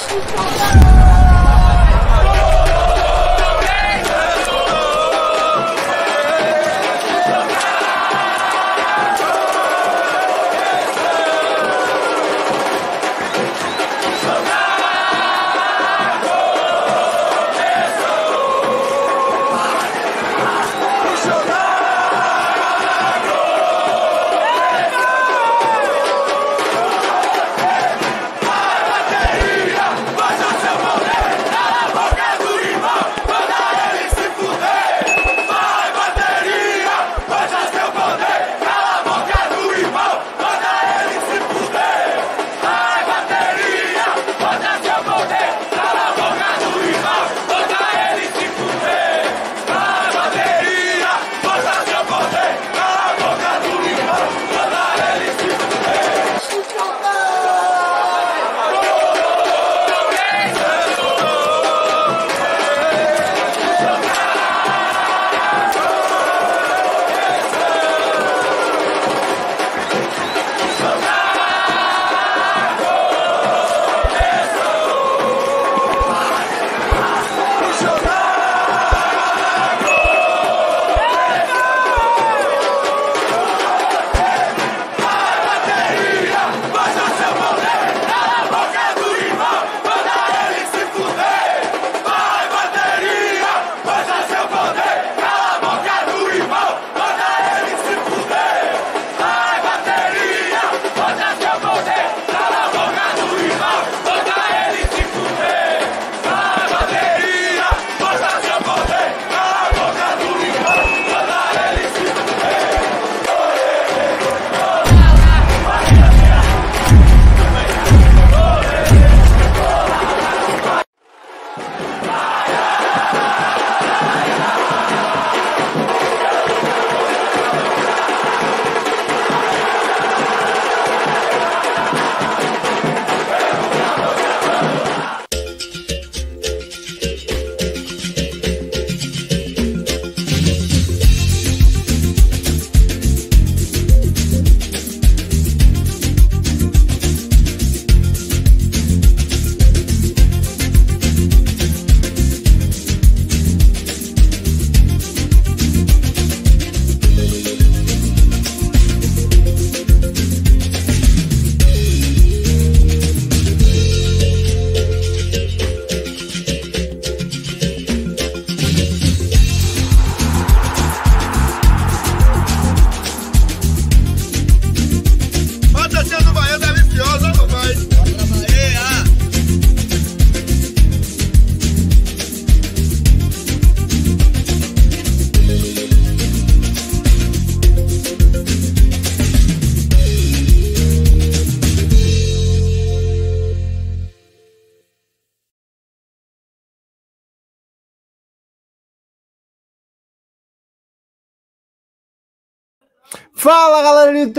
Thank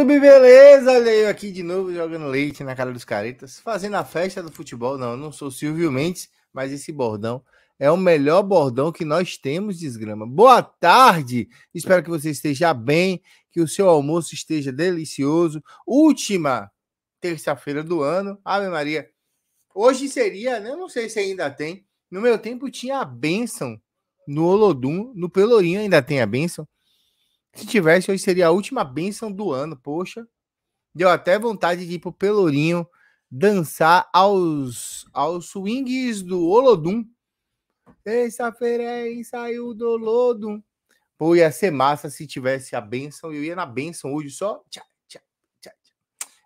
YouTube, beleza? Olha eu aqui de novo jogando leite na cara dos caretas, fazendo a festa do futebol. Não, eu não sou Silvio Mendes, mas esse bordão é o melhor bordão que nós temos, desgrama. Boa tarde! Espero que você esteja bem, que o seu almoço esteja delicioso. Última terça-feira do ano. Ave Maria. Hoje seria, né? Não sei se ainda tem. No meu tempo tinha a bênção no Olodum, no Pelourinho ainda tem a bênção. Se tivesse, hoje seria a última bênção do ano, poxa. Deu até vontade de ir pro Pelourinho dançar aos, aos swings do Olodum. Terça-feira é ensaio do Olodum. Pô, ia ser massa se tivesse a bênção. Eu ia na bênção hoje só. Tchau.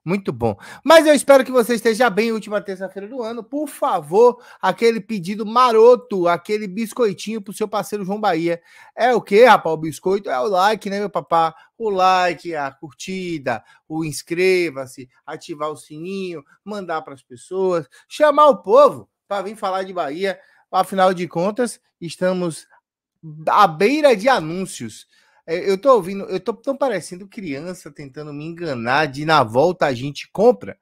Muito bom. Mas eu espero que você esteja bem última terça-feira do ano. Por favor, aquele pedido maroto, aquele biscoitinho pro seu parceiro João Bahia. É o que, rapaz? O biscoito é o like, né, meu papá? O like, a curtida, o inscreva-se, ativar o sininho, mandar para as pessoas, chamar o povo para vir falar de Bahia. Afinal de contas, estamos à beira de anúncios. É, eu tô ouvindo, eu tô tão parecendo criança tentando me enganar de na volta a gente compra.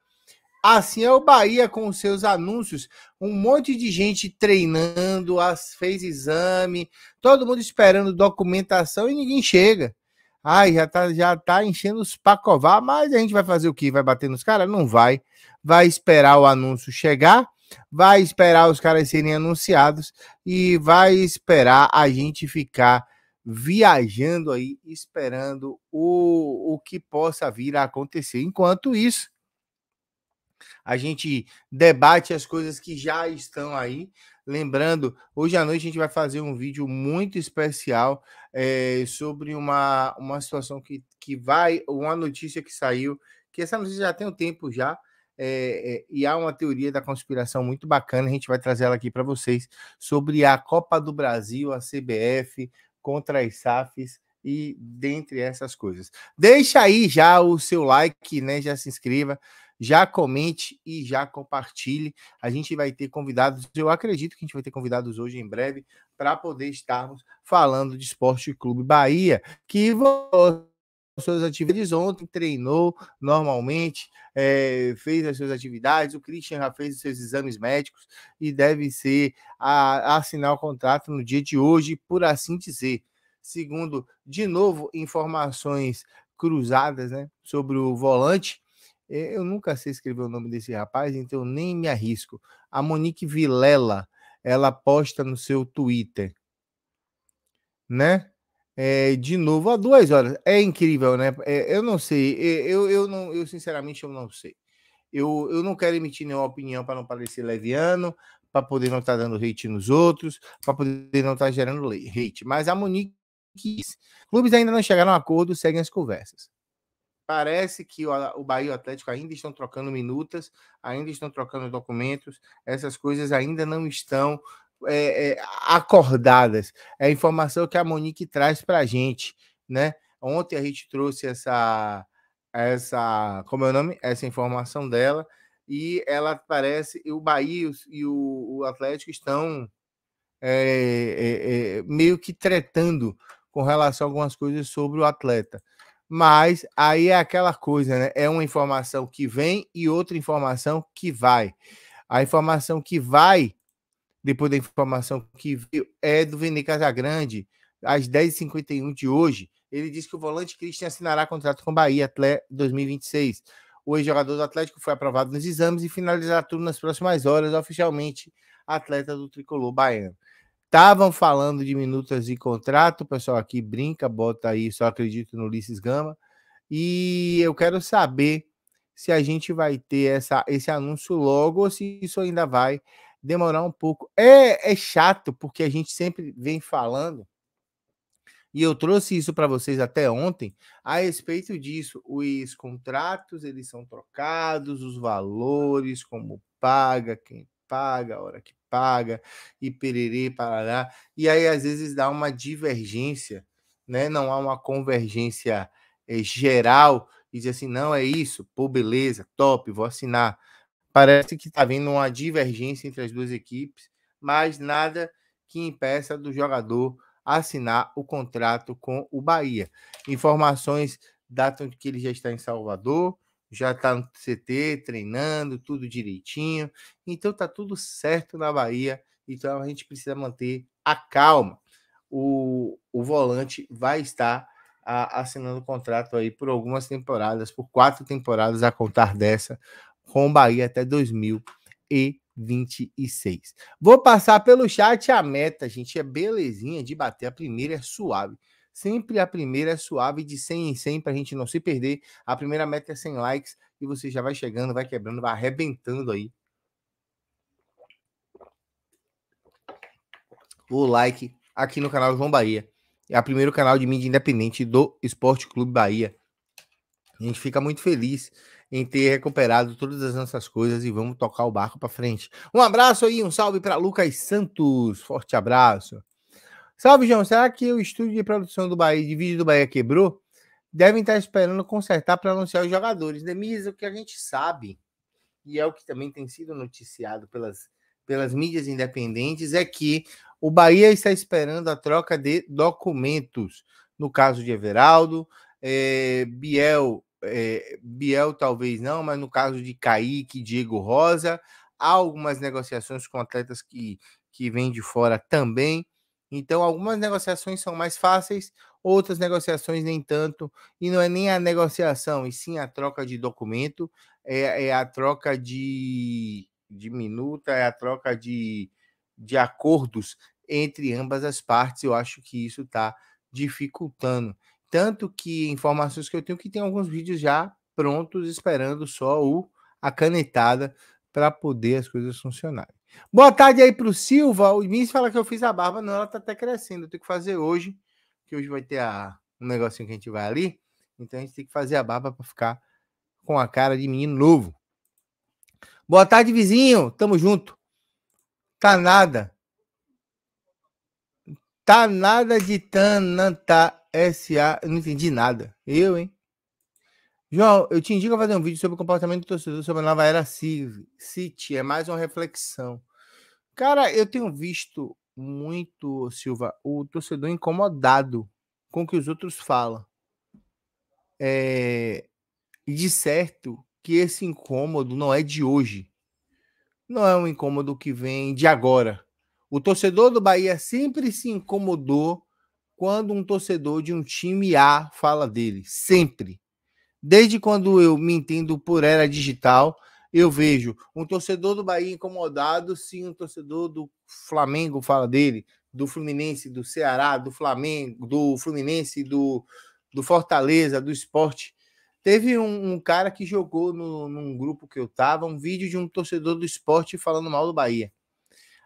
Assim é o Bahia com os seus anúncios. Um monte de gente treinando, as, fez exame, todo mundo esperando documentação e ninguém chega. Ai, já tá, já tá enchendo os pacová, mas a gente vai fazer o que? Vai bater nos caras? Não vai. Vai esperar o anúncio chegar, vai esperar os caras serem anunciados e vai esperar a gente ficar viajando aí, esperando o, o que possa vir a acontecer. Enquanto isso, a gente debate as coisas que já estão aí. Lembrando, hoje à noite a gente vai fazer um vídeo muito especial é, sobre uma, uma situação que, que vai, uma notícia que saiu, que essa notícia já tem um tempo já, é, é, e há uma teoria da conspiração muito bacana, a gente vai trazer ela aqui para vocês, sobre a Copa do Brasil, a CBF, contra as SAFs e dentre essas coisas. Deixa aí já o seu like, né? Já se inscreva, já comente e já compartilhe. A gente vai ter convidados, eu acredito que a gente vai ter convidados hoje em breve para poder estarmos falando de Esporte Clube Bahia, que você suas atividades ontem, treinou normalmente, é, fez as suas atividades, o Christian já fez os seus exames médicos e deve ser a, a assinar o contrato no dia de hoje, por assim dizer. Segundo, de novo, informações cruzadas né, sobre o volante. É, eu nunca sei escrever o nome desse rapaz, então nem me arrisco. A Monique Vilela, ela posta no seu Twitter, né? É, de novo a duas horas. É incrível, né? É, eu não sei. Eu, eu, não, eu sinceramente eu não sei. Eu, eu não quero emitir nenhuma opinião para não parecer leviano, para poder não estar tá dando hate nos outros, para poder não estar tá gerando hate. Mas a Monique disse: clubes ainda não chegaram a acordo, seguem as conversas. Parece que o, o Bahia e o Atlético ainda estão trocando minutas, ainda estão trocando documentos, essas coisas ainda não estão é, é, acordadas. É a informação que a Monique traz para a gente, né? Ontem a gente trouxe essa, essa, como é o nome? Essa informação dela e ela parece o Bahia e o, o Atlético estão é, é, é, meio que tretando com relação a algumas coisas sobre o atleta. Mas aí é aquela coisa, né? É uma informação que vem e outra informação que vai. A informação que vai depois da informação que viu, é do Vini Casagrande, às 10h51 de hoje. Ele diz que o volante Christian assinará contrato com o Bahia até 2026. O ex-jogador do Atlético foi aprovado nos exames e finalizará tudo nas próximas horas, oficialmente atleta do tricolor baiano. Estavam falando de minutos de contrato, o pessoal aqui brinca, bota aí, só acredito no Ulisses Gama. E eu quero saber se a gente vai ter essa, esse anúncio logo ou se isso ainda vai demorar um pouco. É, é chato, porque a gente sempre vem falando, e eu trouxe isso para vocês até ontem, a respeito disso. Os contratos, eles são trocados, os valores, como paga, quem paga, a hora que paga, e pererê, parará. E aí, às vezes, dá uma divergência, né? Não há uma convergência é, geral e diz assim, não, é isso, pô, beleza, top, vou assinar. Parece que está havendo uma divergência entre as duas equipes, mas nada que impeça do jogador assinar o contrato com o Bahia. Informações datam de que ele já está em Salvador, já está no CT treinando, tudo direitinho. Então está tudo certo na Bahia. Então a gente precisa manter a calma. O, o volante vai estar a, ah, assinando o contrato aí por algumas temporadas, por quatro temporadas a contar dessa, com o Bahia até 2026. Vou passar pelo chat a meta, gente. É belezinha de bater. A primeira é suave. Sempre a primeira é suave de 100 em 100 para a gente não se perder. A primeira meta é 100 likes e você já vai chegando, vai quebrando, vai arrebentando aí. O like aqui no canal João Bahia. É o primeiro canal de mídia independente do Esporte Clube Bahia. A gente fica muito feliz em ter recuperado todas as nossas coisas e vamos tocar o barco para frente. Um abraço aí, um salve para Lucas Santos. Forte abraço. Salve, João. Será que o estúdio de produção do Bahia, de vídeo do Bahia, quebrou? Devem estar tá esperando consertar para anunciar os jogadores. Demis, o que a gente sabe, e é o que também tem sido noticiado pelas, pelas mídias independentes, é que o Bahia está esperando a troca de documentos. No caso de Everaldo, é, Biel é, Biel talvez não, mas no caso de Kaique, Diego Rosa, há algumas negociações com atletas que, que vêm de fora também. Então, algumas negociações são mais fáceis, outras negociações nem tanto, e não é nem a negociação, e sim a troca de documento, é, é a troca de, de minuta, é a troca de, de acordos entre ambas as partes. Eu acho que isso está dificultando. Tanto que informações que eu tenho que tem alguns vídeos já prontos, esperando só o, a canetada para poder as coisas funcionarem. Boa tarde aí para o Silva. O Miss fala que eu fiz a barba. Não, ela está até crescendo. Eu tenho que fazer hoje, que hoje vai ter a, um negocinho que a gente vai ali. Então a gente tem que fazer a barba para ficar com a cara de menino novo. Boa tarde, vizinho. Tamo junto. Tá nada. Tá nada de tananta. Tá. SA. Eu não entendi nada. Eu, hein? João, eu te indico a fazer um vídeo sobre o comportamento do torcedor sobre a nova era City. É mais uma reflexão. Cara, eu tenho visto muito, Silva, o torcedor incomodado com o que os outros falam. É, de certo que esse incômodo não é de hoje. Não é um incômodo que vem de agora. O torcedor do Bahia sempre se incomodou quando um torcedor de um time A fala dele, sempre. Desde quando eu me entendo por era digital, eu vejo um torcedor do Bahia incomodado se um torcedor do Flamengo fala dele, do Fluminense, do Ceará, do Flamengo, do Fluminense, do, do Fortaleza, do esporte. Teve um, um cara que jogou no, num grupo que eu tava um vídeo de um torcedor do esporte falando mal do Bahia.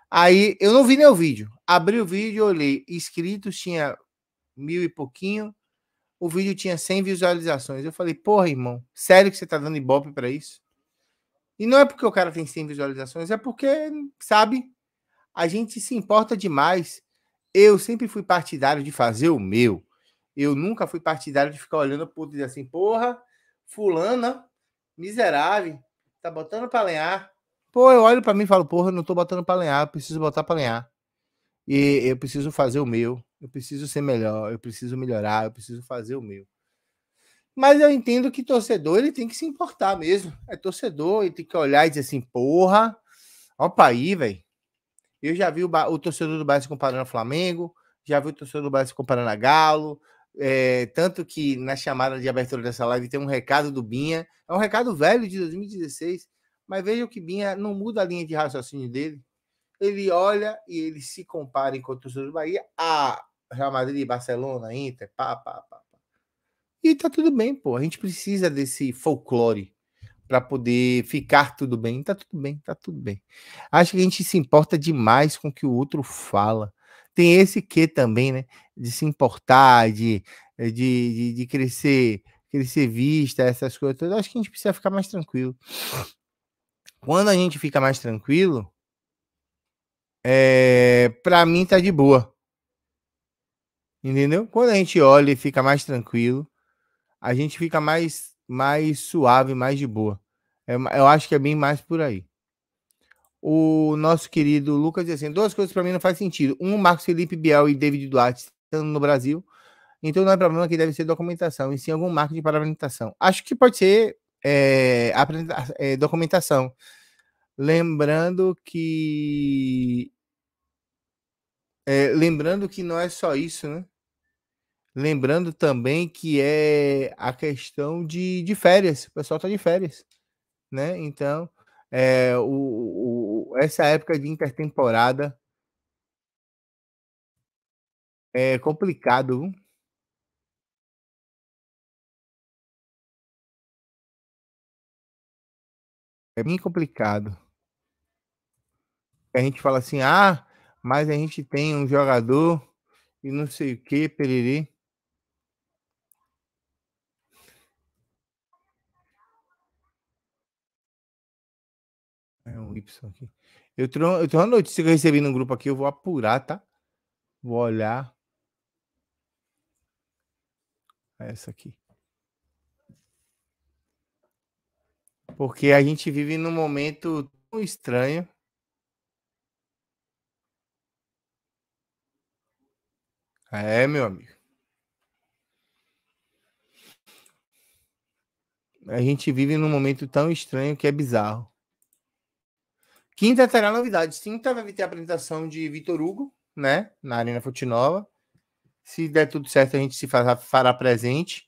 Aí eu não vi nem o vídeo. Abri o vídeo, olhei, inscritos tinha mil e pouquinho. O vídeo tinha 100 visualizações. Eu falei, porra, irmão, sério que você tá dando ibope para isso? E não é porque o cara tem 100 visualizações, é porque, sabe, a gente se importa demais. Eu sempre fui partidário de fazer o meu. Eu nunca fui partidário de ficar olhando pro e dizer assim, porra, fulana, miserável, tá botando pra lenhar. Pô, eu olho para mim e falo, porra, eu não tô botando pra lenhar, eu preciso botar pra lenhar. E eu preciso fazer o meu. Eu preciso ser melhor, eu preciso melhorar, eu preciso fazer o meu. Mas eu entendo que torcedor ele tem que se importar mesmo. É torcedor, ele tem que olhar e dizer assim: porra, opa aí, velho. Eu já vi o, o torcedor do Bahia se comparando ao Flamengo, já vi o torcedor do Bahia se comparando a Galo. É, tanto que na chamada de abertura dessa live tem um recado do Binha. É um recado velho de 2016. Mas o que Binha não muda a linha de raciocínio dele. Ele olha e ele se compara enquanto o torcedor do Bahia a Real Madrid, Barcelona, Inter, pá, pá, pá, pá. E tá tudo bem, pô. A gente precisa desse folclore para poder ficar tudo bem. Tá tudo bem, tá tudo bem. Acho que a gente se importa demais com o que o outro fala. Tem esse que também, né? De se importar, de, de, de, de crescer, crescer vista, essas coisas todas. Acho que a gente precisa ficar mais tranquilo. Quando a gente fica mais tranquilo, é, para mim tá de boa. Entendeu? Quando a gente olha e fica mais tranquilo, a gente fica mais, mais suave, mais de boa. É eu acho que é bem mais por aí. O nosso querido Lucas diz assim: duas coisas para mim não faz sentido. Um, Marcos Felipe Biel e David Duarte estando no Brasil. Então não é problema que deve ser documentação, e sim algum marco de paramentação. Acho que pode ser é, é, documentação. Lembrando que. É, lembrando que não é só isso, né? Lembrando também que é a questão de, de férias, o pessoal está de férias, né? Então, é, o, o, essa época de intertemporada é complicado. É bem complicado. A gente fala assim, ah, mas a gente tem um jogador e não sei o que, periri. É um Y aqui. Eu tenho, eu tenho uma notícia que eu recebi no grupo aqui, eu vou apurar, tá? Vou olhar. É essa aqui. Porque a gente vive num momento tão estranho. É, meu amigo. A gente vive num momento tão estranho que é bizarro. Quinta terá novidades. Quinta tá, vai ter a apresentação de Vitor Hugo, né? Na Arena Futinova. Se der tudo certo, a gente se fará, fará presente.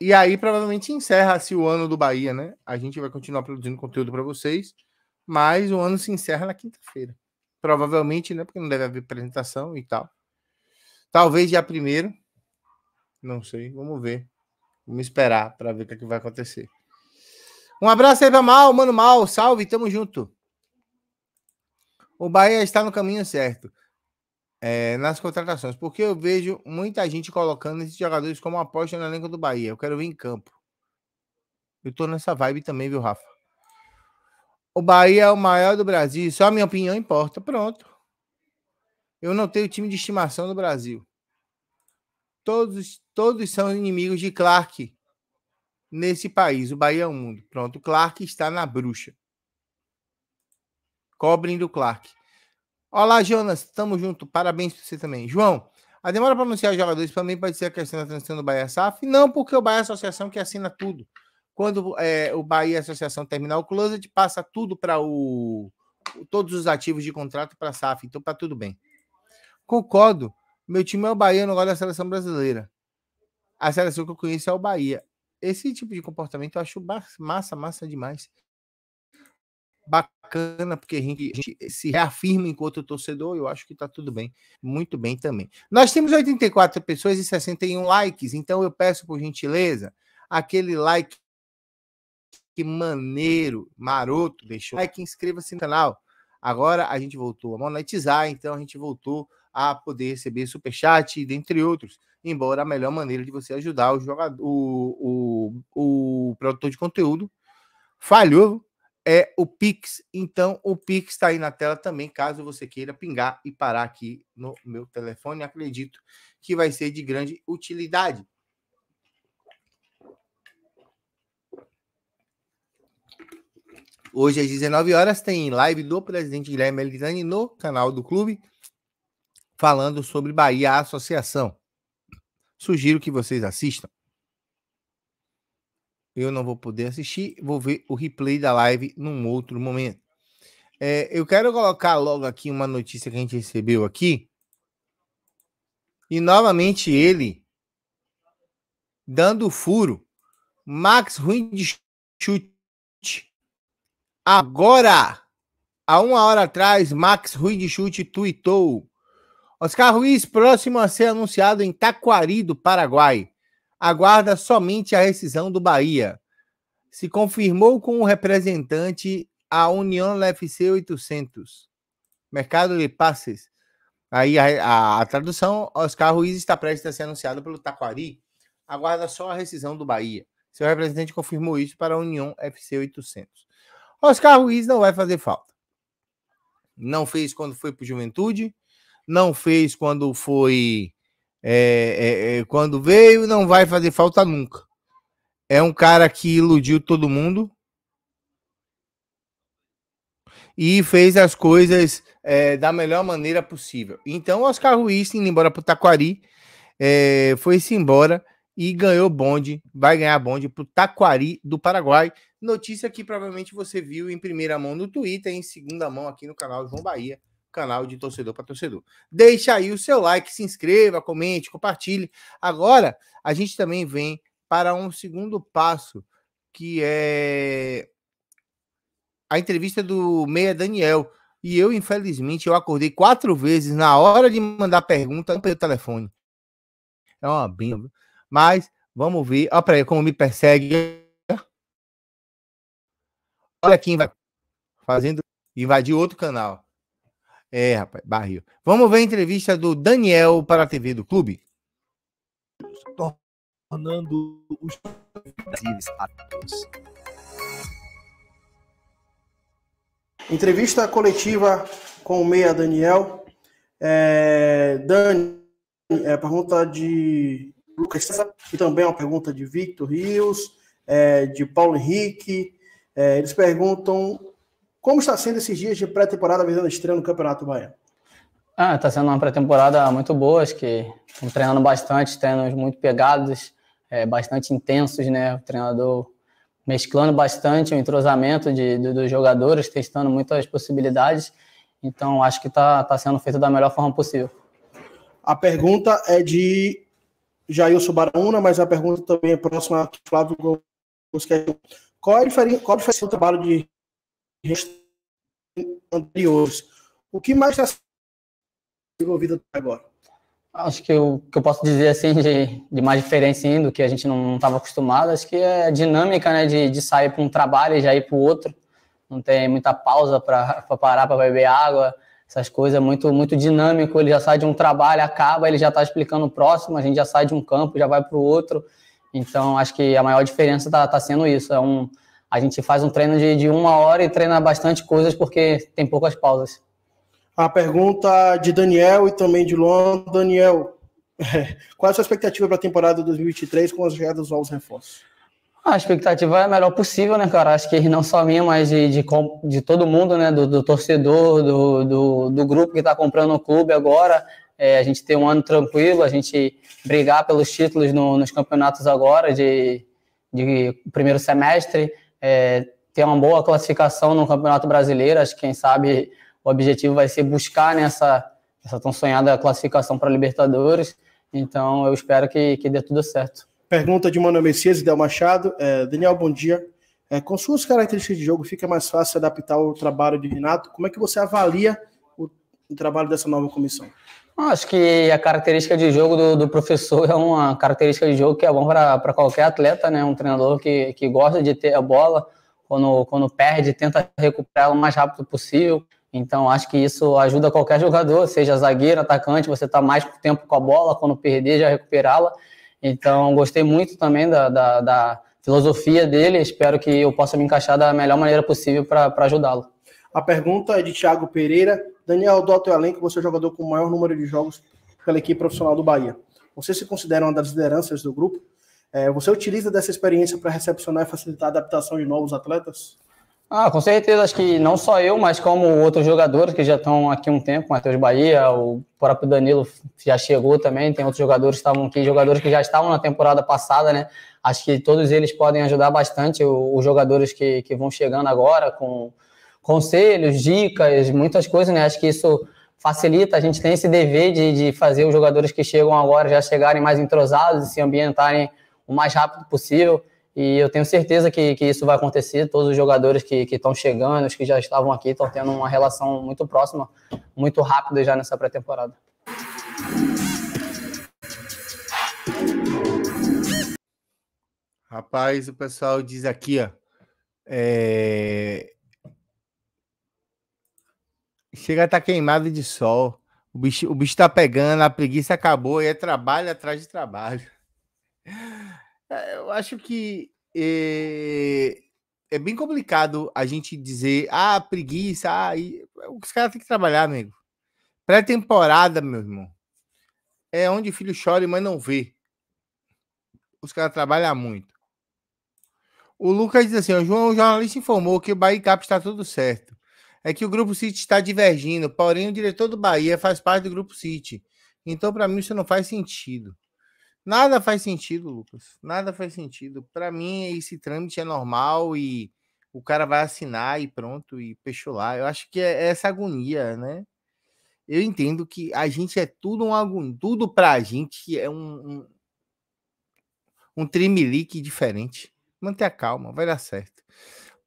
E aí, provavelmente, encerra-se o ano do Bahia, né? A gente vai continuar produzindo conteúdo para vocês, mas o ano se encerra na quinta-feira. Provavelmente, né? Porque não deve haver apresentação e tal. Talvez dia primeiro. Não sei, vamos ver. Vamos esperar para ver o que, é que vai acontecer. Um abraço aí pra Mal, mano Mal. Salve, tamo junto. O Bahia está no caminho certo é, nas contratações, porque eu vejo muita gente colocando esses jogadores como aposta na elenco do Bahia. Eu quero ver em campo. Eu tô nessa vibe também, viu, Rafa? O Bahia é o maior do Brasil, só a minha opinião importa. Pronto. Eu não tenho time de estimação do Brasil. Todos, todos são inimigos de Clark nesse país. O Bahia é o mundo. Pronto, Clark está na bruxa. Cobrindo do Clark. Olá, Jonas. Tamo junto. Parabéns para você também. João, a demora para anunciar jogadores jogadores também pode ser a questão da transição do Bahia SAF? Não, porque o Bahia é a associação que assina tudo. Quando é, o Bahia Associação terminar o closet, passa tudo para o. Todos os ativos de contrato para a SAF. Então, está tudo bem. Concordo. Meu time é o Bahia, não gosto da seleção brasileira. A seleção que eu conheço é o Bahia esse tipo de comportamento eu acho massa, massa demais. Bacana, porque a gente, a gente se reafirma enquanto torcedor, eu acho que tá tudo bem, muito bem também. Nós temos 84 pessoas e 61 likes, então eu peço por gentileza aquele like que maneiro, maroto, deixou like, inscreva-se no canal. Agora a gente voltou a monetizar, então a gente voltou a poder receber superchat, dentre outros embora a melhor maneira de você ajudar o jogador, o, o, o produtor de conteúdo falhou é o Pix. Então, o Pix está aí na tela também, caso você queira pingar e parar aqui no meu telefone. Acredito que vai ser de grande utilidade. Hoje às 19 horas tem live do presidente Guilherme Elizani no canal do clube, falando sobre Bahia Associação. Sugiro que vocês assistam. Eu não vou poder assistir, vou ver o replay da live num outro momento. É, eu quero colocar logo aqui uma notícia que a gente recebeu aqui. E novamente ele dando furo. Max ruim de chute. Agora, há uma hora atrás, Max ruim de chute tweetou: Oscar Ruiz, próximo a ser anunciado em Taquari, do Paraguai. Aguarda somente a rescisão do Bahia. Se confirmou com o representante a União LFC 800. Mercado de passes. Aí a, a, a, tradução, Oscar Ruiz está prestes a ser anunciado pelo Taquari. Aguarda só a rescisão do Bahia. Seu representante confirmou isso para a União FC 800. Oscar Ruiz não vai fazer falta. Não fez quando foi para o Juventude não fez quando foi. É, é, quando veio, não vai fazer falta nunca. É um cara que iludiu todo mundo e fez as coisas é, da melhor maneira possível. Então, Oscar Ruiz, indo embora para o Taquari, é, foi-se embora e ganhou bonde, vai ganhar bonde para o Taquari do Paraguai. Notícia que provavelmente você viu em primeira mão no Twitter, em segunda mão aqui no canal João Bahia canal de torcedor para torcedor. Deixa aí o seu like, se inscreva, comente, compartilhe. Agora, a gente também vem para um segundo passo, que é a entrevista do Meia Daniel. E eu, infelizmente, eu acordei quatro vezes na hora de mandar pergunta pelo telefone. É uma bimba. Mas vamos ver. Olha para aí como me persegue. Olha quem vai fazendo invadir outro canal. É, rapaz, barril. Vamos ver a entrevista do Daniel para a TV do clube. Tornando os Entrevista coletiva com o Meia Daniel. É, Dani, é, pergunta de Lucas César, e também uma pergunta de Victor Rios, é, de Paulo Henrique. É, eles perguntam como está sendo esses dias de pré-temporada visando estreia no Campeonato Baiano? Ah, está sendo uma pré-temporada muito boa, acho que estamos treinando bastante, treinos muito pegados, é, bastante intensos, né? O treinador mesclando bastante o entrosamento de, de, dos jogadores, testando muitas possibilidades. Então, acho que está tá sendo feito da melhor forma possível. A pergunta é de Jailson Subaruna, mas a pergunta também é próxima a Flávio Gomes. É, qual, é qual a diferença do trabalho de anteriores. O que mais está desenvolvido até agora? Acho que o que eu posso dizer assim de, de mais diferença assim, do que a gente não estava acostumado, acho que é a dinâmica né, de, de sair para um trabalho e já ir para o outro. Não tem muita pausa para parar para beber água, essas coisas, é muito muito dinâmico. Ele já sai de um trabalho, acaba, ele já está explicando o próximo, a gente já sai de um campo, já vai para o outro. Então, acho que a maior diferença está tá sendo isso. É um, a gente faz um treino de, de uma hora e treina bastante coisas porque tem poucas pausas. A pergunta de Daniel e também de Luan. Daniel, qual é a sua expectativa para a temporada 2023 com as chegadas aos reforços? A expectativa é a melhor possível, né, cara? Acho que não só minha, mas de, de, de todo mundo, né? Do, do torcedor, do, do, do, grupo que está comprando o clube agora. É, a gente ter um ano tranquilo, a gente brigar pelos títulos no, nos campeonatos agora, de, de primeiro semestre é, ter uma boa classificação no Campeonato Brasileiro. Acho que, quem sabe, o objetivo vai ser buscar nessa essa tão sonhada classificação para Libertadores. Então, eu espero que, que dê tudo certo. Pergunta de Mano Messias e Del Machado. É, Daniel, bom dia. É, com suas características de jogo, fica mais fácil adaptar o trabalho de Renato? Como é que você avalia o, o trabalho dessa nova comissão? Acho que a característica de jogo do, do professor é uma característica de jogo que é bom para qualquer atleta, né? Um treinador que, que gosta de ter a bola, quando, quando perde, tenta recuperá-la o mais rápido possível. Então, acho que isso ajuda qualquer jogador, seja zagueiro, atacante, você está mais tempo com a bola, quando perder, já recuperá-la. Então, gostei muito também da, da, da filosofia dele, espero que eu possa me encaixar da melhor maneira possível para ajudá-lo. A pergunta é de Thiago Pereira, Daniel, Dota e além você é o jogador com o maior número de jogos pela equipe profissional do Bahia. Você se considera uma das lideranças do grupo? É, você utiliza dessa experiência para recepcionar e facilitar a adaptação de novos atletas? Ah, com certeza, acho que não só eu, mas como outros jogadores que já estão aqui um tempo, Matheus Bahia, o próprio Danilo já chegou também, tem outros jogadores que estavam aqui, jogadores que já estavam na temporada passada, né? Acho que todos eles podem ajudar bastante os jogadores que, que vão chegando agora com conselhos, dicas, muitas coisas, né? Acho que isso facilita, a gente tem esse dever de, de fazer os jogadores que chegam agora já chegarem mais entrosados e se ambientarem o mais rápido possível. E eu tenho certeza que, que isso vai acontecer. Todos os jogadores que estão chegando, os que já estavam aqui, estão tendo uma relação muito próxima, muito rápida já nessa pré-temporada. Rapaz, o pessoal diz aqui, ó. É, Chega a estar tá queimado de sol. O bicho, o bicho tá pegando, a preguiça acabou e é trabalho atrás de trabalho. É, eu acho que é, é bem complicado a gente dizer, ah, preguiça, ah, e... É, os caras têm que trabalhar, amigo. Pré-temporada, meu irmão. É onde o filho chora e mãe não vê. Os caras trabalham muito. O Lucas diz assim: o João, o jornalista informou que o Bahia Cap está tudo certo é que o Grupo City está divergindo, porém o diretor do Bahia faz parte do Grupo City. Então, para mim, isso não faz sentido. Nada faz sentido, Lucas. Nada faz sentido. Para mim, esse trâmite é normal e o cara vai assinar e pronto, e lá. Eu acho que é, é essa agonia, né? Eu entendo que a gente é tudo um agonia. Tudo para a gente é um, um, um trimelique diferente. Manter a calma, vai dar certo.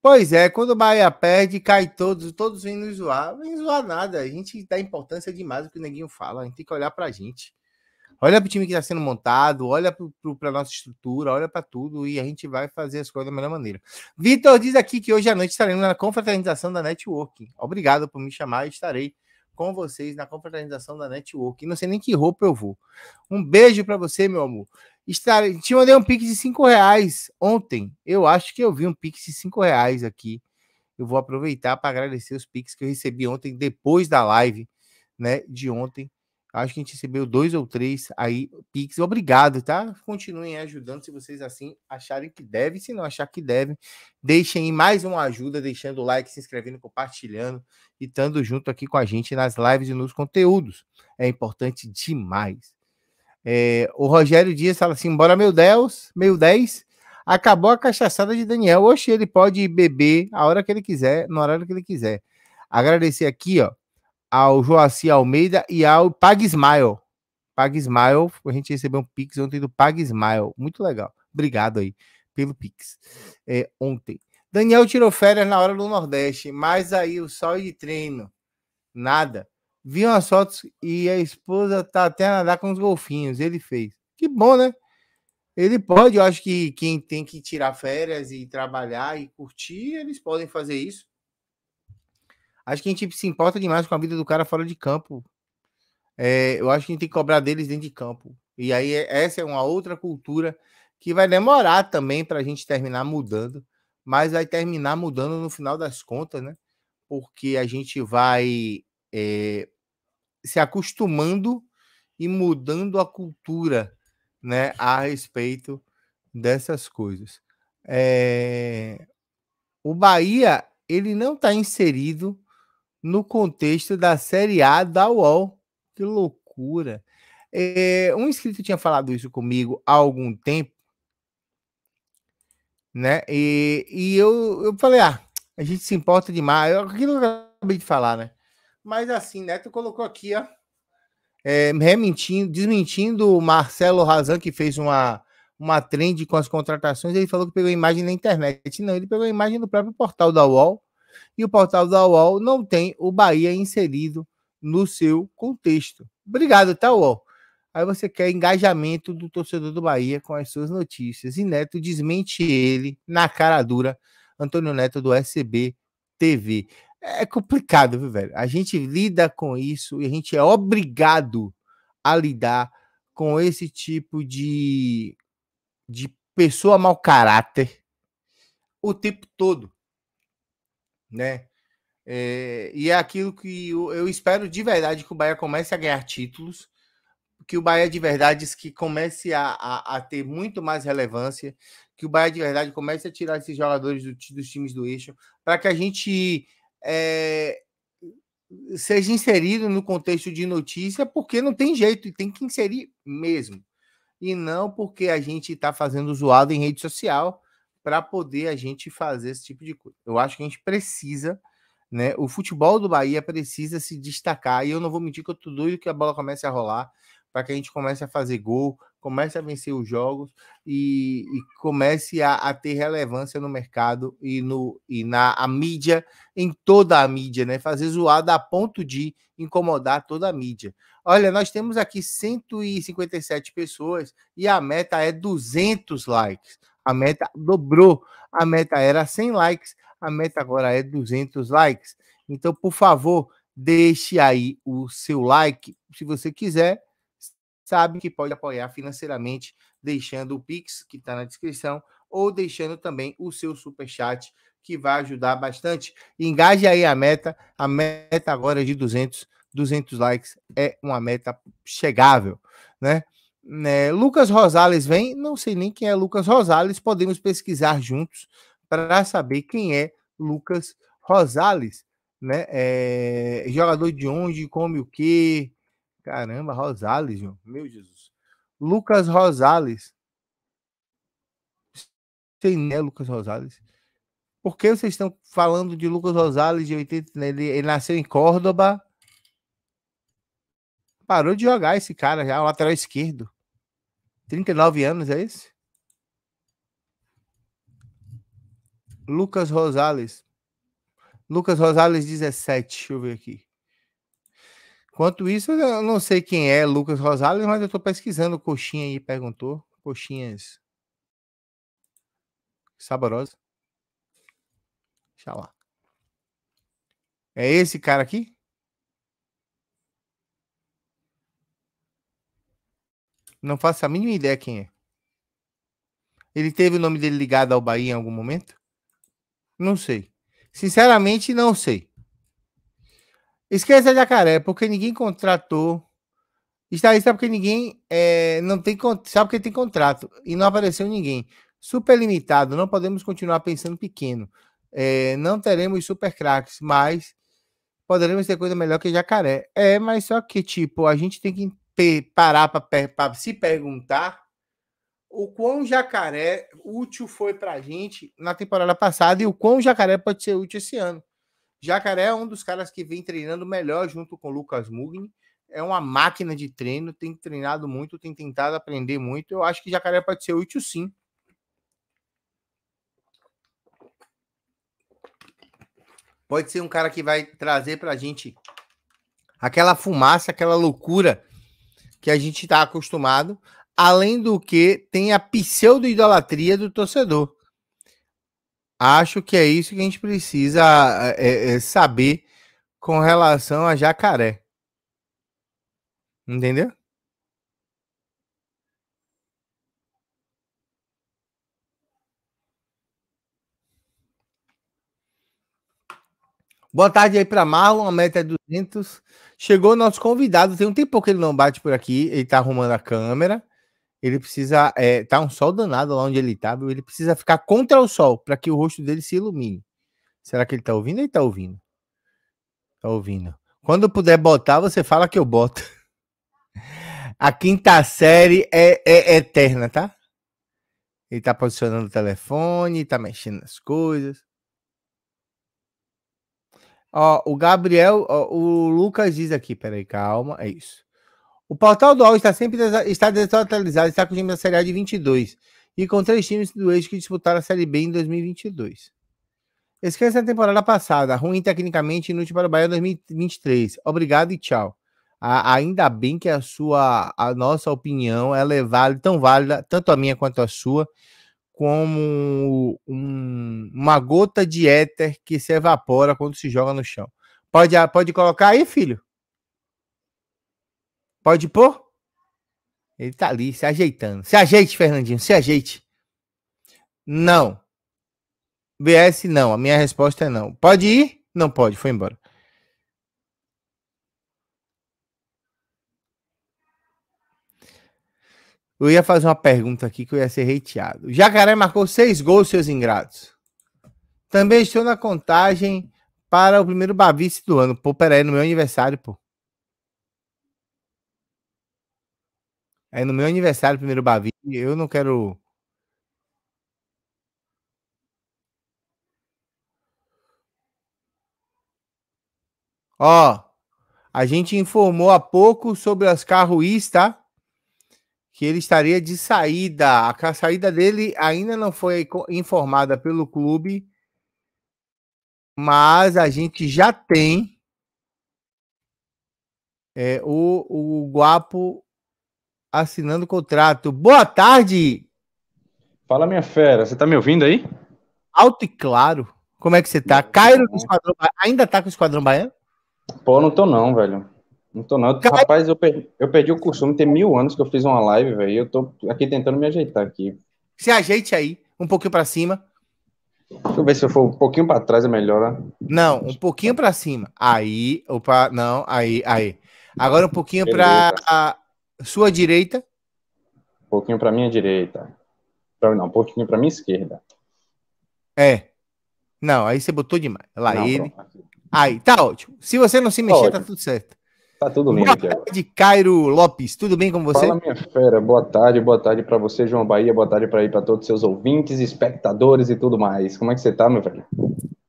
Pois é, quando o Bahia perde, cai todos, todos vêm nos zoar. vem zoar nada, a gente dá importância demais o que o Neguinho fala, a gente tem que olhar pra gente. Olha pro time que está sendo montado, olha pro, pro, pra nossa estrutura, olha para tudo e a gente vai fazer as coisas da melhor maneira. Vitor diz aqui que hoje à noite estaremos na confraternização da network. Obrigado por me chamar, e estarei com vocês na confraternização da Network. Não sei nem que roupa eu vou. Um beijo para você, meu amor. Estar... Te mandei um pix de 5 reais ontem. Eu acho que eu vi um pix de 5 reais aqui. Eu vou aproveitar para agradecer os pix que eu recebi ontem, depois da live né, de ontem. Acho que a gente recebeu dois ou três aí pix. Obrigado, tá? Continuem ajudando se vocês assim acharem que deve. Se não achar que deve, deixem mais uma ajuda, deixando o like, se inscrevendo, compartilhando e estando junto aqui com a gente nas lives e nos conteúdos. É importante demais. É, o Rogério Dias fala assim: bora meu Deus, meu 10. Acabou a cachaçada de Daniel. Oxe, ele pode beber a hora que ele quiser, no horário que ele quiser. Agradecer aqui, ó, ao Joaci Almeida e ao Pagsmile. Pagsmile, a gente recebeu um pix ontem do Pagsmile. Muito legal. Obrigado aí pelo pix é, ontem. Daniel tirou férias na hora do Nordeste, mas aí o sol de treino, nada. Viam as fotos e a esposa tá até a nadar com os golfinhos. Ele fez. Que bom, né? Ele pode, eu acho que quem tem que tirar férias e trabalhar e curtir, eles podem fazer isso. Acho que a gente se importa demais com a vida do cara fora de campo. É, eu acho que a gente tem que cobrar deles dentro de campo. E aí, é, essa é uma outra cultura que vai demorar também para a gente terminar mudando, mas vai terminar mudando no final das contas, né? Porque a gente vai é, se acostumando e mudando a cultura né, a respeito dessas coisas. É... O Bahia ele não está inserido no contexto da Série A da UOL. Que loucura! É... Um inscrito tinha falado isso comigo há algum tempo, né? E, e eu, eu falei: ah, a gente se importa demais. Aquilo que eu acabei de falar, né? Mas assim, Neto né, colocou aqui, ó. É, desmentindo o Marcelo Razan, que fez uma, uma trend com as contratações, ele falou que pegou a imagem na internet. Não, ele pegou a imagem do próprio portal da UOL, e o portal da UOL não tem o Bahia inserido no seu contexto. Obrigado, tá, UOL? Aí você quer engajamento do torcedor do Bahia com as suas notícias. E Neto desmente ele na cara dura. Antônio Neto do SB TV. É, é complicado, viu, velho? A gente lida com isso e a gente é obrigado a lidar com esse tipo de, de pessoa mau caráter o tempo todo, né? É, e é aquilo que eu, eu, espero de verdade que o Bahia comece a ganhar títulos, que o Bahia de verdade que comece a, a, a ter muito mais relevância, que o Bahia de verdade comece a tirar esses jogadores do, dos times do eixo, para que a gente é, eh, seja inserido no contexto de notícia, porque não tem jeito, e tem que inserir mesmo. E não porque a gente está fazendo zoado em rede social para poder a gente fazer esse tipo de coisa. Eu acho que a gente precisa, né? O futebol do Bahia precisa se destacar, e eu não vou mentir que eu estou doido que a bola comece a rolar para que a gente comece a fazer gol, comece a vencer os jogos e, e comece a, a, ter relevância no mercado e, no, e na mídia, em toda a mídia, né? Fazer zoada a ponto de incomodar toda a mídia. Olha, nós temos aqui 157 pessoas e a meta é 200 likes. A meta dobrou. A meta era 100 likes, a meta agora é 200 likes. Então, por favor, deixe aí o seu like. Se você quiser, sabe que pode apoiar financeiramente deixando o Pix, que está na descrição, ou deixando também o seu super chat que vai ajudar bastante. Engaje aí a meta. A meta agora é de 200, 200 likes é uma meta chegável, né? né? Lucas Rosales vem, não sei nem quem é Lucas Rosales, podemos pesquisar juntos para saber quem é Lucas Rosales, né? É, jogador de onde, come o que, Caramba, Rosales, meu Jesus. Lucas Rosales. Sei, né, Lucas Rosales? Por que vocês estão falando de Lucas Rosales de 80? Né? Ele, ele nasceu em Córdoba. Parou de jogar esse cara já, o lateral esquerdo. 39 anos, é esse? Lucas Rosales. Lucas Rosales, 17. Deixa eu ver aqui. Enquanto isso, eu não sei quem é Lucas Rosales, mas eu estou pesquisando. Coxinha aí perguntou. Coxinhas saborosa. Deixa lá. É esse cara aqui? Não faço a mínima ideia quem é. Ele teve o nome dele ligado ao Bahia em algum momento? Não sei. Sinceramente, não sei. Esquece a Jacaré, porque ninguém contratou. Está aí, sabe porque ninguém é, não tem sabe porque tem contrato e não apareceu ninguém. Super limitado, não podemos continuar pensando pequeno. É, não teremos super craques, mas poderemos ter coisa melhor que jacaré. É, mas só que, tipo, a gente tem que parar para se perguntar o quão jacaré útil foi para a gente na temporada passada e o quão jacaré pode ser útil esse ano. Jacaré é um dos caras que vem treinando melhor junto com o Lucas Mugni. É uma máquina de treino, tem treinado muito, tem tentado aprender muito. Eu acho que Jacaré pode ser útil sim. Pode ser um cara que vai trazer para a gente aquela fumaça, aquela loucura que a gente está acostumado. Além do que, tem a pseudo-idolatria do torcedor. Acho que é isso que a gente precisa é, é saber com relação a jacaré. Entendeu? Boa tarde aí para Marlon, a meta é 200. Chegou nosso convidado, tem um tempo que ele não bate por aqui, ele tá arrumando a câmera ele precisa. É, tá um sol danado lá onde ele tá, viu? ele precisa ficar contra o sol para que o rosto dele se ilumine. Será que ele tá ouvindo? Ele tá ouvindo. Tá ouvindo. Quando puder botar, você fala que eu boto. A quinta série é, é, é eterna, tá? Ele tá posicionando o telefone, tá mexendo nas coisas. Ó, o Gabriel, ó, o Lucas diz aqui, peraí, calma, é isso. O portal do All está sempre está desatualizado, está com o time da Série A de 22 e com três times do eixo que disputaram a Série B em 2022. Esqueça a temporada passada, ruim tecnicamente inútil para o Bahia 2023. Obrigado e tchau. A, ainda bem que a sua, a nossa opinião, ela é válida, tão válida, tanto a minha quanto a sua, como um, uma gota de éter que se evapora quando se joga no chão. Pode, pode colocar aí, filho? Pode pôr? Ele tá ali se ajeitando. Se ajeite, Fernandinho, se ajeite. Não. BS, não. A minha resposta é não. Pode ir? Não pode, foi embora. Eu ia fazer uma pergunta aqui que eu ia ser reiteado. Jacaré marcou seis gols, seus ingratos. Também estou na contagem para o primeiro Bavice do ano. Pô, peraí, no meu aniversário, pô. É no meu aniversário, primeiro Bavi, eu não quero. Ó, a gente informou há pouco sobre as Ruiz, tá? Que ele estaria de saída. A saída dele ainda não foi informada pelo clube, mas a gente já tem é, o, o Guapo assinando o contrato. Boa tarde! Fala, minha fera. Você tá me ouvindo aí? Alto e claro. Como é que você tá? Cairo do Esquadrão Ainda tá com o Esquadrão Baiano? Pô, não tô não, velho. Não tô não. Rapaz, eu perdi, eu perdi o costume. Tem mil anos que eu fiz uma live, velho. Eu tô aqui tentando me ajeitar aqui. Se ajeite aí, um pouquinho para cima. Deixa eu ver se eu for um pouquinho para trás é melhor. Né? Não, um pouquinho para cima. Aí, opa, não, aí, aí. Agora um pouquinho para sua direita? Um pouquinho para minha direita. não, um pouquinho para minha esquerda. É. Não, aí você botou demais. Lá não, ele. Pronto. Aí, tá ótimo. Se você não se mexer, tá, tá tudo certo. Tá tudo lindo. Boa tarde, Cairo Lopes. Tudo bem com você? Fala, minha fera. Boa tarde, boa tarde para você, João Bahia. Boa tarde para aí para todos os seus ouvintes, espectadores e tudo mais. Como é que você tá, meu velho?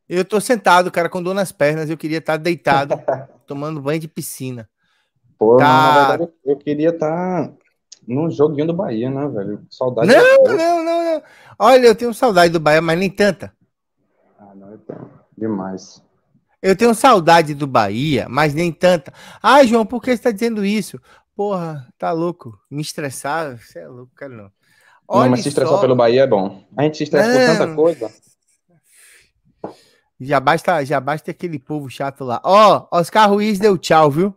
Eu tô sentado, cara, com dor nas pernas. Eu queria estar tá deitado, tomando banho de piscina. Pô, tá. na verdade, eu queria estar tá num joguinho do Bahia, né, velho? Saudade. Não, da... não, não, não. Olha, eu tenho saudade do Bahia, mas nem tanta. Ah, não, eu é tenho. Demais. Eu tenho saudade do Bahia, mas nem tanta. Ah, João, por que você está dizendo isso? Porra, tá louco. Me estressar? Você é louco, cara, não. Olha não, mas se estressar só... pelo Bahia é bom. A gente se estressa não. por tanta coisa. Já basta, já basta aquele povo chato lá. Ó, oh, Oscar Ruiz deu tchau, viu?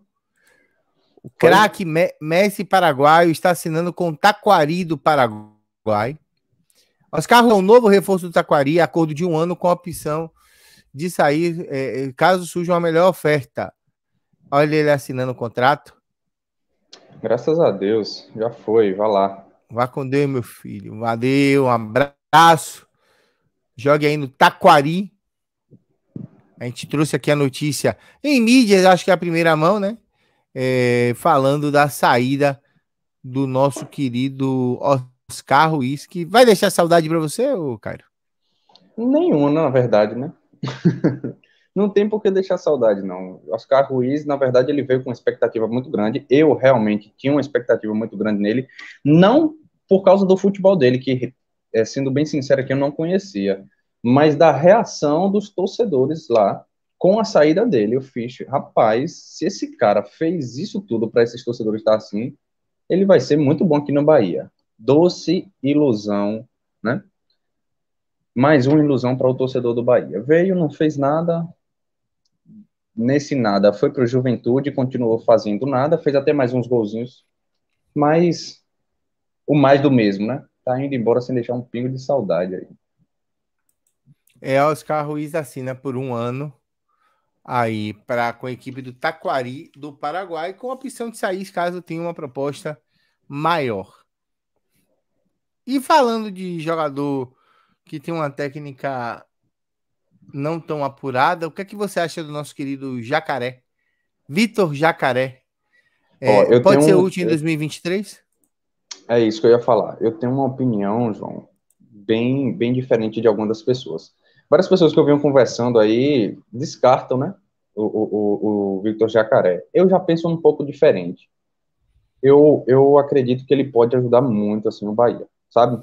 O craque Messi Paraguai está assinando com o Taquari do Paraguai. Oscar é um novo reforço do Taquari, acordo de um ano com a opção de sair é, é, caso surja uma melhor oferta. Olha ele assinando o contrato. Graças a Deus, já foi, vá lá. Vá com Deus, meu filho. Valeu, um abraço. Jogue aí no Taquari. A gente trouxe aqui a notícia em mídias, acho que é a primeira mão, né? é, falando da saída do nosso querido Oscar Ruiz, que vai deixar saudade para você, ô Cairo? Nenhuma, na verdade, né? não tem por que deixar saudade, não. Oscar Ruiz, na verdade, ele veio com uma expectativa muito grande. Eu realmente tinha uma expectativa muito grande nele, não por causa do futebol dele, que, eh, sendo bem sincero aqui, é eu não conhecia, mas da reação dos torcedores lá com a saída dele, eu fiz, rapaz, se esse cara fez isso tudo para esses torcedores estar assim, ele vai ser muito bom aqui no Bahia. Doce ilusão, né? Mais uma ilusão para o torcedor do Bahia. Veio, não fez nada, nesse nada foi para o Juventude, continuou fazendo nada, fez até mais uns golzinhos, mas o mais do mesmo, né? Tá indo embora sem deixar um pingo de saudade aí. É, Oscar Ruiz assina por um ano aí para com a equipe do Taquari do Paraguai, com a opção de sair caso tenha uma proposta maior. E falando de jogador que tem uma técnica não tão apurada, o que é que você acha do nosso querido Jacaré? Vitor Jacaré. É, pode ser um... útil em 2023? É isso que eu ia falar. Eu tenho uma opinião, João, bem, bem diferente de algumas das pessoas várias pessoas que eu venho conversando aí descartam, né? O, o, o Victor Jacaré. Eu já penso um pouco diferente. Eu, eu acredito que ele pode ajudar muito assim o Bahia, sabe?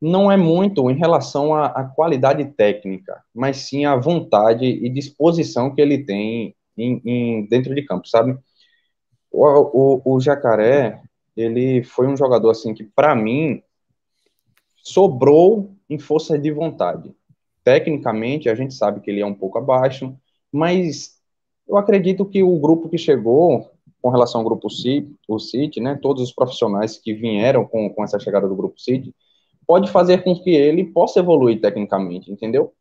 Não é muito em relação à, à qualidade técnica, mas sim à vontade e disposição que ele tem em, em, dentro de campo, sabe? O, o, o Jacaré, ele foi um jogador assim que, para mim, sobrou em força de vontade. Tecnicamente, a gente sabe que ele é um pouco abaixo, mas eu acredito que o grupo que chegou, com relação ao grupo City, o City, né, todos os profissionais que vieram com, com essa chegada do grupo City, pode fazer com que ele possa evoluir tecnicamente, entendeu?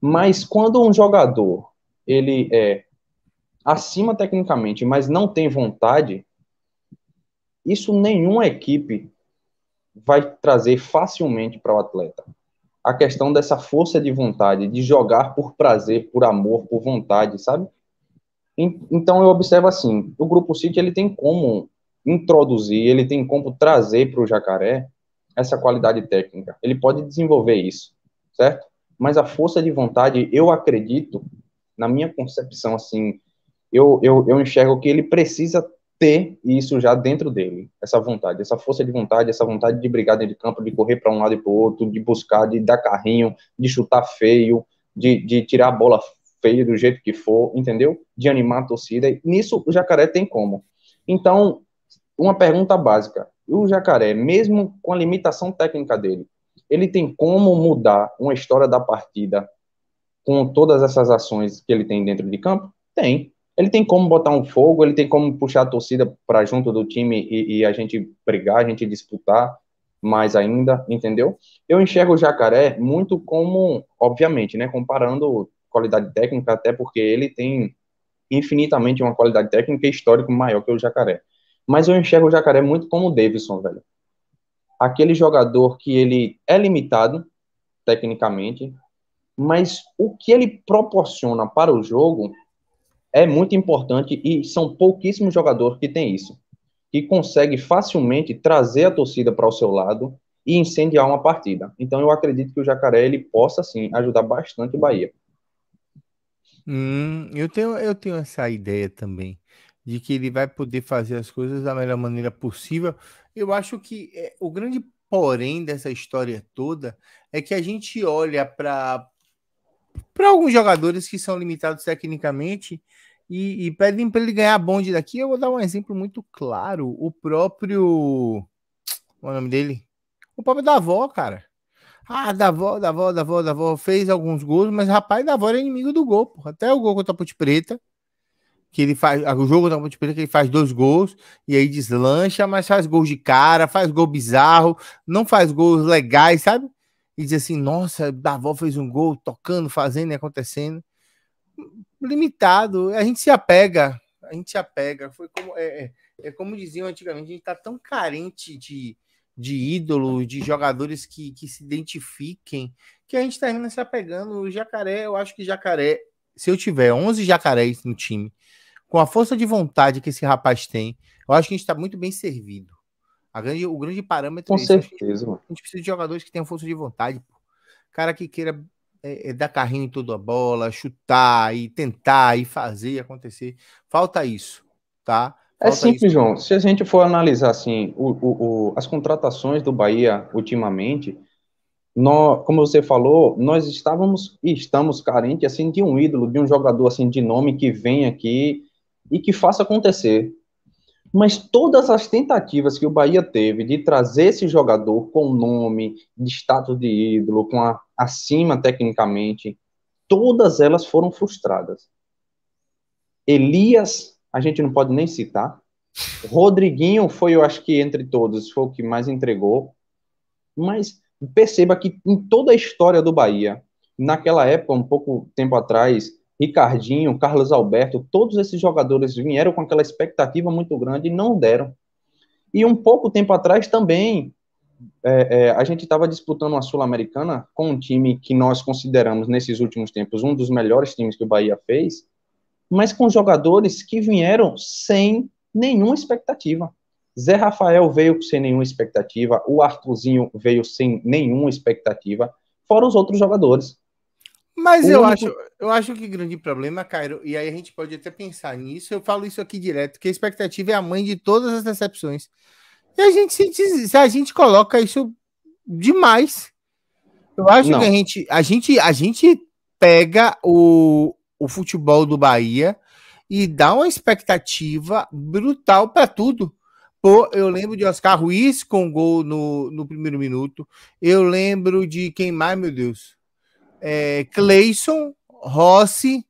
Mas quando um jogador ele é acima tecnicamente, mas não tem vontade, isso nenhuma equipe vai trazer facilmente para o atleta a questão dessa força de vontade, de jogar por prazer, por amor, por vontade, sabe? Então eu observo assim, o grupo City ele tem como introduzir, ele tem como trazer para o jacaré essa qualidade técnica. Ele pode desenvolver isso, certo? Mas a força de vontade, eu acredito, na minha concepção assim, eu, eu, eu enxergo que ele precisa ter isso já dentro dele, essa vontade, essa força de vontade, essa vontade de brigar dentro de campo, de correr para um lado e para o outro, de buscar, de dar carrinho, de chutar feio, de, de tirar a bola feia do jeito que for, entendeu? De animar a torcida. E nisso o jacaré tem como. Então, uma pergunta básica: o jacaré, mesmo com a limitação técnica dele, ele tem como mudar uma história da partida com todas essas ações que ele tem dentro de campo? Tem ele tem como botar um fogo, ele tem como puxar a torcida para junto do time e, e, a gente brigar, a gente disputar mais ainda, entendeu? Eu enxergo o Jacaré muito como, obviamente, né, comparando qualidade técnica, até porque ele tem infinitamente uma qualidade técnica e histórico maior que o Jacaré. Mas eu enxergo o Jacaré muito como o Davidson, velho. Aquele jogador que ele é limitado tecnicamente, mas o que ele proporciona para o jogo é muito importante e são pouquíssimos jogadores que têm isso, que consegue facilmente trazer a torcida para o seu lado e incendiar uma partida. Então eu acredito que o Jacaré ele possa sim ajudar bastante o Bahia. Hum, eu tenho eu tenho essa ideia também de que ele vai poder fazer as coisas da melhor maneira possível. Eu acho que é, o grande porém dessa história toda é que a gente olha para para alguns jogadores que são limitados tecnicamente e, e pedem para ele ganhar bonde daqui. Eu vou dar um exemplo muito claro. O próprio. Qual é o nome dele? O próprio Davó, cara. Ah, Davó, Davó, Davó, Davó fez alguns gols, mas rapaz, Davó é inimigo do gol, porra. Até o gol contra a Ponte Preta, que ele faz, o jogo da Ponte Preta que ele faz dois gols e aí deslancha, mas faz gols de cara, faz gol bizarro, não faz gols legais, sabe? e dizer assim, nossa, a avó fez um gol, tocando, fazendo e acontecendo. Limitado, a gente se apega, a gente se apega. Foi como, é, é, é como diziam antigamente, a gente está tão carente de, de ídolos, de jogadores que, que se identifiquem, que a gente termina se apegando. O Jacaré, eu acho que Jacaré, se eu tiver 11 jacarés no time, com a força de vontade que esse rapaz tem, eu acho que a gente está muito bem servido. Grande, o grande parâmetro Com é certeza, mano. A gente precisa de jogadores que tenham força de vontade. Pô. Cara que queira é, é dar carrinho em toda a bola, chutar e tentar e fazer acontecer. Falta isso, tá? É Falta é simples, isso. João. Se a gente for analisar assim, o, o, o, as contratações do Bahia ultimamente, nós, como você falou, nós estávamos e estamos carentes assim de um ídolo, de um jogador assim de nome que venha aqui e que faça acontecer. Mas todas as tentativas que o Bahia teve de trazer esse jogador com nome, de status de ídolo, com a, acima tecnicamente, todas elas foram frustradas. Elias, a gente não pode nem citar. Rodriguinho foi, eu acho que entre todos, foi o que mais entregou. Mas perceba que em toda a história do Bahia, naquela época, um pouco tempo atrás, Ricardinho, Carlos Alberto, todos esses jogadores vieram com aquela expectativa muito grande e não deram. E um pouco tempo atrás também, é, é, a gente estava disputando uma Sul-Americana com um time que nós consideramos, nesses últimos tempos, um dos melhores times que o Bahia fez, mas com jogadores que vieram sem nenhuma expectativa. Zé Rafael veio sem nenhuma expectativa, o Arthurzinho veio sem nenhuma expectativa, fora os outros jogadores. Mas o eu, único... acho, eu acho que grande problema, Cairo, e aí a gente pode até pensar nisso, eu falo isso aqui direto, que a expectativa é a mãe de todas as decepções. E a gente se, diz, a gente coloca isso demais. Eu acho Não. que a gente, a gente, a gente pega o, o futebol do Bahia e dá uma expectativa brutal para tudo. Pô, eu lembro de Oscar Ruiz com gol no, no primeiro minuto. Eu lembro de quem mais, meu Deus é, Cleison, Rossi,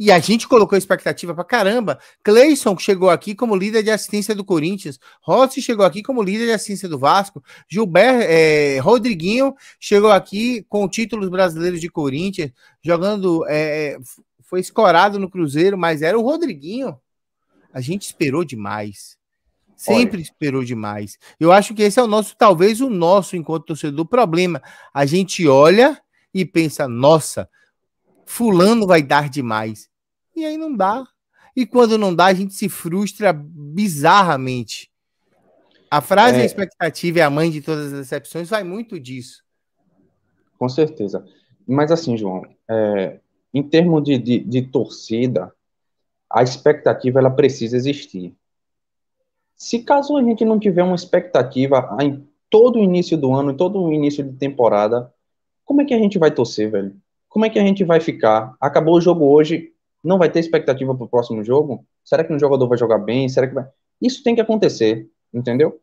e a gente colocou expectativa para caramba. Cleison chegou aqui como líder de assistência do Corinthians. Rossi chegou aqui como líder de assistência do Vasco. Gilberto, é, Rodriguinho chegou aqui com títulos brasileiros de Corinthians, jogando. É, é foi escorado no Cruzeiro, mas era o Rodriguinho. A gente esperou demais. Sempre esperou demais. Eu acho que esse é o nosso, talvez o nosso, enquanto torcedor, problema. A gente olha e pensa, nossa, fulano vai dar demais. E aí não dá. E quando não dá, a gente se frustra bizarramente. A frase é... a expectativa é a mãe de todas as decepções vai muito disso. Com certeza. Mas assim, João, é, em termos de, de, de, torcida, a expectativa ela precisa existir. Se caso a gente não tiver uma expectativa em todo o início do ano, em todo o início de temporada, como é que a gente vai torcer, velho? Como é que a gente vai ficar? Acabou o jogo hoje, não vai ter expectativa para o próximo jogo? Será que um jogador vai jogar bem? Será que vai... Isso tem que acontecer, entendeu?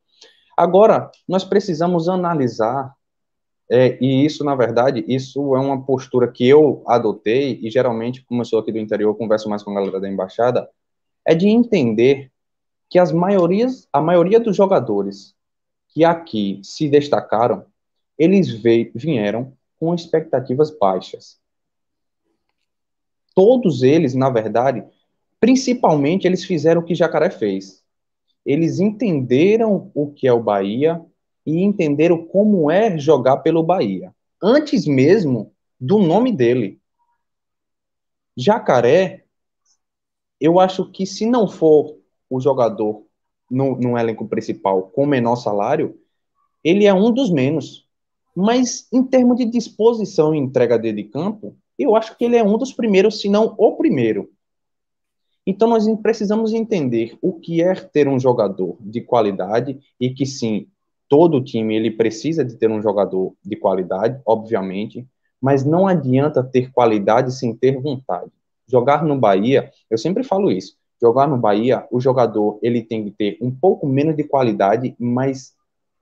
Agora, nós precisamos analisar, é, e isso, na verdade, isso é uma postura que eu adotei, e geralmente, como eu sou aqui do interior, converso mais com a galera da embaixada, é de entender que as maiorias, a maioria dos jogadores que aqui se destacaram, eles veio, vieram com expectativas baixas. Todos eles, na verdade, principalmente eles fizeram o que Jacaré fez. Eles entenderam o que é o Bahia e entenderam como é jogar pelo Bahia, antes mesmo do nome dele. Jacaré, eu acho que se não for o jogador no, no elenco principal com menor salário, ele é um dos menos. Mas em termos de disposição e entrega dele de campo, eu acho que ele é um dos primeiros, se não o primeiro. Então nós precisamos entender o que é ter um jogador de qualidade e que sim, todo time ele precisa de ter um jogador de qualidade, obviamente, mas não adianta ter qualidade sem ter vontade. Jogar no Bahia, eu sempre falo isso. Jogar no Bahia, o jogador ele tem que ter um pouco menos de qualidade, mas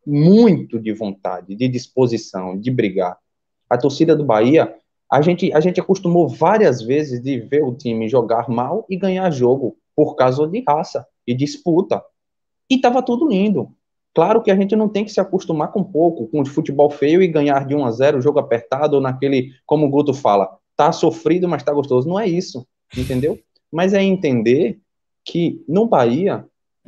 muito de vontade, de disposição, de brigar. A torcida do Bahia, a gente, a gente acostumou várias vezes de ver o time jogar mal e ganhar jogo por causa de raça e disputa. E estava tudo lindo. Claro que a gente não tem que se acostumar com pouco, com o futebol feio e ganhar de 1 a 0 jogo apertado, ou naquele, como o Guto fala, tá sofrido, mas tá gostoso. Não é isso, entendeu? Mas é entender que no Bahia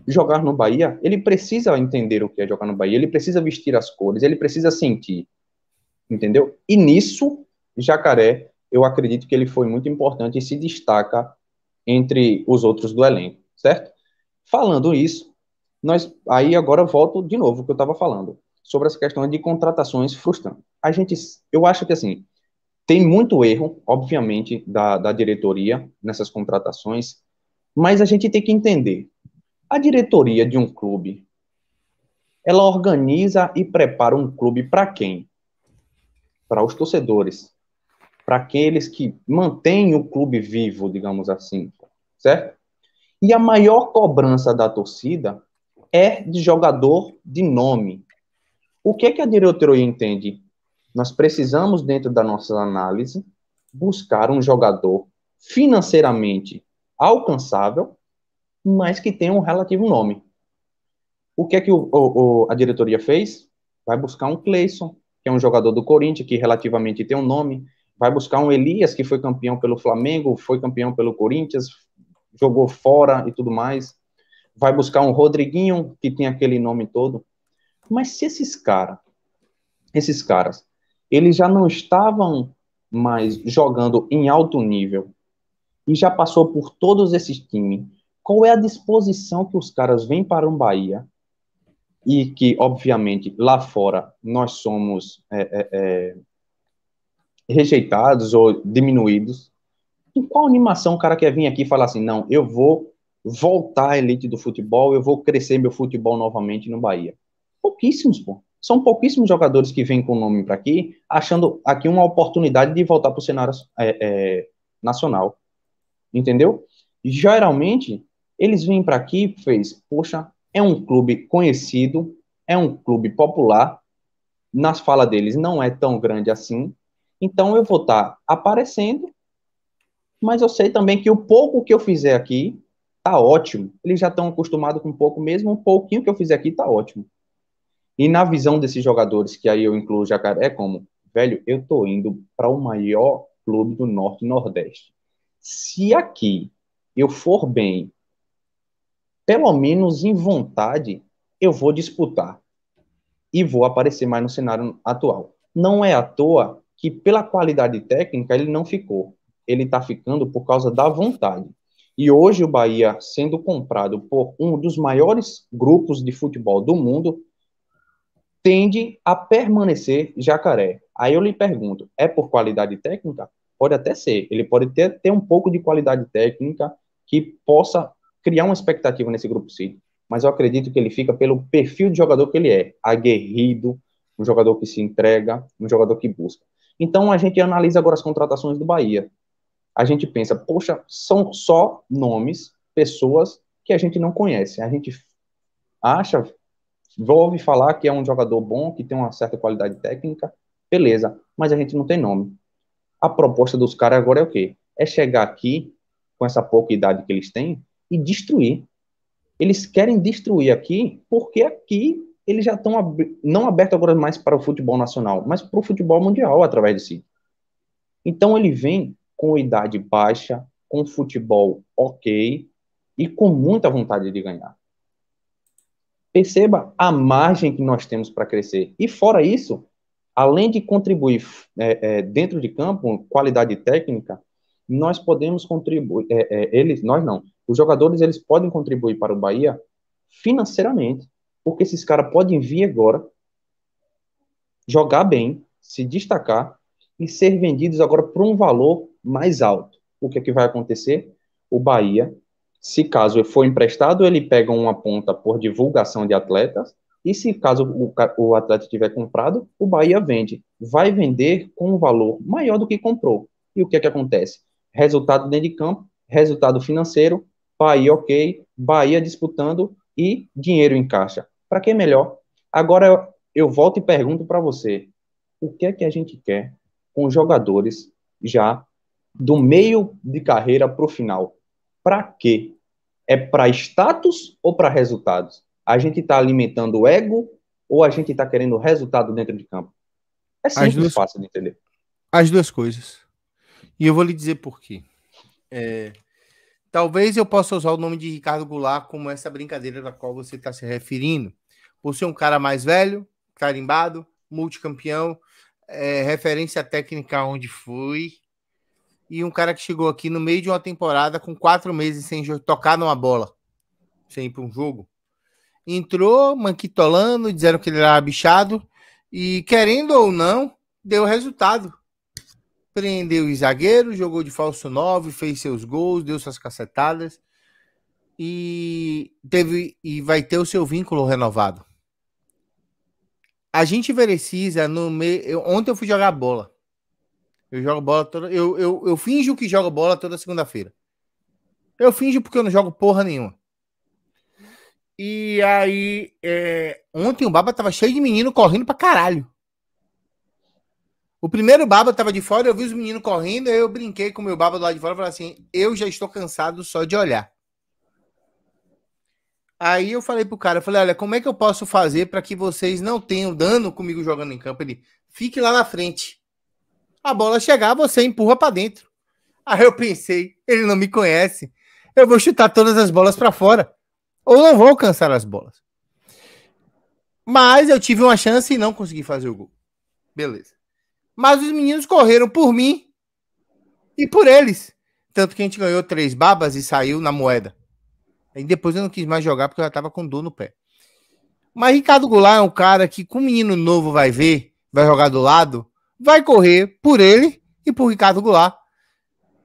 jogar no Bahia, ele precisa entender o que é jogar no Bahia, ele precisa vestir as cores, ele precisa sentir. Entendeu? E nisso, Jacaré, eu acredito que ele foi muito importante e se destaca entre os outros do elenco, certo? Falando isso, nós aí agora volto de novo o que eu estava falando sobre essa questão de contratações frustrantes. A gente, eu acho que assim, tem muito erro, obviamente, da, da diretoria nessas contratações, mas a gente tem que entender a diretoria de um clube, ela organiza e prepara um clube para quem? Para os torcedores, para aqueles que mantêm o clube vivo, digamos assim, certo? E a maior cobrança da torcida é de jogador de nome. O que, é que a diretoria entende? Nós precisamos, dentro da nossa análise, buscar um jogador financeiramente alcançável mas que tem um relativo nome. O que é que o, o, a diretoria fez? Vai buscar um Cleison, que é um jogador do Corinthians, que relativamente tem um nome. Vai buscar um Elias, que foi campeão pelo Flamengo, foi campeão pelo Corinthians, jogou fora e tudo mais. Vai buscar um Rodriguinho, que tem aquele nome todo. Mas se esses caras, esses caras, eles já não estavam mais jogando em alto nível e já passou por todos esses times qual é a disposição que os caras vêm para um Bahia e que, obviamente, lá fora nós somos é, é, é, rejeitados ou diminuídos. Em qual animação o cara quer vir aqui e falar assim, não, eu vou voltar à elite do futebol, eu vou crescer meu futebol novamente no Bahia? Pouquíssimos, pô. São pouquíssimos jogadores que vêm com o nome para aqui, achando aqui uma oportunidade de voltar para o cenário é, é, nacional. Entendeu? Geralmente, eles vêm para aqui, fez, poxa, é um clube conhecido, é um clube popular, nas falas deles não é tão grande assim, então eu vou estar tá aparecendo, mas eu sei também que o pouco que eu fizer aqui tá ótimo. Eles já estão acostumados com pouco mesmo, um pouquinho que eu fizer aqui tá ótimo. E na visão desses jogadores, que aí eu incluo o Jacaré, é como, velho, eu tô indo para o maior clube do Norte e Nordeste. Se aqui eu for bem pelo menos em vontade, eu vou disputar e vou aparecer mais no cenário atual. Não é à toa que, pela qualidade técnica, ele não ficou. Ele está ficando por causa da vontade. E hoje o Bahia, sendo comprado por um dos maiores grupos de futebol do mundo, tende a permanecer jacaré. Aí eu lhe pergunto, é por qualidade técnica? Pode até ser. Ele pode ter, ter um pouco de qualidade técnica que possa criar uma expectativa nesse grupo City, mas eu acredito que ele fica pelo perfil de jogador que ele é, aguerrido, um jogador que se entrega, um jogador que busca. Então a gente analisa agora as contratações do Bahia. A gente pensa, poxa, são só nomes, pessoas que a gente não conhece. A gente acha, ouve falar que é um jogador bom, que tem uma certa qualidade técnica, beleza, mas a gente não tem nome. A proposta dos caras agora é o quê? É chegar aqui com essa pouca idade que eles têm, e destruir. Eles querem destruir aqui porque aqui eles já estão ab não abertos agora mais para o futebol nacional, mas para o futebol mundial através de si. Então ele vem com idade baixa, com futebol ok e com muita vontade de ganhar. Perceba a margem que nós temos para crescer. E fora isso, além de contribuir é, é, dentro de campo, qualidade técnica, nós podemos contribuir, é, é eles, nós não, os jogadores eles podem contribuir para o Bahia financeiramente, porque esses caras podem vir agora jogar bem, se destacar e ser vendidos agora por um valor mais alto. O que é que vai acontecer? O Bahia, se caso for emprestado, ele pega uma ponta por divulgação de atletas, e se caso o, o atleta tiver comprado, o Bahia vende. Vai vender com um valor maior do que comprou. E o que é que acontece? Resultado dentro de campo, resultado financeiro, Bahia ok, Bahia disputando e dinheiro em caixa. Para que melhor? Agora eu volto e pergunto para você: o que é que a gente quer com jogadores já do meio de carreira para o final? Para quê? É para status ou para resultados? A gente está alimentando o ego ou a gente está querendo resultado dentro de campo? É simples, duas, fácil de entender. As duas coisas. E eu vou lhe dizer por quê. É, Talvez eu possa usar o nome de Ricardo Goulart como essa brincadeira da qual você está se referindo, por ser um cara mais velho, carimbado, multicampeão, é, referência técnica onde foi, e um cara que chegou aqui no meio de uma temporada com quatro meses sem tocar numa bola, sem ir para um jogo. Entrou manquitolando, disseram que ele era bichado, e querendo ou não, deu resultado. Prendeu o zagueiro jogou de falso 9, fez seus gols, deu suas cacetadas e teve e vai ter o seu vínculo renovado. A gente precisa no meio. Ontem eu fui jogar bola. Eu jogo bola toda. Eu, eu, eu finjo que jogo bola toda segunda-feira. Eu finjo porque eu não jogo porra nenhuma. E aí, é, ontem o Baba tava cheio de menino correndo pra caralho. O primeiro baba tava de fora, eu vi os meninos correndo, aí eu brinquei com o meu baba do lado de fora e falei assim: eu já estou cansado só de olhar. Aí eu falei pro cara, eu falei, olha, como é que eu posso fazer para que vocês não tenham dano comigo jogando em campo? Ele, fique lá na frente. A bola chegar, você empurra para dentro. Aí eu pensei, ele não me conhece. Eu vou chutar todas as bolas para fora. Ou não vou alcançar as bolas. Mas eu tive uma chance e não consegui fazer o gol. Beleza. Mas os meninos correram por mim e por eles. Tanto que a gente ganhou três babas e saiu na moeda. E depois eu não quis mais jogar porque eu já tava com dor no pé. Mas Ricardo Goulart é um cara que, com um menino novo vai ver, vai jogar do lado, vai correr por ele e por Ricardo Goulart.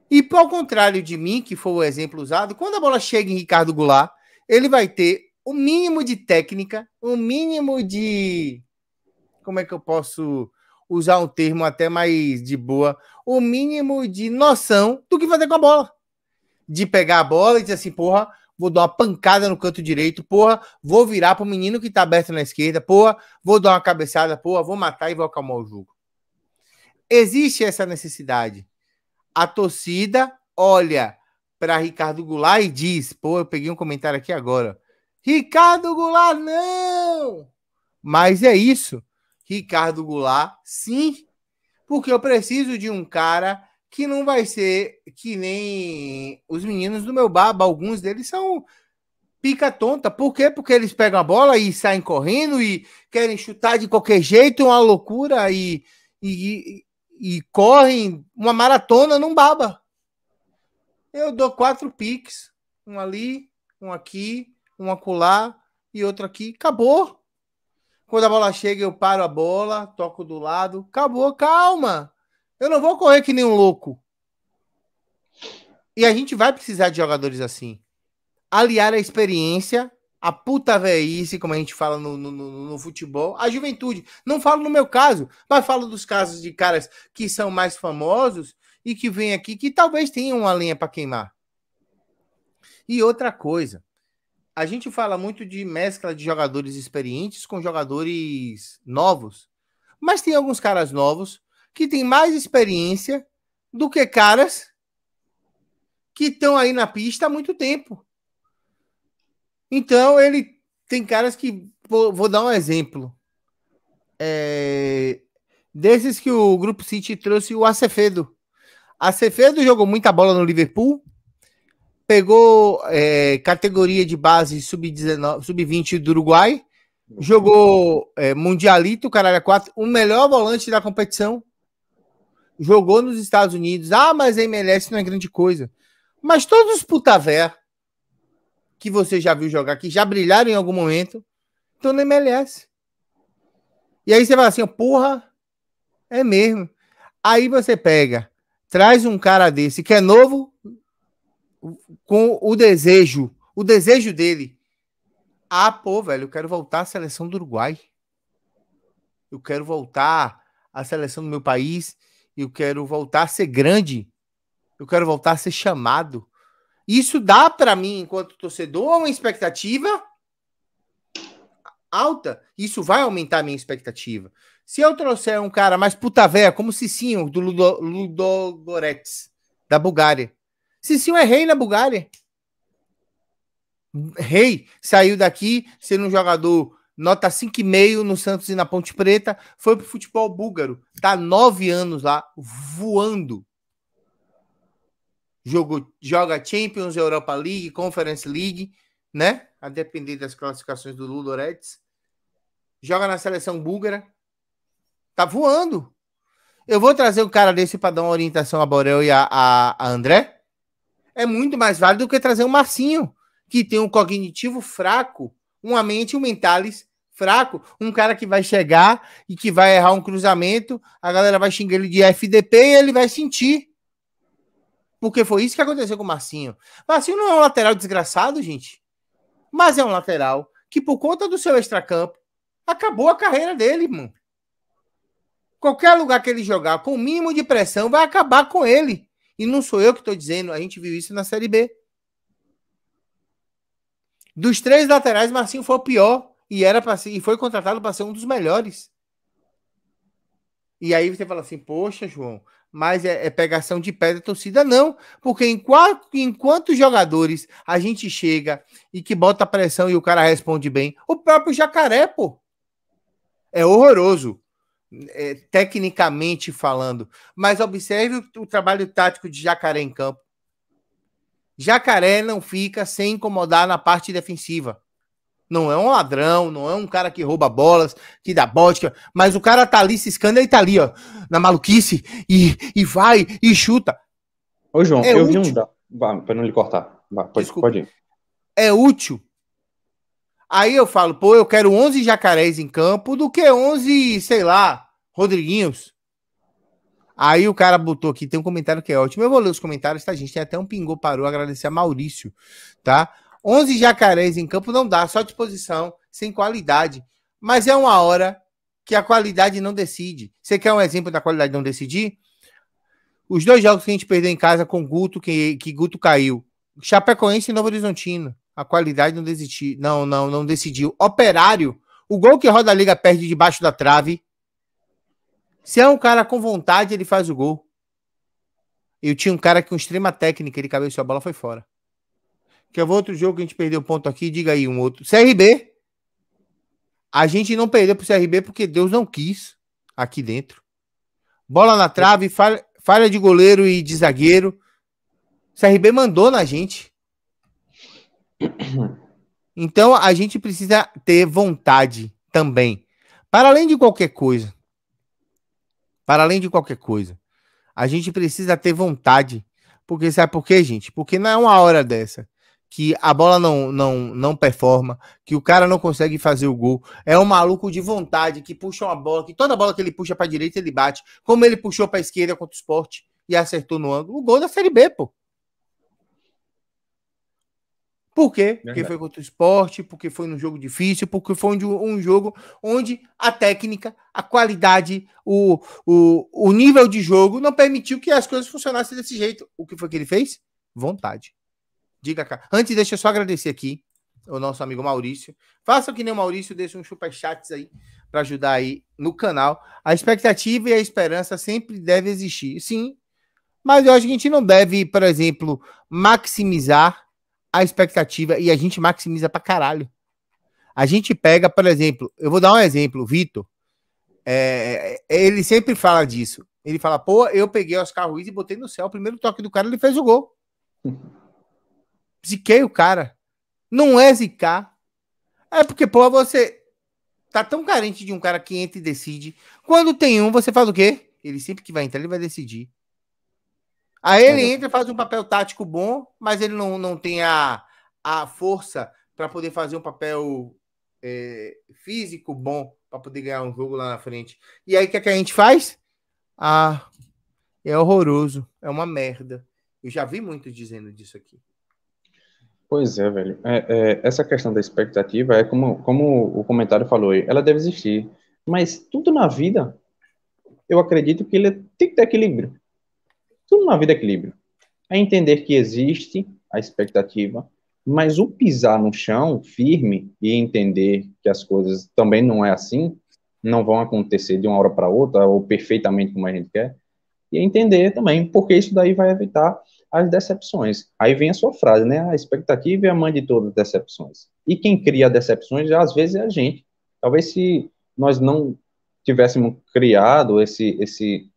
E ao contrário de mim, que foi o exemplo usado, quando a bola chega em Ricardo Goulart, ele vai ter o mínimo de técnica, o mínimo de. Como é que eu posso usar um termo até mais de boa, o mínimo de noção do que fazer com a bola. De pegar a bola e dizer assim, porra, vou dar uma pancada no canto direito, porra, vou virar pro menino que tá aberto na esquerda, porra, vou dar uma cabeçada, porra, vou matar e vou acalmar o jogo. Existe essa necessidade. A torcida olha para Ricardo Goulart e diz, pô, eu peguei um comentário aqui agora. Ricardo Goulart não! Mas é isso. Ricardo Goulart, sim, porque eu preciso de um cara que não vai ser que nem os meninos do meu baba, alguns deles são pica tonta. Por quê? Porque eles pegam a bola e saem correndo e querem chutar de qualquer jeito, é uma loucura e, e, e, correm uma maratona num baba. Eu dou quatro piques, um ali, um aqui, um acolá e outro aqui. Acabou. Quando a bola chega, eu paro a bola, toco do lado. Acabou, calma. Eu não vou correr que nem um louco. E a gente vai precisar de jogadores assim. Aliar a experiência, a puta velhice, como a gente fala no, no, no, futebol, a juventude. Não falo no meu caso, mas falo dos casos de caras que são mais famosos e que vêm aqui que talvez tenham uma linha para queimar. E outra coisa, a gente fala muito de mescla de jogadores experientes com jogadores novos, mas tem alguns caras novos que têm mais experiência do que caras que estão aí na pista há muito tempo. Então, ele tem caras que. Vou, vou dar um exemplo. É, desses que o Grupo City trouxe o Acevedo. Acevedo jogou muita bola no Liverpool, pegou é, categoria de base sub-19, sub-20 do Uruguai, jogou é, Mundialito, Caralho 4, é o melhor volante da competição. Jogou nos Estados Unidos. Ah, mas a MLS não é grande coisa. Mas todos os putaver que você já viu jogar, que já brilharam em algum momento, estão na MLS. E aí você fala assim, porra, é mesmo. Aí você pega, traz um cara desse que é novo, com o desejo, o desejo dele. Ah, pô, velho, eu quero voltar à seleção do Uruguai. Eu quero voltar à seleção do meu país. Eu quero voltar a ser grande. Eu quero voltar a ser chamado. Isso dá para mim, enquanto torcedor, uma expectativa alta. Isso vai aumentar a minha expectativa. Se eu trouxer um cara mais puta véia, como Cicinho, do Ludo, Ludogorets, da Bulgária, Cicinho é rei na Bulgária. Rei. Saiu daqui sendo um jogador nota 5,5 no Santos e na Ponte Preta. Foi pro futebol búlgaro. Tá nove anos lá, voando. Jogo, joga Champions, Europa League, Conference League, né? A depender das classificações do Ludorets. Joga na seleção búlgara. Tá voando. Eu vou trazer um cara desse para dar uma orientação a Borel e a, a, a André é muito mais válido do que trazer um Marcinho, que tem um cognitivo fraco, uma mente, um mentalis fraco, um cara que vai chegar e que vai errar um cruzamento, a galera vai xingar ele de FDP e ele vai sentir. Porque foi isso que aconteceu com o Marcinho. Marcinho não é um lateral desgraçado, gente. Mas é um lateral que, por conta do seu extracampo, acabou a carreira dele, irmão. Qualquer lugar que ele jogar com o mínimo de pressão vai acabar com ele. E não sou eu que estou dizendo, a gente viu isso na Série B. Dos três laterais, Marcinho foi o pior e era para e foi contratado para ser um dos melhores. E aí você fala assim, poxa, João, mas é, é pegação de pé da torcida, não, porque enquanto, enquanto jogadores a gente chega e que bota pressão e o cara responde bem, o próprio jacaré, pô, é horroroso é, tecnicamente falando, mas observe o, o trabalho tático de Jacaré em campo. Jacaré não fica sem incomodar na parte defensiva. Não é um ladrão, não é um cara que rouba bolas, que dá bótica, mas o cara tá ali ciscando e tá ali, ó, na maluquice, e, e vai, e chuta. Ô, João, é eu útil. vi um. Da... Para não lhe cortar. Pode, pode ir. É útil Aí eu falo, pô, eu quero 11 jacarés em campo do que 11, sei lá, Rodriguinhos. Aí o cara botou aqui, tem um comentário que é ótimo. Eu vou ler os comentários, tá, gente? Tem até um pingou parou, agradecer a Maurício, tá? 11 jacarés em campo não dá, só disposição, sem qualidade. Mas é uma hora que a qualidade não decide. Você quer um exemplo da qualidade não decidir? Os dois jogos que a gente perdeu em casa com Guto, que, que Guto caiu. Chapecoense e Novo Horizontino. A qualidade não desistiu. Não, não, não decidiu. Operário. O gol que roda a liga perde debaixo da trave. Se é um cara com vontade, ele faz o gol. Eu tinha um cara com extrema técnica, ele cabeceou a bola foi fora. Que é outro jogo que a gente perdeu ponto aqui, diga aí um outro. CRB. A gente não perdeu pro CRB porque Deus não quis aqui dentro. Bola na trave, falha de goleiro e de zagueiro. CRB mandou na gente. Então a gente precisa ter vontade também. Para além de qualquer coisa. Para além de qualquer coisa. A gente precisa ter vontade. Porque sabe por quê, gente? Porque não é uma hora dessa que a bola não, não, não performa, que o cara não consegue fazer o gol. É um maluco de vontade que puxa uma bola, que toda bola que ele puxa para direita ele bate, como ele puxou para esquerda contra o esporte e acertou no ângulo. O gol da Série B, pô. Por quê? Porque foi contra o esporte, porque foi num jogo difícil, porque foi um, um jogo onde a técnica, a qualidade, o, o, o nível de jogo não permitiu que as coisas funcionassem desse jeito. O que foi que ele fez? Vontade. Diga cá. Antes, deixa eu só agradecer aqui o nosso amigo Maurício. Faça o que nem o Maurício, deixa um superchat aí para ajudar aí no canal. A expectativa e a esperança sempre deve existir, sim. Mas eu acho que a gente não deve, por exemplo, maximizar a expectativa e a gente maximiza pra caralho. A gente pega, por exemplo, eu vou dar um exemplo, o Vitor. É, é ele sempre fala disso. Ele fala, pô, eu peguei os Ruiz e botei no céu. O primeiro toque do cara, ele fez o gol. Ziquei o cara. Não é zicar. É porque, pô, você tá tão carente de um cara que entra e decide. Quando tem um, você faz o quê? Ele sempre que vai entrar, ele vai decidir. Aí ele entra e faz um papel tático bom, mas ele não, não tem a, a força para poder fazer um papel é, físico bom para poder ganhar um jogo lá na frente. E aí o que, é que a gente faz? Ah, é horroroso, é uma merda. Eu já vi muito dizendo disso aqui. Pois é, velho. É, é, essa questão da expectativa é como, como o comentário falou aí, ela deve existir. Mas tudo na vida, eu acredito que ele tem que ter equilíbrio. Tudo na vida é equilíbrio. É entender que existe a expectativa, mas o pisar no chão firme e entender que as coisas também não é assim, não vão acontecer de uma hora para outra ou perfeitamente como a gente quer, e entender também porque isso daí vai evitar as decepções. Aí vem a sua frase, né? A expectativa é a mãe de todas as decepções. E quem cria decepções às vezes é a gente. Talvez se nós não tivéssemos criado esse esse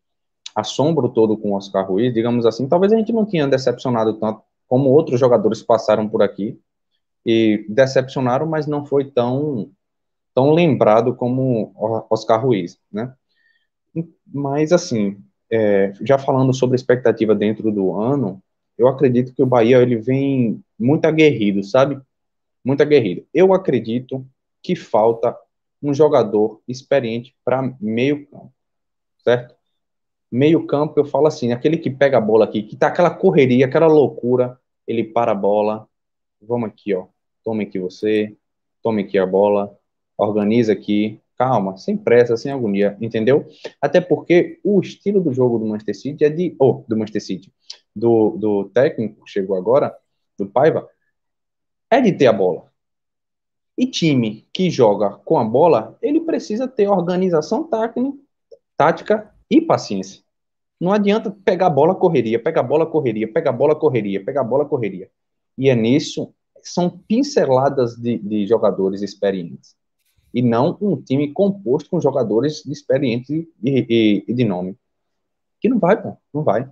assombro todo com o Oscar Ruiz, digamos assim, talvez a gente não tinha decepcionado tanto como outros jogadores passaram por aqui e decepcionaram, mas não foi tão tão lembrado como Oscar Ruiz, né? Mas assim, é, já falando sobre expectativa dentro do ano, eu acredito que o Bahia ele vem muito aguerrido, sabe? Muito aguerrido. Eu acredito que falta um jogador experiente para meio campo, certo? Meio campo, eu falo assim, aquele que pega a bola aqui, que tá aquela correria, aquela loucura, ele para a bola, vamos aqui, ó, tome aqui você, tome aqui a bola, organiza aqui, calma, sem pressa, sem agonia, entendeu? Até porque o estilo do jogo do Manchester City é de, ou oh, do Manchester City, do, do técnico que chegou agora, do Paiva, é de ter a bola. E time que joga com a bola, ele precisa ter organização técnica tática e paciência. Não adianta pegar a bola, correria, pegar a bola, correria, pegar a bola, correria, pegar a bola, correria. E é nisso, são pinceladas de, de jogadores experientes. E não um time composto com jogadores experientes e, e, e de nome. Que não vai, pô, não vai.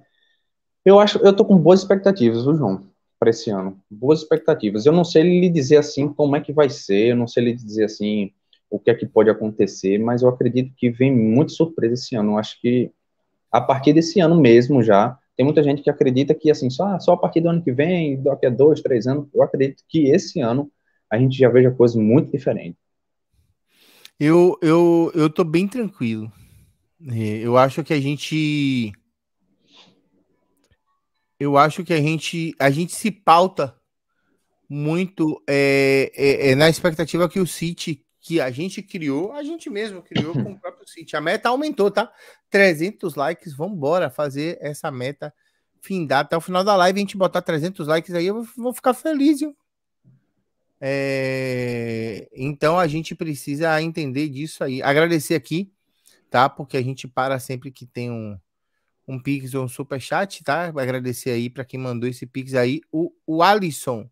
Eu acho, eu tô com boas expectativas, João, para esse ano. Boas expectativas. Eu não sei lhe dizer assim como é que vai ser, eu não sei lhe dizer assim o que é que pode acontecer, mas eu acredito que vem muita surpresa esse ano. Eu acho que a partir desse ano mesmo já. Tem muita gente que acredita que, assim, só, ah, só a partir do ano que vem, daqui a dois, três anos, eu acredito que esse ano a gente já veja coisas muito diferentes. Eu, eu, eu tô bem tranquilo. É, eu acho que a gente. Eu acho que a gente, a gente se pauta muito é, é, é na expectativa que o City que a gente criou, a gente mesmo criou com o próprio sítio. A meta aumentou, tá? 300 likes, vamos embora fazer essa meta findar até o final da live. A gente botar 300 likes aí, eu vou ficar feliz, viu? É... Então a gente precisa entender disso aí. Agradecer aqui, tá? Porque a gente para sempre que tem um, um Pix ou um superchat, tá? Agradecer aí para quem mandou esse Pix aí, o, o Alisson.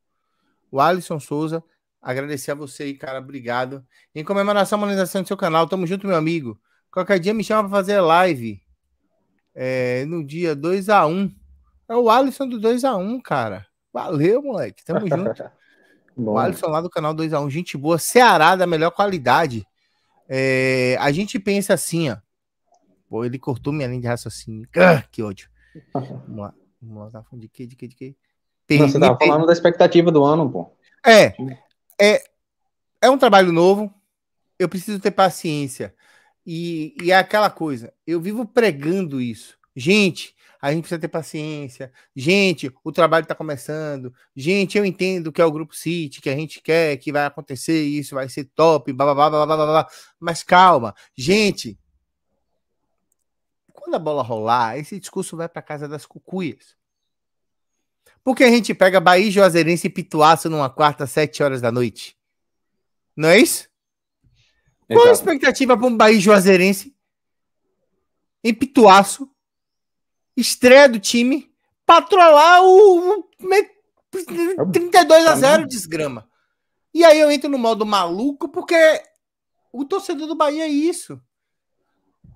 O Alisson Souza Agradecer a você aí, cara. Obrigado. Em comemoração à monetização do seu canal. Tamo junto, meu amigo. Qualquer dia me chama para fazer live. É, no dia 2x1. É o Alisson do 2x1, cara. Valeu, moleque. Tamo junto. Bom, o Alisson lá do canal 2x1. Gente boa. Ceará da melhor qualidade. É, a gente pensa assim, ó. Pô, ele cortou minha linha de raciocínio. Ah, que ódio. Vamos lá. Vamos lá. Tá de que, de que, de que? Per... Você tava per... falando da expectativa do ano, pô. É, é, é um trabalho novo, eu preciso ter paciência. E, e é aquela coisa, eu vivo pregando isso. Gente, a gente precisa ter paciência. Gente, o trabalho está começando. Gente, eu entendo que é o grupo City, que a gente quer, que vai acontecer isso, vai ser top, blá, blá, blá, blá, blá, blá. Mas calma, gente. Quando a bola rolar, esse discurso vai para casa das cucuias. Porque a gente pega Bahia, Juazeirense e Pituaço numa quarta, sete horas da noite. Não é isso? Qual a expectativa para um Bahia Juazeirense em Pituaço, estreia do time, patrolar o, o 32 é a 0 é desgrama. E aí eu entro no modo maluco porque o torcedor do Bahia é isso.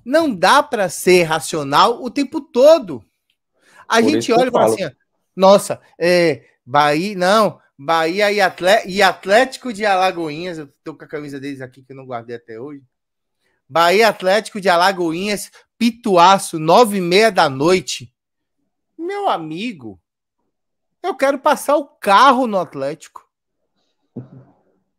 Não dá para ser racional o tempo todo. A Por gente olha e fala assim: nossa, é, Bahia, não, Bahia e, Atlético, e Atlético de Alagoinhas, eu tô com a camisa deles aqui que eu não guardei até hoje. Bahia Atlético de Alagoinhas, Pituaço, nove e meia da noite. Meu amigo, eu quero passar o carro no Atlético.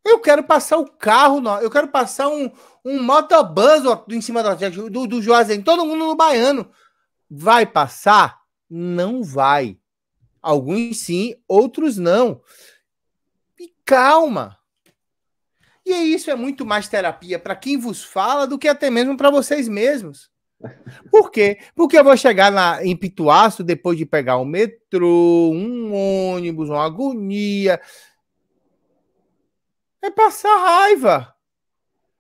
Eu quero passar o carro, no, eu quero passar um, um motobus em cima do Atlético, do, do Juazeiro, todo mundo no Baiano. Vai passar? Não vai. Alguns sim, outros não. E calma. E é isso é muito mais terapia para quem vos fala do que até mesmo para vocês mesmos. Por quê? Porque eu vou chegar na, em Pituaço depois de pegar um metrô, um ônibus, uma agonia. É passar raiva.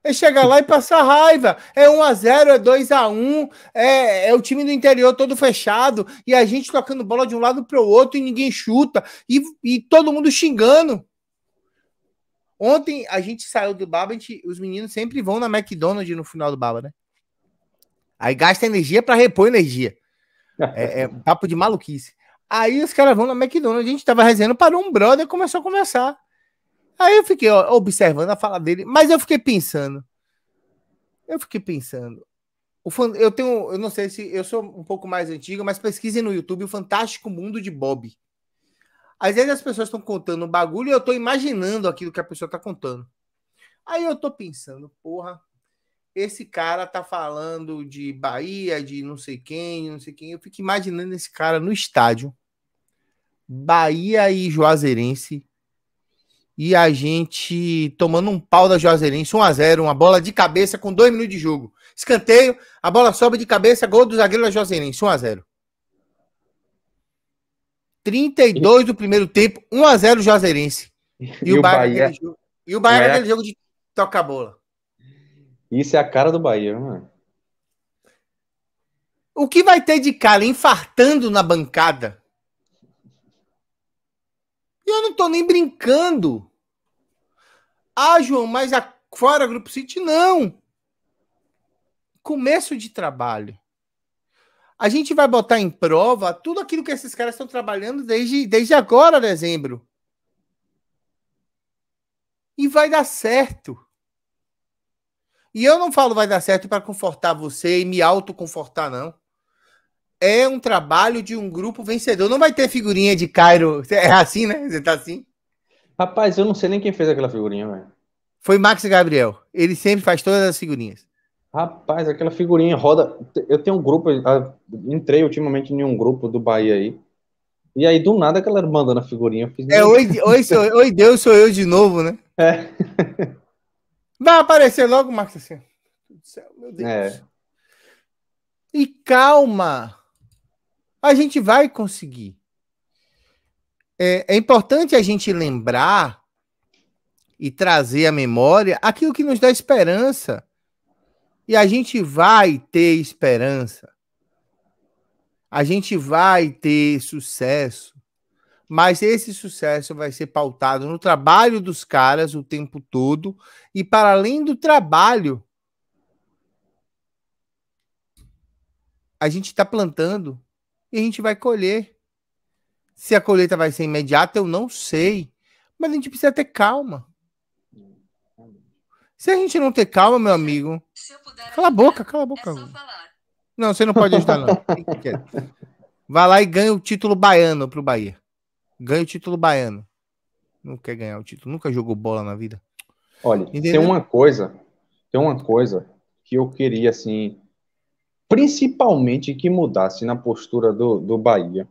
É chegar lá e passar raiva. É 1x0, é 2x1, é, é o time do interior todo fechado, e a gente tocando bola de um lado para o outro e ninguém chuta, e, e todo mundo xingando. Ontem a gente saiu do Baba, gente, os meninos sempre vão na McDonald's no final do Baba, né? Aí gasta energia para repor energia. É, é um papo de maluquice. Aí os caras vão na McDonald's, a gente tava rezando, parou um brother e começou a conversar. Aí eu fiquei ó, observando a fala dele, mas eu fiquei pensando. Eu fiquei pensando. O fan... Eu tenho, eu não sei se eu sou um pouco mais antigo, mas pesquisem no YouTube o Fantástico Mundo de Bob. Às vezes as pessoas estão contando um bagulho e eu estou imaginando aquilo que a pessoa está contando. Aí eu estou pensando, porra, esse cara está falando de Bahia, de não sei quem, não sei quem. Eu fico imaginando esse cara no estádio. Bahia e Juazeirense e a gente tomando um pau da Juazeirense, 1 a 0 uma bola de cabeça com dois minutos de jogo. Escanteio, a bola sobe de cabeça, gol do zagueiro da Juazeirense, 1 a 0 32 do primeiro tempo, 1 a 0 Juazeirense. E, e o Bahia, jogo, e o Bahia Bahia... aquele jogo de tocar a bola. Isso é a cara do Bahia, mano. O que vai ter de cara infartando na bancada não tô nem brincando. Ah, João, mas a, fora Grupo City, não. Começo de trabalho. A gente vai botar em prova tudo aquilo que esses caras estão trabalhando desde, desde agora, dezembro. E vai dar certo. E eu não falo vai dar certo para confortar você e me autoconfortar, não é um trabalho de um grupo vencedor. Não vai ter figurinha de Cairo. É assim, né? Você tá assim? Rapaz, eu não sei nem quem fez aquela figurinha, velho. Foi Max Gabriel. Ele sempre faz todas as figurinhas. Rapaz, aquela figurinha roda. Eu tenho um grupo, ah, entrei ultimamente em um grupo do Bahia aí. E aí, do nada, aquela manda na figurinha. é, oi, oi, sou, oi, Deus, sou eu de novo, né? É. Vai aparecer logo, Marcos, assim. Meu é. Deus. É. E calma a gente vai conseguir. É, é importante a gente lembrar e trazer à memória aquilo que nos dá esperança. E a gente vai ter esperança. A gente vai ter sucesso. Mas esse sucesso vai ser pautado no trabalho dos caras o tempo todo e para além do trabalho. A gente está plantando e a gente vai colher. Se a colheita vai ser imediata, eu não sei. Mas a gente precisa ter calma. Se a gente não ter calma, meu amigo. cala a boca, cala a boca. É não, você não pode ajudar, não. Vai lá e ganha o título baiano pro Bahia. Ganha o título baiano. Não quer ganhar o título, nunca jogou bola na vida. Olha, Entendeu? tem uma coisa, tem uma coisa que eu queria assim principalmente que mudasse na postura do, do Bahia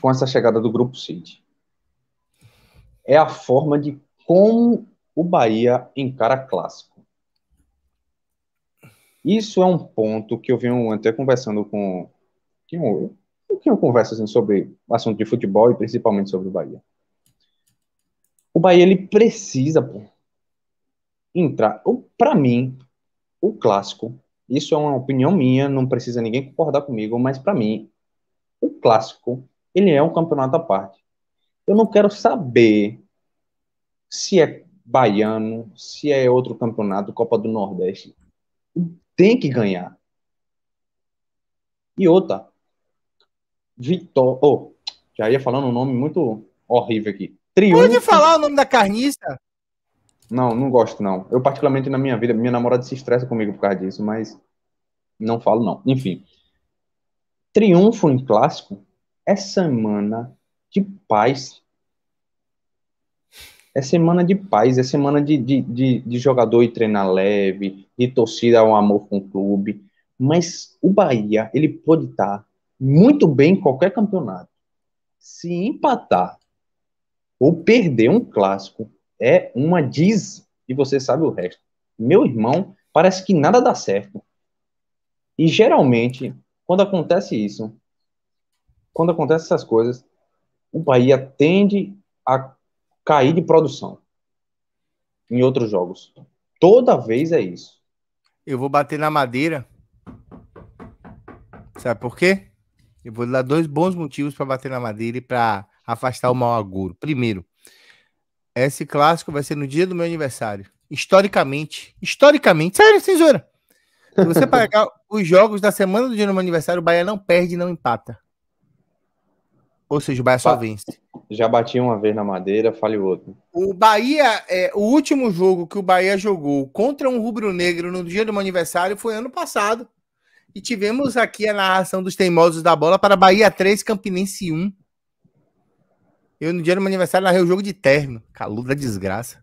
com essa chegada do Grupo City. É a forma de como o Bahia encara clássico. Isso é um ponto que eu venho até conversando com. Que eu, que eu converso assim, sobre assunto de futebol e principalmente sobre o Bahia. O Bahia ele precisa pô, entrar. Para mim, o clássico isso é uma opinião minha, não precisa ninguém concordar comigo, mas para mim, o clássico, ele é um campeonato à parte. Eu não quero saber se é baiano, se é outro campeonato, Copa do Nordeste. Tem que ganhar. E outra, Vitor, oh, já ia falando um nome muito horrível aqui. Triunfo. Pode falar o nome da carniça? Não, não gosto, não. Eu, particularmente, na minha vida, minha namorada se estressa comigo por causa disso, mas não falo, não. Enfim. Triunfo em clássico é semana de paz. É semana de paz, é semana de, de, de, de jogador e treinar leve, de torcida ao um amor com o clube. Mas o Bahia, ele pode estar muito bem em qualquer campeonato. Se empatar ou perder um clássico, é uma diz e você sabe o resto. Meu irmão, parece que nada dá certo. E geralmente, quando acontece isso, quando acontecem essas coisas, o Bahia tende a cair de produção em outros jogos. Toda vez é isso. Eu vou bater na madeira. Sabe por quê? Eu vou dar dois bons motivos para bater na madeira e para afastar o mau agouro. Primeiro, esse clássico vai ser no dia do meu aniversário. Historicamente. Historicamente. Sério, censura? Se você pagar os jogos da semana do dia do meu aniversário, o Bahia não perde e não empata. Ou seja, o Bahia só vence. Já bati uma vez na madeira, fale outro. O Bahia, é, o último jogo que o Bahia jogou contra um rubro-negro no dia do meu aniversário foi ano passado. E tivemos aqui a narração dos teimosos da bola para Bahia 3, Campinense 1. Eu, no dia do meu aniversário, narrei o jogo de terno. Calor da desgraça.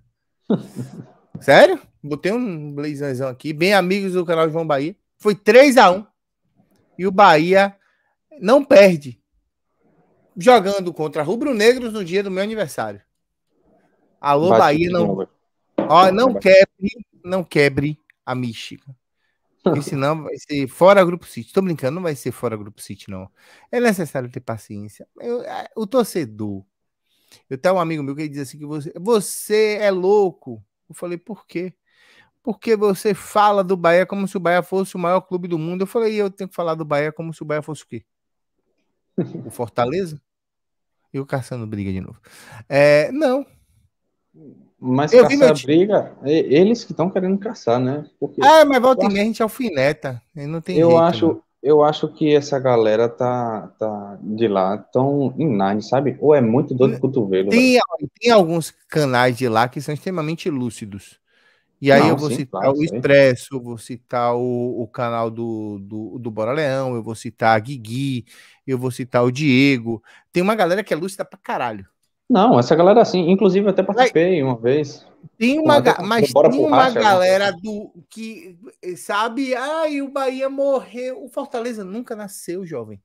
Sério? Botei um blazãozão aqui, bem amigos do canal João Bahia. Foi 3 a 1 E o Bahia não perde. Jogando contra rubro-negros no dia do meu aniversário. Alô, Bate Bahia, não. Ó, não quebre, não quebre a mística. Esse não vai ser fora Grupo City. Tô brincando, não vai ser fora Grupo City, não. É necessário ter paciência. Eu, é, o torcedor eu tenho um amigo meu que diz assim que você, você é louco. Eu falei, por quê? Porque você fala do Bahia como se o Bahia fosse o maior clube do mundo. Eu falei, e eu tenho que falar do Bahia como se o Bahia fosse o quê? O Fortaleza? E o Caçando briga de novo. É, não. Mas eu caçar vi briga, é, eles que estão querendo caçar, né? Porque... Ah, mas volta e meia a gente alfineta. É não tem eu jeito, acho, não. Né? eu acho que essa galera tá, tá de lá tão inane, sabe? Ou é muito dor de hum, cotovelo. Tem, tem alguns canais de lá que são extremamente lúcidos. E aí Não, eu vou sim, citar claro, o Expresso, eu vou citar o, o canal do, do, do, Bora Leão, eu vou citar a Guigui, eu vou citar o Diego. Tem uma galera que é lúcida pra caralho. Não, essa galera assim, inclusive até participei uma vez. Tem uma, mas tem uma né? galera né? do que sabe, ai, o Bahia morreu, o Fortaleza nunca nasceu, jovem.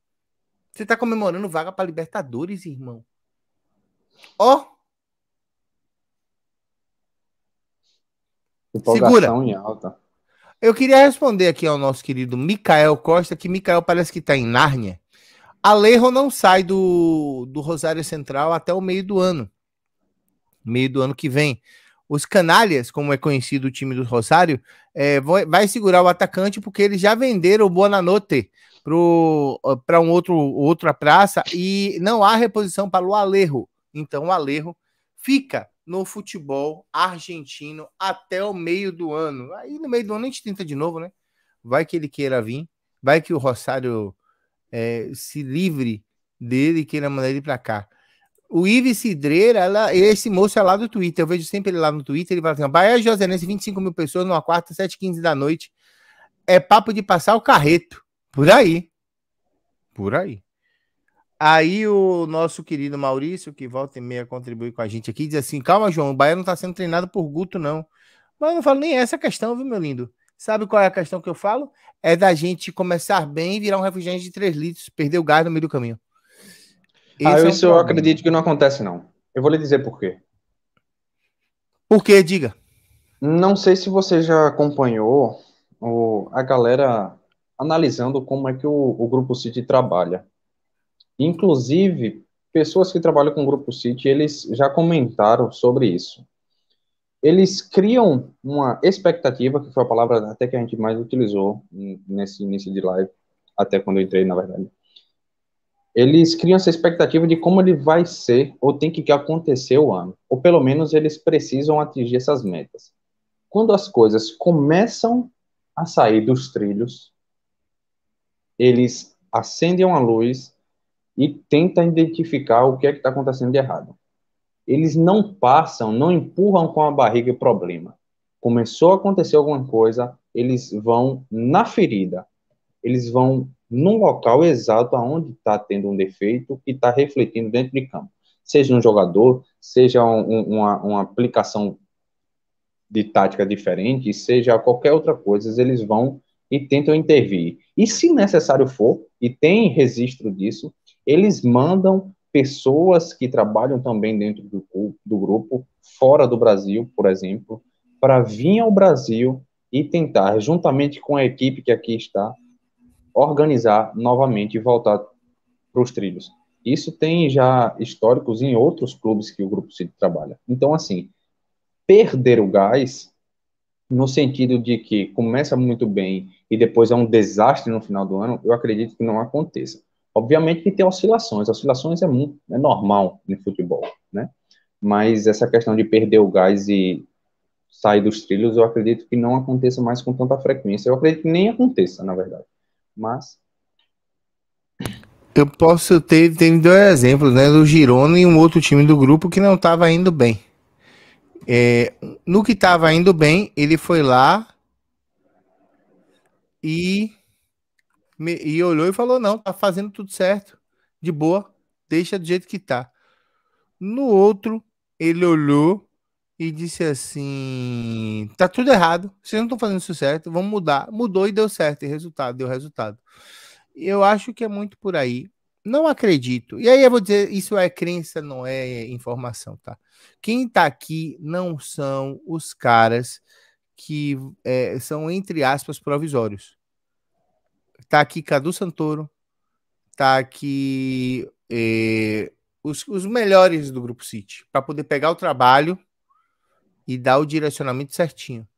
Você tá comemorando vaga para Libertadores, irmão. Ó. Oh. Segura. Em alta. Eu queria responder aqui ao nosso querido Micael Costa, que Micael parece que tá em Nárnia. Alejo não sai do, do Rosário Central até o meio do ano. Meio do ano que vem. Os canalhas, como é conhecido o time do Rosário, é, vai segurar o atacante porque eles já venderam o Bonanote para um outro outra praça e não há reposição para o Alejo. Então o Alejo fica no futebol argentino até o meio do ano. Aí no meio do ano a gente tenta de novo, né? Vai que ele queira vir, vai que o Rosário é, se livre dele e queira mandar ele para cá. O Ives Cidreira, ela, esse moço é lá do Twitter, eu vejo sempre ele lá no Twitter, ele fala assim, Bahia Nesse, 25 mil pessoas numa quarta, 7h15 da noite, é papo de passar o carreto, por aí, por aí. Aí o nosso querido Maurício, que volta e meia contribui com a gente aqui, diz assim, calma João, o Bahia não está sendo treinado por Guto não, mas eu não falo nem essa questão, viu meu lindo, Sabe qual é a questão que eu falo? É da gente começar bem e virar um refrigerante de 3 litros, perder o gás no meio do caminho. Ah, Esse ah, é um isso eu acredito que não acontece, não. Eu vou lhe dizer por quê. Por quê? Diga. Não sei se você já acompanhou o, a galera analisando como é que o, o Grupo City trabalha. Inclusive, pessoas que trabalham com o Grupo City, eles já comentaram sobre isso eles criam uma expectativa, que foi a palavra até que a gente mais utilizou nesse início de live, até quando eu entrei, na verdade. Eles criam essa expectativa de como ele vai ser ou tem que acontecer o ano, ou pelo menos eles precisam atingir essas metas. Quando as coisas começam a sair dos trilhos, eles acendem uma luz e tentam identificar o que é que está acontecendo de errado eles não passam, não empurram com a barriga o problema. Começou a acontecer alguma coisa, eles vão na ferida, eles vão no local exato aonde está tendo um defeito que está refletindo dentro de campo. Seja um jogador, seja um, uma, uma aplicação de tática diferente, seja qualquer outra coisa, eles vão e tentam intervir. E se necessário for, e tem registro disso, eles mandam pessoas que trabalham também dentro do, do grupo, fora do Brasil, por exemplo, para vir ao Brasil e tentar, juntamente com a equipe que aqui está, organizar novamente e voltar para os trilhos. Isso tem já históricos em outros clubes que o Grupo City trabalha. Então, assim, perder o gás, no sentido de que começa muito bem e depois é um desastre no final do ano, eu acredito que não aconteça. Obviamente que tem oscilações, oscilações é, muito, é normal no futebol, né? Mas essa questão de perder o gás e sair dos trilhos, eu acredito que não aconteça mais com tanta frequência. Eu acredito que nem aconteça, na verdade. Mas eu posso ter, tem dois exemplos, né? Do Girona e um outro time do grupo que não estava indo bem. É, no que estava indo bem, ele foi lá e e olhou e falou: não, tá fazendo tudo certo, de boa, deixa do jeito que tá. No outro, ele olhou e disse assim: tá tudo errado, vocês não estão fazendo isso certo, vamos mudar. Mudou e deu certo, e resultado, deu resultado. Eu acho que é muito por aí. Não acredito. E aí eu vou dizer, isso é crença, não é, é informação, tá? Quem tá aqui não são os caras que é, são, entre aspas, provisórios tá aqui Cadu Santoro, tá aqui é, os, os melhores do Grupo City, para poder pegar o trabalho e dar o direcionamento certinho.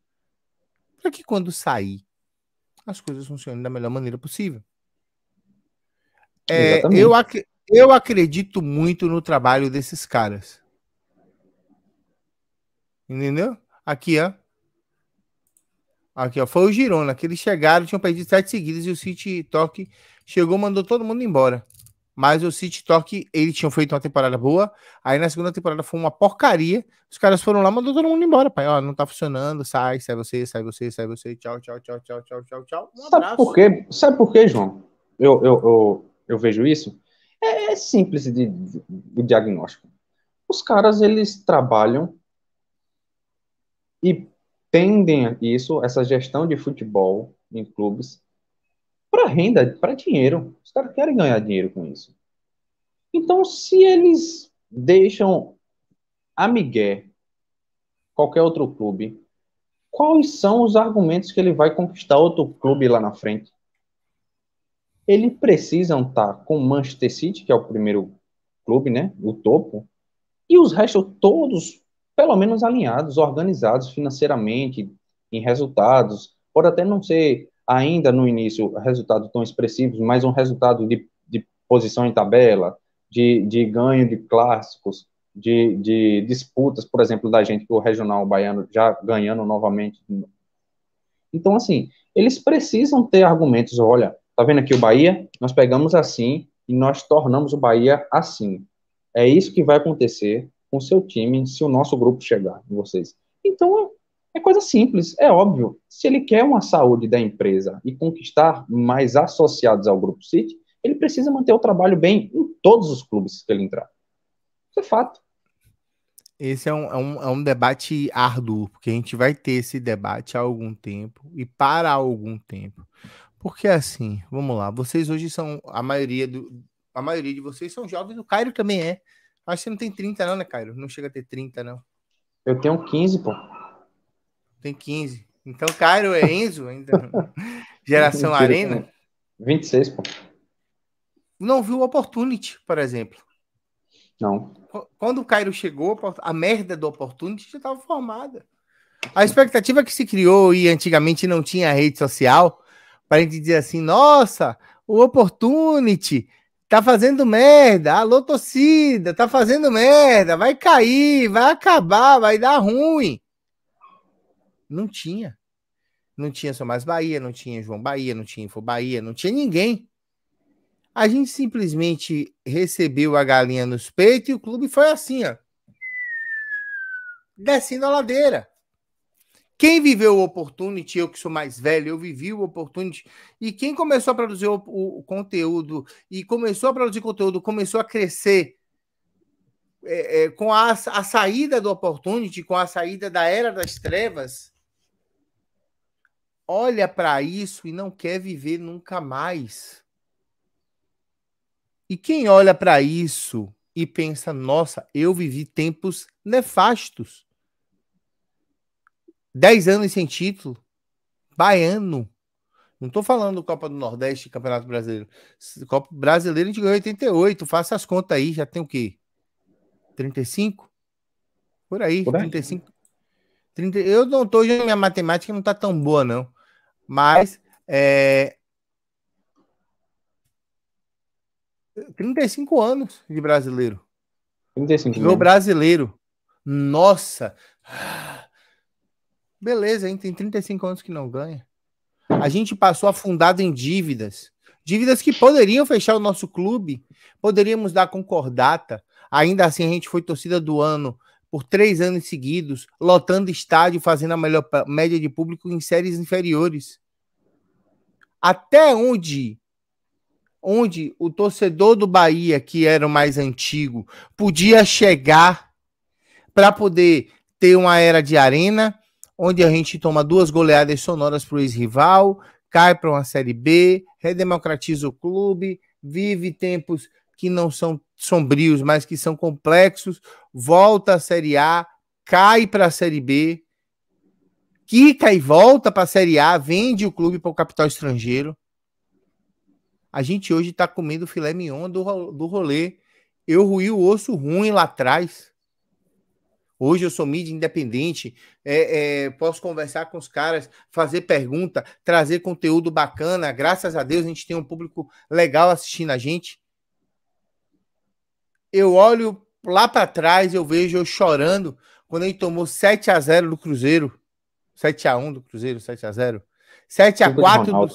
Para que quando sair, as coisas funcionem da melhor maneira possível. É, eu, ac eu acredito muito no trabalho desses caras. Entendeu? Aqui, ó. Aqui, ó, foi o Girona, que eles chegaram, tinham perdido sete seguidas e o City Torque chegou, mandou todo mundo embora. Mas o City Torque, eles tinham feito uma temporada boa, aí na segunda temporada foi uma porcaria, os caras foram lá, mandou todo mundo embora, pai, ó, não tá funcionando, sai, sai você, sai você, sai você, tchau, tchau, tchau, tchau, tchau, tchau, tchau. Um Sabe por quê? Sabe por quê, João? Eu, eu, eu, eu vejo isso? É, é simples de, de, diagnóstico. Os caras, eles trabalham e tendem a isso, essa gestão de futebol em clubes, para renda, para dinheiro. Os caras querem ganhar dinheiro com isso. Então, se eles deixam a Miguel, qualquer outro clube, quais são os argumentos que ele vai conquistar outro clube lá na frente? ele precisa estar com o Manchester City, que é o primeiro clube, né? O topo. E os restos todos pelo menos alinhados, organizados financeiramente, em resultados. Pode até não ser ainda no início resultados tão expressivos, mas um resultado de, de posição em tabela, de, de ganho de clássicos, de, de, disputas, por exemplo, da gente, do regional baiano já ganhando novamente. Então, assim, eles precisam ter argumentos. Olha, tá vendo aqui o Bahia? Nós pegamos assim e nós tornamos o Bahia assim. É isso que vai acontecer com seu time se o nosso grupo chegar em vocês. Então, é, é coisa simples, é óbvio. Se ele quer uma saúde da empresa e conquistar mais associados ao Grupo City, ele precisa manter o trabalho bem em todos os clubes que ele entrar. Isso é fato. Esse é um, é, um, é um debate árduo, porque a gente vai ter esse debate há algum tempo e para algum tempo. Porque assim, vamos lá, vocês hoje são a maioria do. A maioria de vocês são jovens, o Cairo também é. Acho que você não tem 30, não, né, Cairo? Não chega a ter 30, não. Eu tenho 15, pô. Tem 15. Então, Cairo é Enzo ainda. Geração 26, Arena. 26, pô. Não viu o Opportunity, por exemplo. Não. Quando o Cairo chegou, a merda do Opportunity já estava formada. A expectativa que se criou e antigamente não tinha rede social, para a gente dizer assim, nossa, o Opportunity tá fazendo merda, alô torcida, tá fazendo merda, vai cair, vai acabar, vai dar ruim. Não tinha. Não tinha Só Mais Bahia, não tinha João Bahia, não tinha Info Bahia, não tinha ninguém. A gente simplesmente recebeu a galinha nos peitos e o clube foi assim, ó. Descendo a ladeira. Quem viveu o Opportunity, eu que sou mais velho, eu vivi o Opportunity, e quem começou a produzir o, o, o conteúdo e começou a produzir conteúdo, começou a crescer é, é, com a, a saída do Opportunity, com a saída da Era das Trevas, olha para isso e não quer viver nunca mais. E quem olha para isso e pensa, nossa, eu vivi tempos nefastos. 10 anos sem título. Baiano. Não tô falando Copa do Nordeste Campeonato Brasileiro. Copa Brasileira a gente ganhou 88. Faça as contas aí, já tem o quê? 35? Por aí, Por aí. 35. 30, eu não tô, hoje minha matemática não tá tão boa, não. Mas é, 35 anos de brasileiro. 35 anos. brasileiro. Nossa! Nossa! Beleza, hein? Tem 35 anos que não ganha. A gente passou afundado em dívidas. Dívidas que poderiam fechar o nosso clube, poderíamos dar concordata. Ainda assim, a gente foi torcida do ano por três anos seguidos, lotando estádio, fazendo a melhor média de público em séries inferiores. Até onde onde o torcedor do Bahia, que era o mais antigo, podia chegar para poder ter uma era de arena, onde a gente toma duas goleadas sonoras para o ex-rival, cai para uma Série B, redemocratiza o clube, vive tempos que não são sombrios, mas que são complexos, volta à Série A, cai para a Série B, quica e volta para a Série A, vende o clube para o capital estrangeiro. A gente hoje está comendo filé mignon do, do rolê. Eu ruí o osso ruim lá atrás. Hoje eu sou mídia independente, é, é, posso conversar com os caras, fazer pergunta, trazer conteúdo bacana. Graças a Deus a gente tem um público legal assistindo a gente. Eu olho lá para trás, eu vejo eu chorando quando ele tomou 7 a 0 do Cruzeiro. 7 a 1 do Cruzeiro, 7 a 0. 7 a 4 do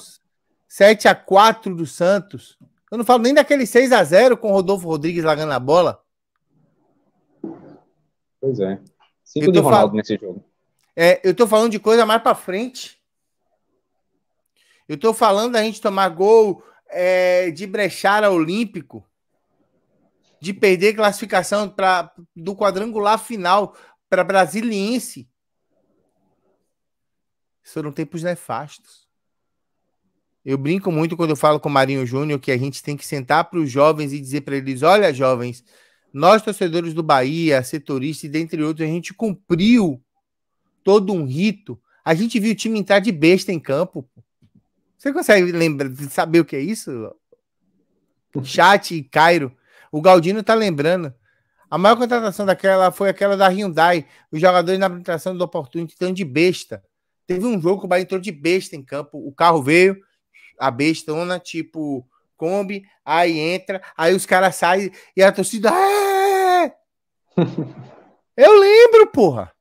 7 a 4 do Santos. Eu não falo nem daquele 6 a 0 com o Rodolfo Rodrigues largando a bola. Pois é. Cinco de Ronaldo fal... nesse jogo. É, eu tô falando de coisa mais para frente. Eu tô falando da gente tomar gol é, de brechar ao Olímpico, de perder classificação pra, do quadrangular final para Brasiliense. Foram tempos nefastos. Eu brinco muito quando eu falo com o Marinho Júnior que a gente tem que sentar para os jovens e dizer para eles: olha, jovens, nós, torcedores do Bahia, setoristas e dentre outros, a gente cumpriu todo um rito. A gente viu o time entrar de besta em campo. Você consegue lembrar, saber o que é isso? Chat e Cairo. O Galdino tá lembrando. A maior contratação daquela foi aquela da Hyundai. Os jogadores na apresentação do oportunidade estão de besta. Teve um jogo que o Bahia entrou de besta em campo. O carro veio, a bestona, tipo Kombi, aí entra, aí os caras saem e a torcida. Eu lembro, porra.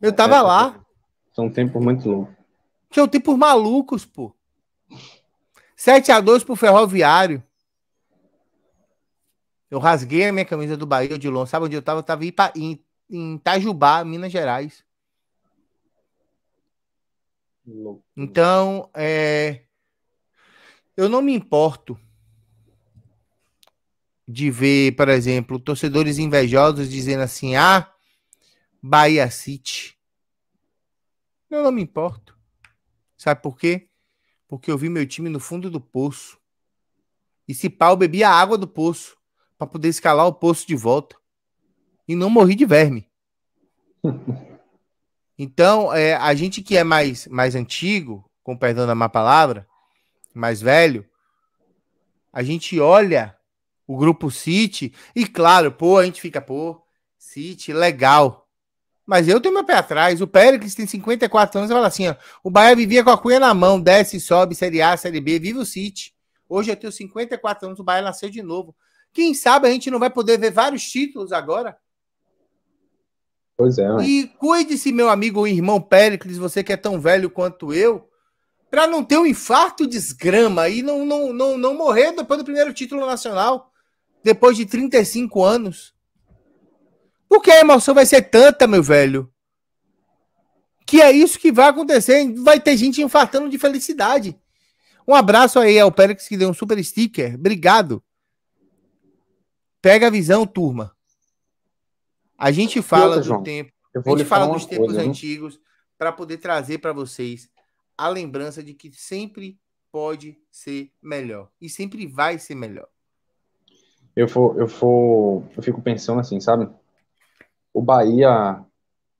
Eu é, tava é, lá. São é tempos muito loucos. São tempos malucos, pô. 7x2 pro Ferroviário. Eu rasguei a minha camisa do Bahia de longe. Sabe onde eu tava? Eu tava em, em Itajubá, Minas Gerais. Então, é... eu não me importo de ver, por exemplo, torcedores invejosos dizendo assim: ah, Bahia City. Eu não me importo. Sabe por quê? Porque eu vi meu time no fundo do poço. E se pau, bebi a água do poço para poder escalar o poço de volta. E não morri de verme. Então, é, a gente que é mais, mais antigo, com perdão da má palavra, mais velho, a gente olha o grupo City. E claro, pô, a gente fica, pô, City, legal. Mas eu tenho meu pé atrás. O Péricles tem 54 anos e fala assim: ó, o Bahia vivia com a cunha na mão, desce, sobe, Série A, Série B, vive o City. Hoje eu tenho 54 anos, o Bahia nasceu de novo. Quem sabe a gente não vai poder ver vários títulos agora? Pois é. E cuide-se, meu amigo ou irmão Péricles, você que é tão velho quanto eu, para não ter um infarto desgrama e não, não, não, não morrer depois do primeiro título nacional depois de 35 anos? Porque a emoção vai ser tanta, meu velho. Que é isso que vai acontecer. Vai ter gente infartando de felicidade. Um abraço aí ao Pérex que deu um super sticker. Obrigado. Pega a visão, turma. A gente fala outra, do tempo. a gente fala dos tempos coisa, antigos para poder trazer para vocês a lembrança de que sempre pode ser melhor e sempre vai ser melhor eu for, eu for, eu fico pensando assim, sabe? O Bahia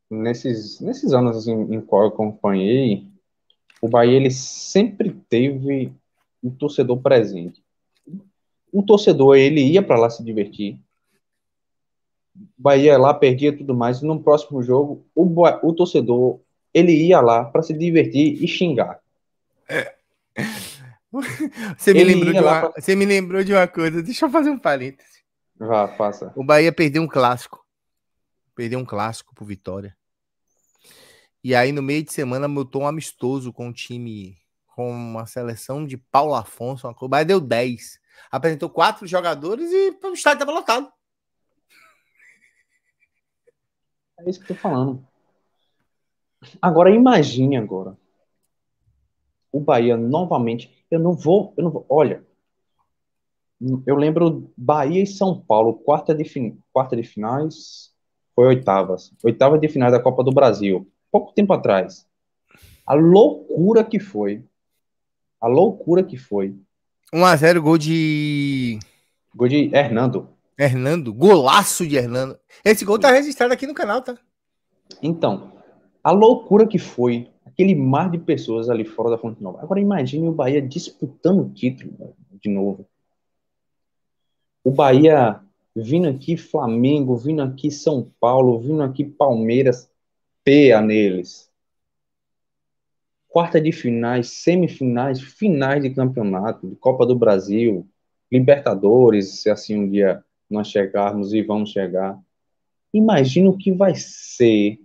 nesses nesses anos assim, em qual eu acompanhei, o Bahia ele sempre teve um torcedor presente. O torcedor ele ia para lá se divertir. O Bahia lá perdia tudo mais, e no próximo jogo o, o torcedor ele ia lá para se divertir e xingar. É, Você me, lembrou de uma, pra... você me lembrou de uma coisa, deixa eu fazer um parêntese. Vá, passa. O Bahia perdeu um clássico. Perdeu um clássico pro Vitória. E aí, no meio de semana, montou um amistoso com um time, com uma seleção de Paulo Afonso. Uma... O Bahia deu 10. Apresentou quatro jogadores e o estádio estava lotado. É isso que eu tô falando. Agora imagine agora. O Bahia novamente eu não vou, eu não vou. Olha, eu lembro Bahia e São Paulo, quarta de, fin... quarta de finais, foi oitavas. Oitava de finais da Copa do Brasil, pouco tempo atrás. A loucura que foi. A loucura que foi. 1x0, gol de. Gol de Hernando. Hernando, golaço de Hernando. Esse gol tá registrado aqui no canal, tá? Então, a loucura que foi aquele mar de pessoas ali fora da Fonte Nova. Agora imagine o Bahia disputando o título né, de novo. O Bahia vindo aqui Flamengo, vindo aqui São Paulo, vindo aqui Palmeiras, peia neles. Quarta de finais, semifinais, finais de campeonato, de Copa do Brasil, Libertadores, se assim um dia nós chegarmos e vamos chegar. Imagina o que vai ser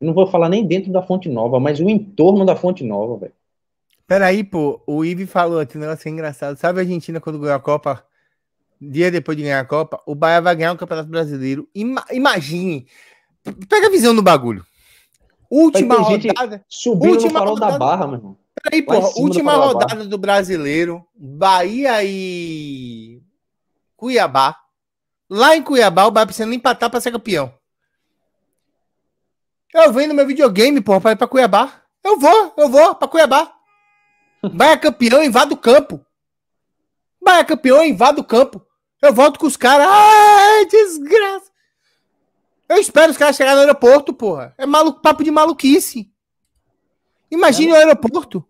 não vou falar nem dentro da Fonte Nova, mas o entorno da Fonte Nova, velho. Peraí, pô, o Ive falou aqui um negócio é engraçado. Sabe a Argentina quando ganhou a Copa? Dia depois de ganhar a Copa, o Bahia vai ganhar o Campeonato Brasileiro. Ima imagine. Pega a visão do bagulho. Última rodada. Subiu última no farol rodada, da barra, meu irmão. Peraí, pô. Última do rodada do brasileiro. Bahia e. Cuiabá. Lá em Cuiabá, o Bahia precisa empatar para ser campeão. Eu venho no meu videogame, porra, pra ir pra Cuiabá. Eu vou, eu vou pra Cuiabá. Bahia campeão, invado o campo. Bahia campeão, invado o campo. Eu volto com os caras. Ai, desgraça. Eu espero os caras chegarem no aeroporto, porra. É maluco, papo de maluquice. Imagine é, o aeroporto.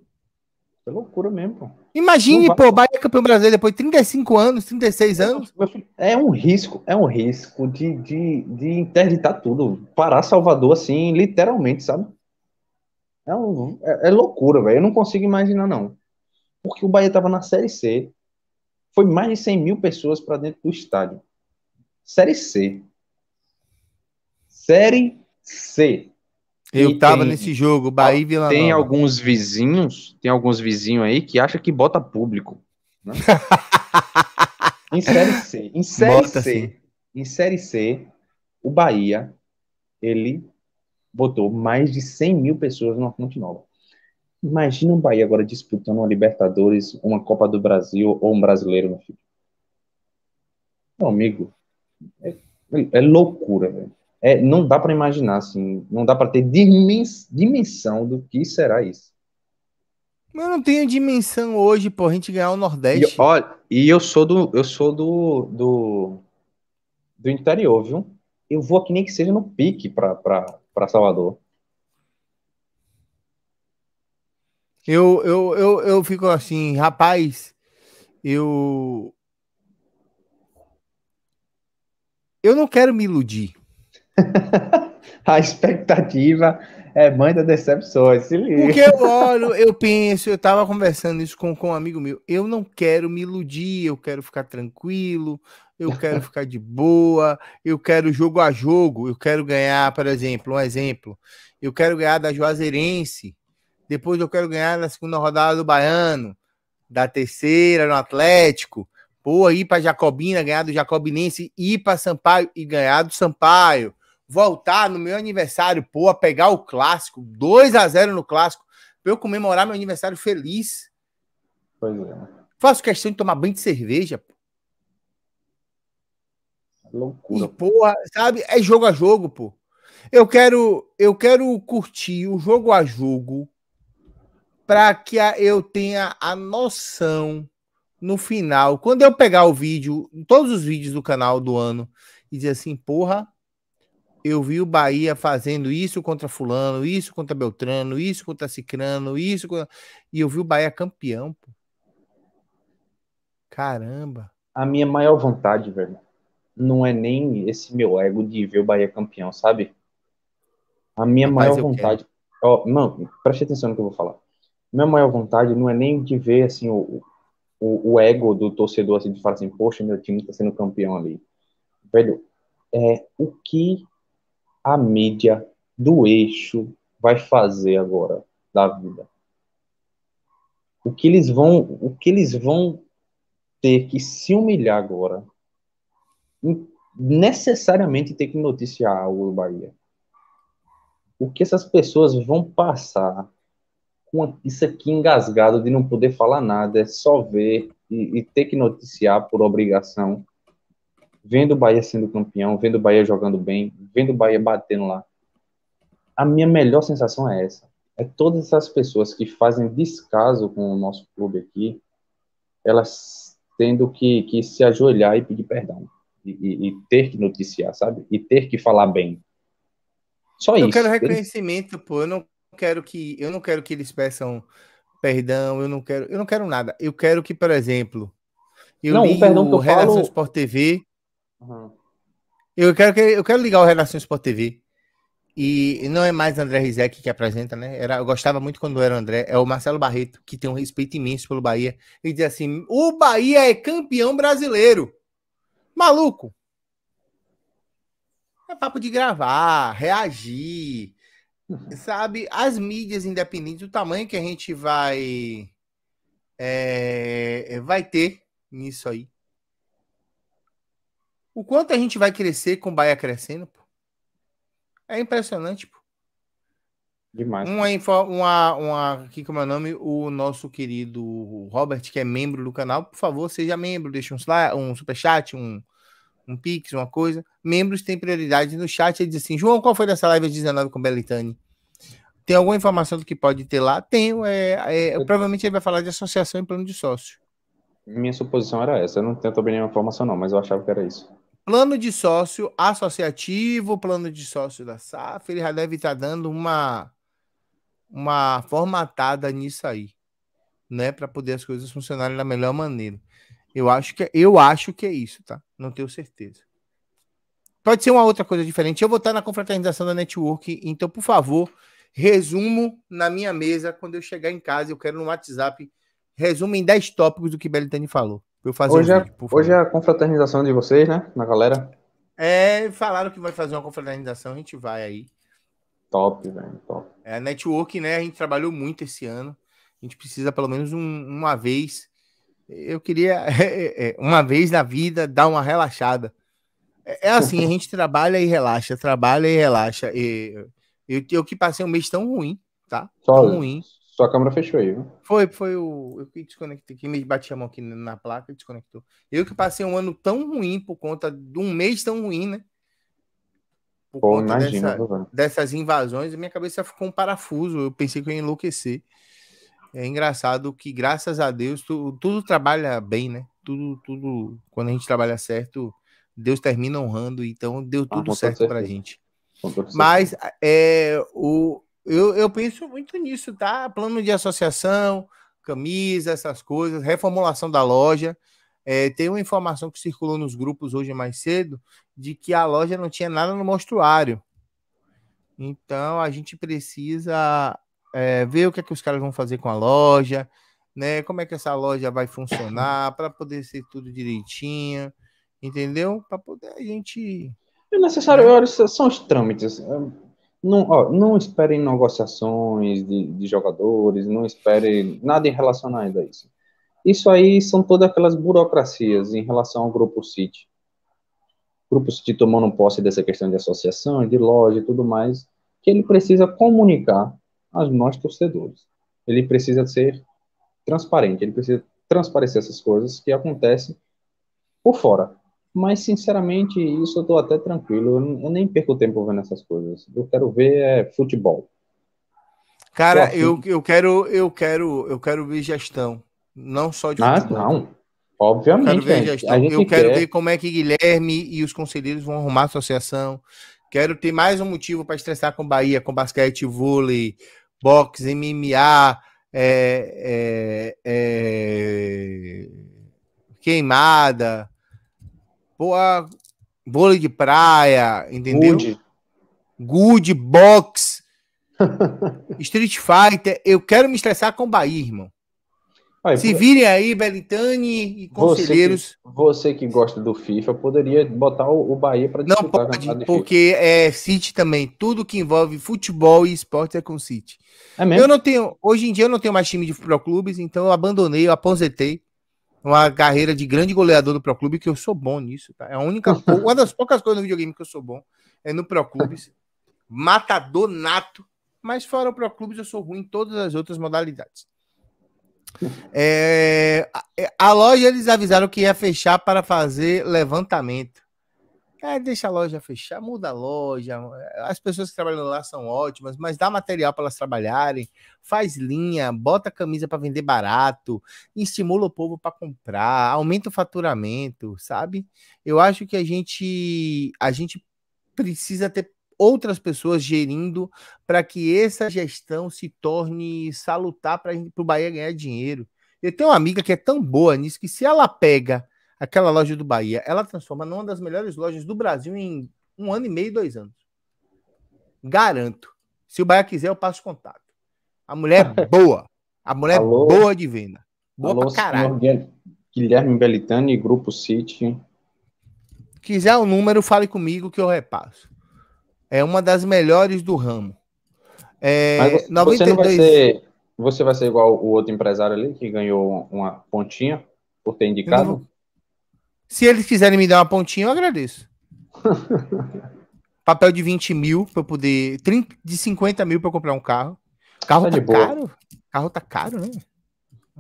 É loucura mesmo, pô. Imagine, pô, o Bahia é campeão brasileiro depois de 35 anos, 36 é, anos. É um risco, é um risco de, de, de interditar tudo. Parar Salvador, assim, literalmente, sabe? É, um, é, é loucura, velho. Eu não consigo imaginar, não. Porque o Bahia tava na Série C. Foi mais de 100 mil pessoas para dentro do estádio. Série C. Série C. Eu e tava tem, nesse jogo, Bahia e Vila Tem Nova. alguns vizinhos, tem alguns vizinhos aí que acha que bota público. Né? em série C, em série bota C, sim. em série C, o Bahia ele botou mais de 100 mil pessoas na Fonte Nova. Imagina um Bahia agora disputando uma Libertadores, uma Copa do Brasil ou um brasileiro, meu filho. Meu amigo, é, é loucura, velho. É, não dá para imaginar, assim, não dá para ter dimensão do que será isso. Mas eu não tenho dimensão hoje, pô, a gente ganhar o Nordeste. E, olha, e eu sou do, eu sou do, do, do interior, viu? Eu vou aqui nem que seja no pique pra, Salvador. Eu, eu, eu, eu fico assim, rapaz, eu. Eu não quero me iludir. a expectativa é mãe da decepções. Se liga. Porque eu olho, eu penso, eu estava conversando isso com, com um amigo meu. Eu não quero me iludir, eu quero ficar tranquilo, eu quero ficar de boa, eu quero jogo a jogo, eu quero ganhar, por exemplo, um exemplo. Eu quero ganhar da Juazeirense, depois eu quero ganhar na segunda rodada do Baiano, da terceira no Atlético, ou ir para Jacobina, ganhar do Jacobinense, ir para Sampaio e ganhar do Sampaio voltar no meu aniversário, pô, a pegar o clássico, 2 a 0 no clássico, para eu comemorar meu aniversário feliz. Pois é. Né? Faço questão de tomar banho de cerveja, pô. É loucura. E, porra, sabe? É jogo a jogo, pô. Eu quero, eu quero curtir o jogo a jogo para que eu tenha a noção no final, quando eu pegar o vídeo, todos os vídeos do canal do ano, e dizer assim, porra, eu vi o Bahia fazendo isso contra fulano, isso contra Beltrano, isso contra Cicrano, isso contra... e eu vi o Bahia campeão. Pô. Caramba. A minha maior vontade, velho, não é nem esse meu ego de ver o Bahia campeão, sabe? A minha Rapaz, maior vontade, ó, oh, não, preste atenção no que eu vou falar. Minha maior vontade não é nem de ver assim o, o, o ego do torcedor assim de falar assim, poxa, meu time tá sendo campeão ali. Velho, é o que a mídia do eixo vai fazer agora da vida? O que eles vão, o que eles vão ter que se humilhar agora? Necessariamente tem que noticiar algo do Bahia. O que essas pessoas vão passar com isso aqui engasgado de não poder falar nada, é só ver e, e ter que noticiar por obrigação vendo o Bahia sendo campeão, vendo o Bahia jogando bem, vendo o Bahia batendo lá. A minha melhor sensação é essa. É todas essas pessoas que fazem descaso com o nosso clube aqui, elas tendo que, que se ajoelhar e pedir perdão. E, e, e ter que noticiar, sabe? E ter que falar bem. Só eu isso. Eu quero reconhecimento, pô. Eu não quero que eu não quero que eles peçam perdão, eu não quero, eu não quero nada. Eu quero que, por exemplo, eu não, li o perdão o que eu Redação falo... Sport TV Uhum. Eu, quero que, eu quero ligar o Relações Sport TV. E não é mais André Rizek que apresenta, né? Era, eu gostava muito quando era André. É o Marcelo Barreto, que tem um respeito imenso pelo Bahia. Ele diz assim: o Bahia é campeão brasileiro. Maluco. É papo de gravar, reagir. Sabe? As mídias independentes, o tamanho que a gente vai. É, vai ter nisso aí. O quanto a gente vai crescer com o Bahia crescendo, pô. É impressionante, pô. Demais. Uma, uma, uma, aqui como é o nome, o nosso querido Robert, que é membro do canal, por favor, seja membro, deixa um, slide, um superchat, um, um pix, uma coisa. Membros têm prioridade no chat. Ele diz assim, João, qual foi dessa live 19 com Belitani? Tem alguma informação do que pode ter lá? Tenho, é, é provavelmente ele vai falar de associação e plano de sócio. Minha suposição era essa, eu não tenho também nenhuma informação não, mas eu achava que era isso plano de sócio associativo, plano de sócio da SAF, ele já deve estar tá dando uma, uma formatada nisso aí, né? Para poder as coisas funcionarem da melhor maneira. Eu acho que é, eu acho que é isso, tá? Não tenho certeza. Pode ser uma outra coisa diferente. Eu vou estar tá na confraternização da network, então, por favor, resumo na minha mesa quando eu chegar em casa. Eu quero no WhatsApp resumo em 10 tópicos do que Belitani falou eu fazer hoje, um é- vídeo, hoje é a confraternização de vocês, né? Na galera. É, falaram que vai fazer uma confraternização, a gente vai aí. Top, velho, top. É, a network, né? A gente trabalhou muito esse ano. A gente precisa pelo menos um, uma vez. Eu queria, é, é, é, uma vez na vida, dar uma relaxada. É, é assim, a gente trabalha e relaxa, trabalha e relaxa. E, eu, eu que passei um mês tão ruim, tá? Só tão isso. ruim. Sua câmera fechou aí, viu? Foi, foi o. Eu que desconectei, que me bati a mão aqui na placa e desconectou. Eu que passei um ano tão ruim por conta de um mês tão ruim, né? Por Pô, conta imagina, dessa, dessas invasões, minha cabeça ficou um parafuso. Eu pensei que eu ia enlouquecer. É engraçado que, graças a Deus, tu, tudo trabalha bem, né? Tudo, tudo, quando a gente trabalha certo, Deus termina honrando, então deu ah, tudo ah, certo para gente. Mas é, o, eu, eu penso muito nisso, tá? Plano de associação, camisa, essas coisas, reformulação da loja. É, tem uma informação que circulou nos grupos hoje mais cedo de que a loja não tinha nada no mostruário. Então a gente precisa é, ver o que é que os caras vão fazer com a loja, né? Como é que essa loja vai funcionar para poder ser tudo direitinho, entendeu? Para poder a gente. É necessário, né? olha, são os trâmites. Não, ó, não esperem negociações de, de jogadores, não esperem nada em relação a isso. Isso aí são todas aquelas burocracias em relação ao Grupo City. O Grupo City tomando posse dessa questão de associação, de loja e tudo mais, que ele precisa comunicar aos nossos torcedores. Ele precisa ser transparente, ele precisa transparecer essas coisas que acontecem por fora. Mas, sinceramente, isso eu tô até tranquilo. Eu nem perco tempo vendo essas coisas. Eu quero ver é, futebol. Cara, eu, eu quero eu quero eu quero ver gestão, não só de Ah, não. Obviamente. Eu quero ver gestão. eu quero ver como é que Guilherme e os conselheiros vão arrumar a associação. Quero ter mais um motivo para estressar com Bahia, com basquete, vôlei, boxe, MMA, é, é, é... queimada. Boa, vôlei de praia, entendeu? Good, Good box, Street Fighter. Eu quero me estressar com o Bahia, irmão. Aí, Se virem aí, Belitani e conselheiros. Você que, você que, gosta do FIFA poderia botar o, Bahia para disputar. Não pode, porque é City também. Tudo que envolve futebol e esportes é com City. É mesmo? Eu não tenho, hoje em dia eu não tenho mais time de pro clubes, então eu abandonei, eu aposetei uma carreira de grande goleador do Pro Clube, que eu sou bom nisso, tá? É a única, uma das poucas coisas no videogame que eu sou bom é no Pro Matador nato, mas fora o Pro eu sou ruim em todas as outras modalidades. É, é, a loja eles avisaram que ia fechar para fazer levantamento. É, deixa a loja fechar, muda a loja. Eh, as pessoas que trabalham lá são ótimas, mas dá material para elas trabalharem, faz linha, bota camisa para vender barato, estimula o povo para comprar, aumenta o faturamento, sabe? Eu acho que a gente a gente precisa ter outras pessoas gerindo para que essa gestão se torne salutar para o Bahia ganhar dinheiro. Eu tenho uma amiga que é tão boa nisso que se ela pega aquela loja do Bahia, ela transforma numa das melhores lojas do Brasil em um ano e meio, dois anos. Garanto. Se o Bahia quiser, eu passo contato. A mulher é boa. A mulher é Alô? boa de venda. Boa Alô, pra caralho. Guilherme Belitani, Grupo City. Quiser o um número, fale comigo que eu repasso. É uma das melhores do ramo. É, Mas 92... você, vai ser, você vai ser igual o outro empresário ali que ganhou uma pontinha por ter indicado? Se eles quiserem me dar uma pontinha, eu agradeço. Papel de 20 mil para poder. 30, de 50 mil para comprar um carro. carro tá, tá caro? carro tá caro, né?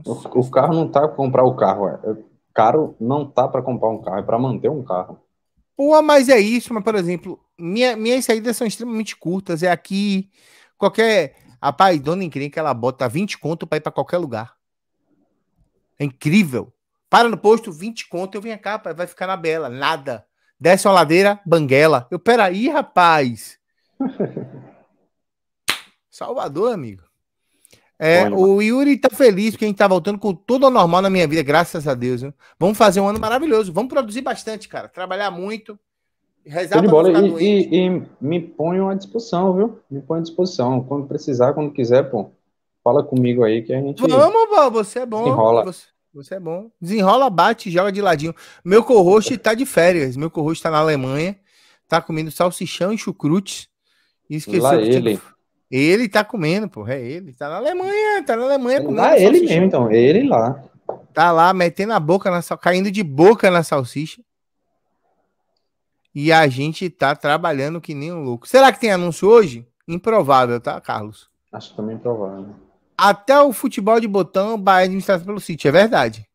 o, o, carro não tá para comprar o carro. É. é caro não tá para comprar um carro, é para manter um carro. Pô, mas é isso, mas, por exemplo, minha, minhas saídas são extremamente curtas. É aqui. Qualquer. Rapaz, dona incrível que ela bota 20 conto para ir para qualquer lugar. É incrível. Para no posto, 20 conto, eu venho cá, pai, vai ficar na bela, nada. Desce uma ladeira, banguela. Eu, peraí, rapaz. Salvador, amigo. É, o Yuri tá feliz porque a gente tá voltando com tudo ao normal na minha vida, graças a Deus. Né? Vamos fazer um ano maravilhoso. Vamos produzir bastante, cara. Trabalhar muito. Rezar tá de bola. E, e, e, me ponho à disposição, viu? Me ponho à disposição. Quando precisar, quando quiser, pô. Fala comigo aí que a gente. Vamos, pô, você é bom. Enrola. Você... Você é bom. Desenrola, bate, joga de ladinho. Meu co-host tá de férias. Meu co-host tá na Alemanha. Tá comendo salsichão e chucrutes. esqueceu Lá que ele. Tinha... Ele tá comendo, porra. É ele. Tá na Alemanha. Tá na Alemanha comendo. Lá ele mesmo, então. Ele lá. Tá lá metendo a boca na sal... caindo de boca na salsicha. E a gente tá trabalhando que nem um louco. Será que tem anúncio hoje? Improvável, tá, Carlos? Acho também é improvável. Até o futebol de botão é administrado pelo City, é verdade.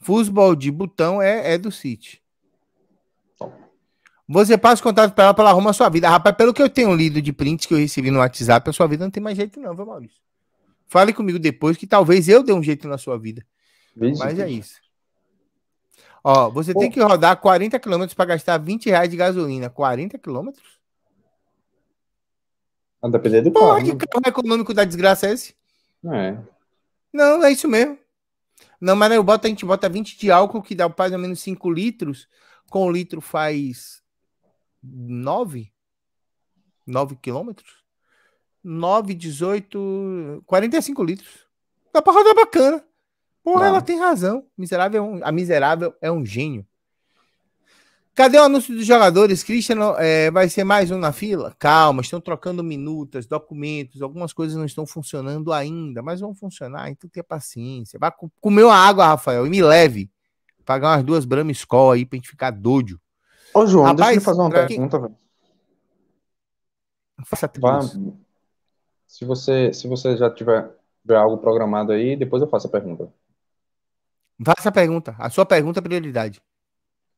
Futebol de botão é, é do City. Você passa o contato para ela para ela arrumar sua vida. Rapaz, pelo que eu tenho lido de prints que eu recebi no WhatsApp, a sua vida não tem mais jeito, não, viu, Maurício? Fale comigo depois que talvez eu dê um jeito na sua vida. Mas é isso. Ó, você Pô. tem que rodar 40 km para gastar 20 reais de gasolina. 40 quilômetros? A depender do Pode, carro. Que né? carro econômico da desgraça é esse? É. Não, é isso mesmo. Não, mas eu boto, a gente bota 20 de álcool, que dá mais ou menos 5 litros. Com o litro faz 9? 9 quilômetros? 9, 18, 45 litros. Dá pra rodar é bacana. Porra, Não. ela tem razão. Miserável, é a miserável é um gênio. Cadê o anúncio dos jogadores? Christian é, vai ser mais um na fila? Calma, estão trocando minutas, documentos, algumas coisas não estão funcionando ainda, mas vão funcionar, então tenha paciência. Vai comer uma água, Rafael, e me leve. Pagar umas duas Brahma School aí pra gente ficar doido. Ô, João, Rapaz, deixa eu fazer uma pergunta, velho. Faça Se você, se você já tiver, tiver algo programado aí, depois eu faço a pergunta. Faça a pergunta. A sua pergunta é prioridade.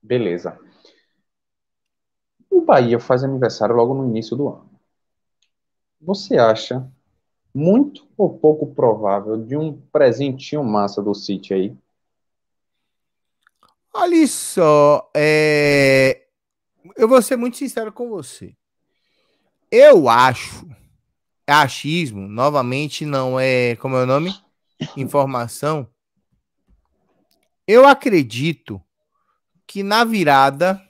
Beleza. O Bahia faz aniversário logo no início do ano. Você acha muito ou pouco provável de um presentinho massa do City aí? Olha só, é... eu vou ser muito sincero com você. Eu acho, é achismo, novamente não é, como é o nome? Informação. Eu acredito que na virada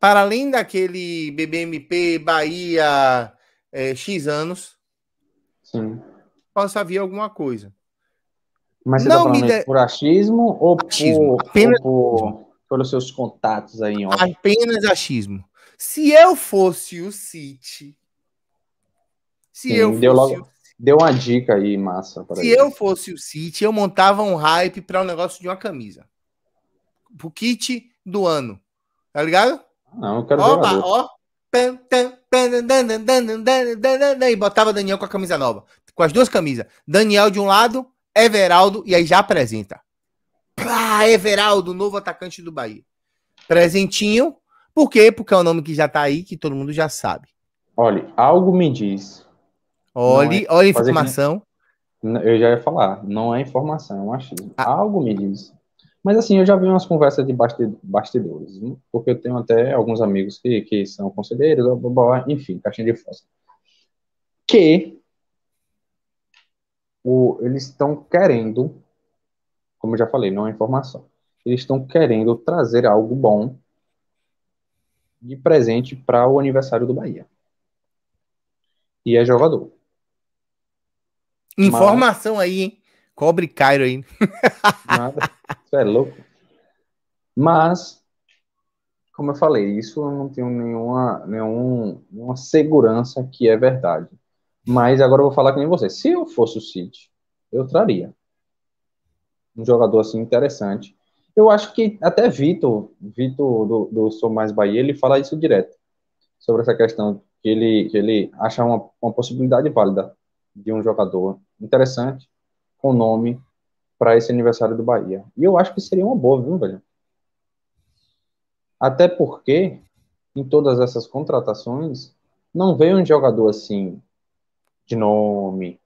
para além daquele BBMP Bahia é, X anos, Sim. possa vir alguma coisa. Mas você tá não tá me de... por achismo ou, achismo. Por, apenas... ou por, pelos seus contatos aí? Ó. Apenas achismo. Se eu fosse o City, se Sim, eu fosse deu, logo, o... deu uma dica aí, massa. se aí. eu fosse o City, eu montava um hype para o um negócio de uma camisa. Pro kit do ano. Tá ligado? Não, eu quero ó, jogador. Ó, e botava Daniel com a camisa nova. Com as duas camisas. Daniel de um lado, Everaldo, e aí já apresenta. Pá, Everaldo, novo atacante do Bahia. Presentinho. Por quê? Porque é o um nome que já tá aí, que todo mundo já sabe. Olha, algo me diz. Olhe, é, olha a informação. eu já ia falar, não é informação, eu acho. Ah. Algo me diz. Mas assim, eu já vi umas conversas de bastidores, né? porque eu tenho até alguns amigos que, que são conselheiros, blá, blá, blá, enfim, caixinha de fósforo. Que o, eles estão querendo, como eu já falei, não é informação, eles estão querendo trazer algo bom de presente para o aniversário do Bahia. E é jogador. Informação Mas... aí, hein? Cobre Cairo aí. Nada. é louco? Mas, como eu falei, isso eu não tenho nenhuma, nenhum, nenhuma segurança que é verdade. Mas agora eu vou falar que nem você. Se eu fosse o City, eu traria. Um jogador assim interessante. Eu acho que até Vitor, Vitor do, do Sou Mais Bahia, ele fala isso direto. Sobre essa questão que ele, que ele acha uma, uma possibilidade válida de um jogador interessante, com nome, para esse aniversário do Bahia. E eu acho que seria uma boa, viu, velho? Até porque, em todas essas contratações, não veio um jogador assim, de nome.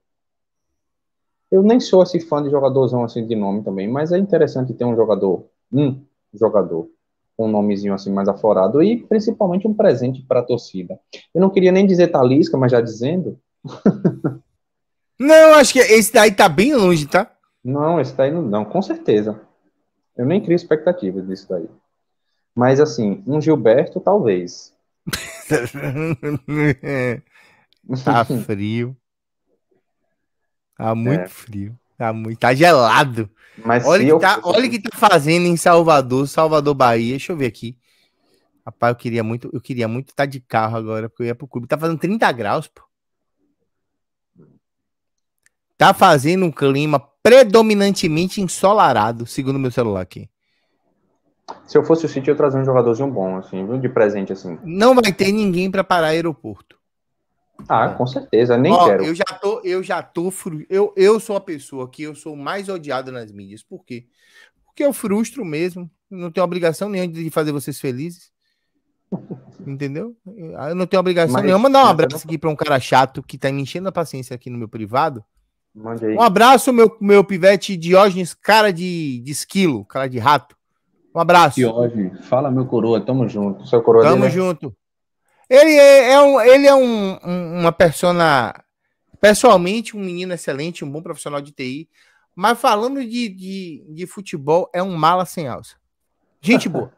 Eu nem sou assim fã de jogadorzão assim de nome também, mas é interessante ter um jogador, um jogador, com um nomezinho assim mais aflorado e principalmente um presente para a torcida. Eu não queria nem dizer Talisca, mas já dizendo. não, acho que esse daí tá bem longe, tá? Não, esse daí não, não, com certeza. Eu nem crio expectativa disso daí. Mas, assim, um Gilberto, talvez. tá frio. Tá é. muito é. frio. Tá, muito, tá gelado. Mas olha o que, tá, olha assim que tá fazendo em Salvador, Salvador, Bahia. Deixa eu ver aqui. Rapaz, eu queria muito, eu queria muito estar tá de carro agora, porque eu ia pro clube. Tá fazendo 30 graus, pô. Tá fazendo um clima predominantemente ensolarado, segundo meu celular aqui. Se eu fosse o City, eu trazia um jogadorzinho bom, assim, de presente, assim. Não vai ter ninguém para parar aeroporto. Ah, é. com certeza, nem Ó, quero. Eu já tô, eu já tô, fru... eu, eu sou a pessoa que eu sou mais odiado nas mídias. Por quê? Porque eu frustro mesmo. Não tenho obrigação nenhuma de fazer vocês felizes. Entendeu? Eu não tenho obrigação mas, nenhuma. Mandar um abraço aqui para um cara chato que tá me enchendo a paciência aqui no meu privado. Mande aí. Um abraço, meu, meu pivete Diógenes, cara de, de esquilo, cara de rato. Um abraço. Diógenes, fala meu coroa, tamo junto. Seu coroa Tamo dele, é- junto. Ele é, é, um, ele é um, um, uma persona, pessoalmente, um menino excelente, um bom profissional de TI. Mas falando de, de, de futebol, é um mala sem alça. Gente boa.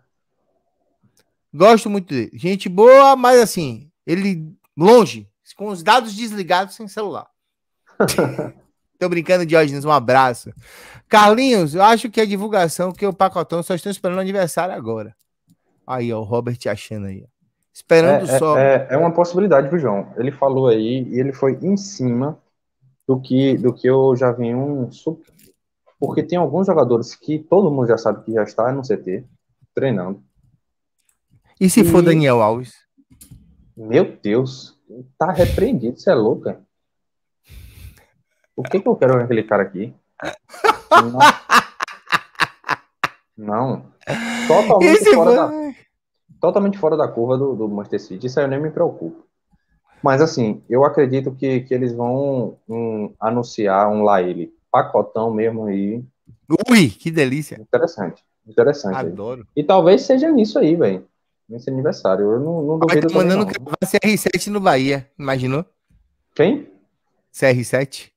Gosto muito dele. Gente boa, mas assim, ele longe, com os dados desligados sem celular. Tô brincando, Diógenes, um abraço. Carlinhos, eu acho que a divulgação que o pacotão só estão esperando o aniversário agora. Aí, ó, o Robert achando aí. Esperando é, é, só. É, é, uma possibilidade, viu, João? Ele falou aí e ele foi em cima do que, do que eu já vi um. Porque tem alguns jogadores que todo mundo já sabe que já está no CT, treinando. E se e... for Daniel Alves? Meu Deus, tá repreendido, você é louca. Por que, que eu quero aquele cara aqui? Não. Não. Totalmente Esse fora da totalmente fora da curva do, do, Manchester City. Isso aí eu nem me preocupo. Mas, assim, eu acredito que, que eles vão um, anunciar um Laile pacotão mesmo aí. Ui, que delícia! Interessante, interessante. Adoro. Aí. E talvez seja nisso aí, velho. Nesse aniversário. Eu não, não duvido. Tá mandando não. CR7 no Bahia, imaginou? Quem? CR7.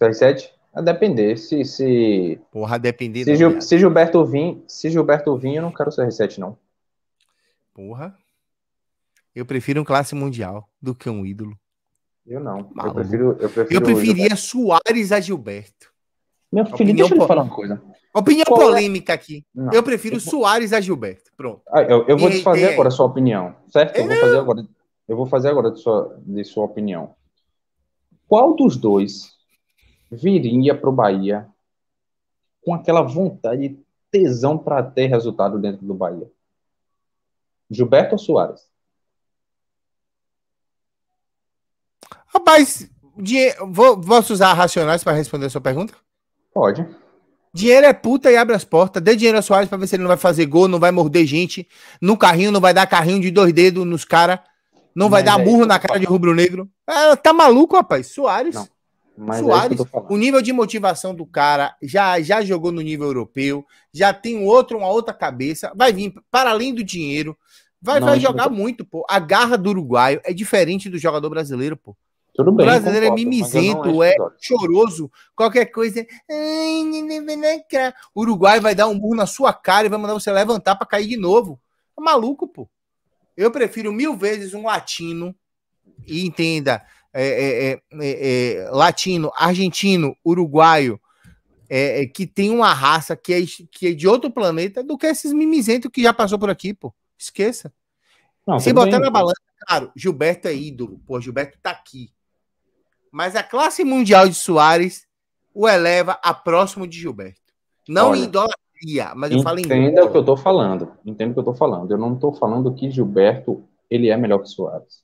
CR7? A depender, se. se Porra, depender. Se, Gil, se Gilberto Vinho, se Gilberto Vinho, eu não quero CR7, não. Porra. Eu prefiro um classe mundial do que um ídolo. Eu não. Eu prefiro. Eu, prefiro eu preferia Soares a Gilberto. Meu filho, opinião deixa eu falar uma coisa. Opinião Qual é- polêmica é? aqui. Não. Eu prefiro eu... Soares a Gilberto. Pronto. Ah, eu, eu vou e, desfazer agora a sua opinião, certo? Eu, eu vou fazer é. agora. Eu vou fazer agora de sua, de sua opinião. Qual dos dois viria para o Bahia com aquela vontade e tesão para ter resultado dentro do Bahia? Gilberto ou Soares? Rapaz, Vou, posso usar racionais para responder a sua pergunta? Pode. Dinheiro é puta e abre as portas. Dê dinheiro a Soares para ver se ele não vai fazer gol, não vai morder gente. No carrinho, não vai dar carrinho de dois dedos nos caras. Não vai dar é burro isso, na cara de rubro-negro. É, tá maluco, rapaz. Soares. Não. Mas é Soares, é o nível de motivação do cara já já jogou no nível europeu, já tem outro, uma outra cabeça, vai vir para além do dinheiro, vai, não, vai é jogar não... muito, pô. A garra do uruguaio é diferente do jogador brasileiro, pô. Tudo bem, o brasileiro é concordo, é mimizento, é choroso, qualquer coisa. O Uruguai vai dar um burro na sua cara e vai mandar você levantar para cair de novo. É maluco, pô. Eu prefiro mil vezes um latino e entenda é é, é, é, é, latino, argentino, uruguaio, que tem uma raça que é, que é de outro planeta do que esses mimizentos que já passou por aqui, pô. Esqueça. Não, Se botar bem, na balança, claro, Gilberto é ídolo, pô, Gilberto tá aqui. Mas a classe mundial de Soares o eleva a próximo de Gilberto. Não Olha, idolatria, mas eu falo em. Entenda o que eu tô falando. Entenda o que eu tô falando. Eu não tô falando que Gilberto ele é melhor que Soares.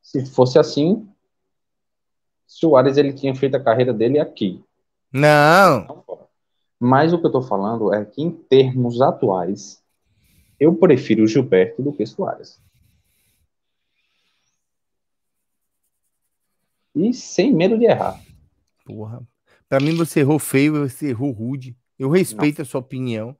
Se fosse assim, Soares ele tinha feito a carreira dele aqui. Não. Mas o que eu tô falando é que em termos atuais, eu prefiro Gilberto do que Soares. E sem medo de errar. Porra. Pra mim você errou feio, você errou rude. Eu respeito Não. a sua opinião.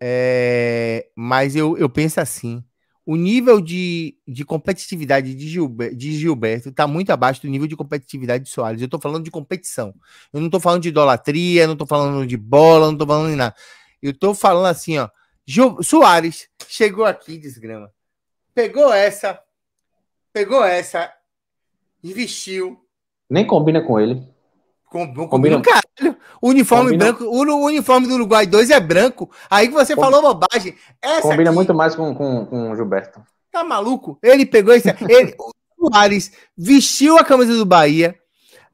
É... Mas eu, eu penso assim o nível de, de competitividade de, Gilber, de Gilberto está muito abaixo do nível de competitividade de Soares. Eu estou falando de competição. Eu não estou falando de idolatria, não estou falando de bola, não estou falando de nada. Eu estou falando assim, ó. Gil, Soares chegou aqui, desgrama. Pegou essa, pegou essa, investiu. Nem combina com ele. Com, combina, cara. O uniforme Combina... branco, o uniforme do Uruguai 2 é branco. Aí que você falou bobagem. Essa Combina aqui... muito mais com, com, com o Gilberto. Tá maluco? Ele pegou esse. Ele, o Ares vestiu a camisa do Bahia,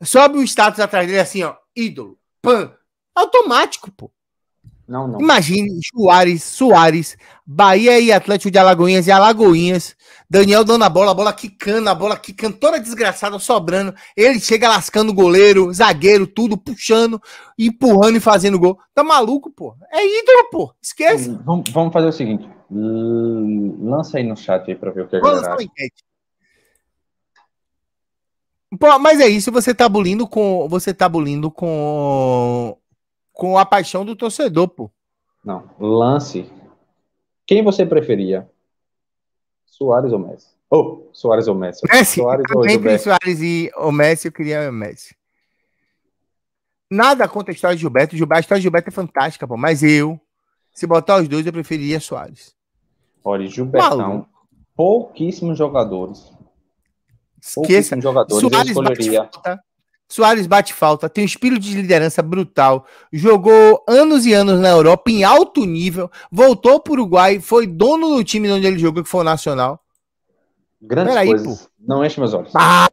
sobe o status atrás dele assim, ó, ídolo. Pan. Automático, pô. Não, não. Imagine Juárez, Soares, Bahia e Atlético de Alagoinhas e Alagoinhas. Daniel dando a bola, a bola quicando, a bola quicando, toda desgraçada, sobrando. Ele chega lascando o goleiro, zagueiro, tudo, puxando, empurrando e fazendo gol. Tá maluco, pô. É ídolo, pô. Esquece. Vamos, vamos fazer o seguinte. Lança aí no chat aí pra ver o que é que Pô, mas é isso, você tá bulindo com. Você tá bulindo com com a paixão do torcedor, pô. Não, lance. Quem você preferia? Soares ou Messi? Oh, Soares ou Messi? Messi. Soares ou Gilberto? Soares e o Messi, eu queria o Messi. Nada contra a história de Gilberto. A história de Gilberto é fantástica, pô. Mas eu, se botar os dois, eu preferia Soares. Olha, Gilbertão, pouquíssimos jogadores. Esqueça. Pouquíssimos jogadores. Soares escolheria. Bate falta, Soares bate falta, tem um espírito de liderança brutal, jogou anos e anos na Europa em alto nível, voltou para o Uruguai, foi dono do time onde ele jogou, que foi o Nacional. Grandes Peraí, coisas. Pô. Não enche meus olhos. Ah,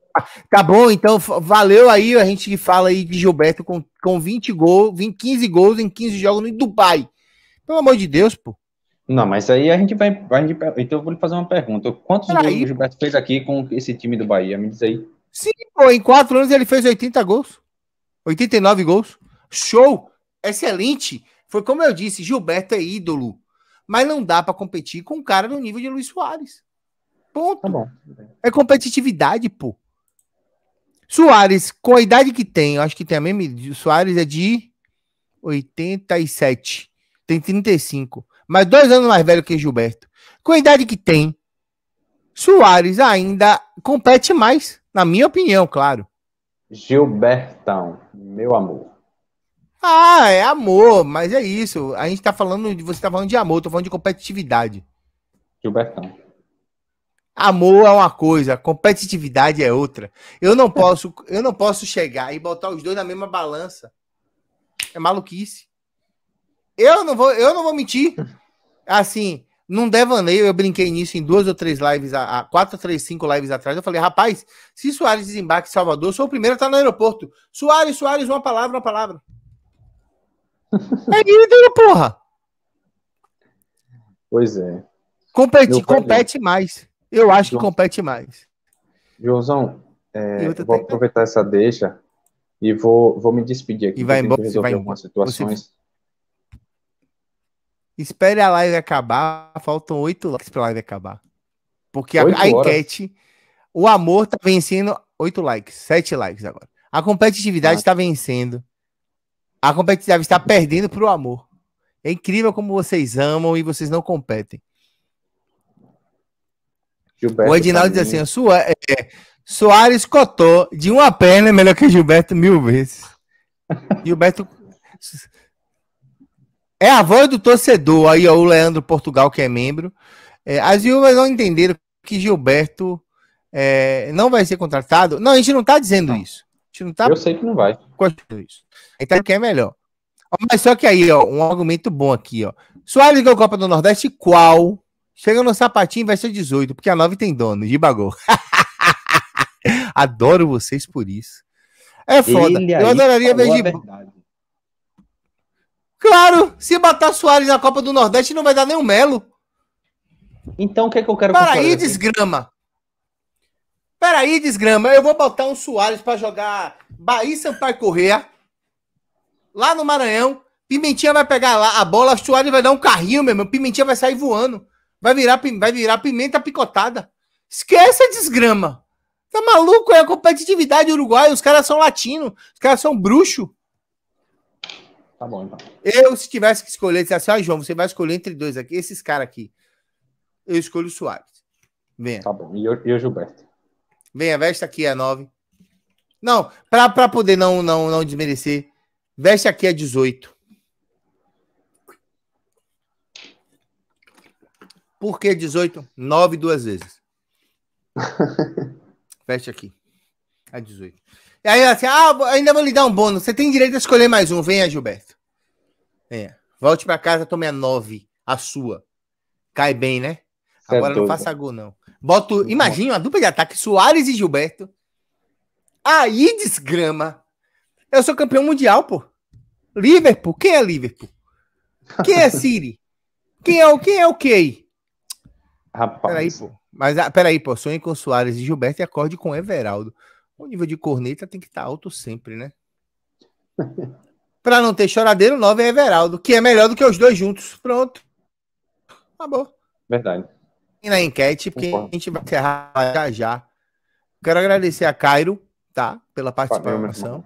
tá bom, então valeu aí a gente que fala aí de Gilberto com, com 20 gols, 20, 15 gols em 15 jogos no Dubai. Pelo amor de Deus, pô. Não, mas aí a gente vai. então eu vou lhe fazer uma pergunta. Quantos Pera gols aí, o Gilberto pô. fez aqui com esse time do Bahia? Me diz aí. Sim, pô, em quatro anos ele fez 80 gols. 89 gols. Show! Excelente! Foi como eu disse, Gilberto é ídolo. Mas não dá para competir com um cara no nível de Luiz Soares. Ponto. Tá é competitividade, pô. Soares, com a idade que tem, eu acho que tem a mesma. Soares é de 87. Tem 35. Mas dois anos mais velho que Gilberto. Com a idade que tem, Soares ainda compete mais. Na minha opinião, claro. Gilbertão, meu amor. Ah, é amor, mas é isso. A gente tá falando, de, você tá falando de amor, tô falando de competitividade. Gilbertão. Amor é uma coisa, competitividade é outra. Eu não posso, eu não posso chegar e botar os dois na mesma balança. É maluquice. Eu não vou, eu não vou mentir. Assim, num devaneio, eu brinquei nisso em duas ou três lives, a, a quatro, três, cinco lives atrás. Eu falei, rapaz, se Soares desembarque em Salvador, sou o primeiro a estar no aeroporto. Soares, Soares, uma palavra, uma palavra. é ídolo, porra! Pois é. Compete, compete mais. Eu acho João, que compete mais. Joãozão, é, vou aproveitar essa deixa e vou, vou me despedir aqui. E vai embora, resolver vai algumas situações. Você... Espere a live acabar. Faltam oito likes pra live acabar. Porque a, a, enquete. O amor tá vencendo oito likes, sete likes agora. A competitividade está ah. Tá vencendo. A competitividade está perdendo pro amor. É incrível como vocês amam e vocês não competem. Gilberto o Edinaldo diz assim: Sua, é, é, Soares cotou de uma perna é melhor que Gilberto mil vezes. Gilberto. É a voz do torcedor. Aí, ó, o Leandro Portugal, que é membro. É, as viúvas não entenderam que Gilberto é, não vai ser contratado. Não, a gente não está dizendo não. isso. A gente não tá... Eu sei que não vai. Isso. A gente quer melhor. Mas só que aí, ó, um argumento bom aqui, ó. Soares ganhou Copa do Nordeste, qual? Chega no sapatinho vai ser 18, porque a 9 tem dono, de bagulho. Adoro vocês por isso. É foda. Ele Eu adoraria ver de... Claro, se botar Soares na Copa do Nordeste não vai dar nem um melo. Então o que é que eu quero Para aí, desgrama. Pera aí, desgrama. Eu vou botar um Soares para jogar Bahia Sampaio Correa Lá no Maranhão. Pimentinha vai pegar lá a bola, Soares vai dar um carrinho, meu irmão. Pimentinha vai sair voando. Vai virar, vai virar pimenta picotada. Esquece a desgrama. Tá maluco? É a competitividade uruguaia. Os caras são latinos. Os caras são bruxo. Tá bom, então. Eu, se tivesse que escolher, disse assim, ah, João, você vai escolher entre dois aqui, esses caras aqui. Eu escolho o Soares. Venha. Tá bom. E o Gilberto? Venha, veste aqui a 9. Não, pra, pra poder não, não, não desmerecer, veste aqui a 18. Por que 18? 9 duas vezes. veste aqui. A 18. E aí, assim, ah, ainda vou lhe dar um bônus. Você tem direito a escolher mais um. Venha, Gilberto. É. Volte para casa, tome a 9, a sua. Cai bem, né? É Agora não faça gol, não. Boto, imagina uma dupla de ataque, Soares e Gilberto. Aí desgrama. Eu sou campeão mundial, pô. Liverpool, quem é Liverpool? Quem é Siri? quem é o quem é o Key? Rapaz. Peraí, pô. Mas ah, peraí, pô. Sonhe com Soares e Gilberto e acorde com Everaldo. O nível de corneta tem que estar tá alto sempre, né? Para não ter choradeiro, 9 é Everaldo, que é melhor do que os dois juntos. Pronto. Acabou. Verdade. E na enquete, porque Concordo. a gente vai encerrar já já. Quero agradecer a Cairo, tá? Pela participação.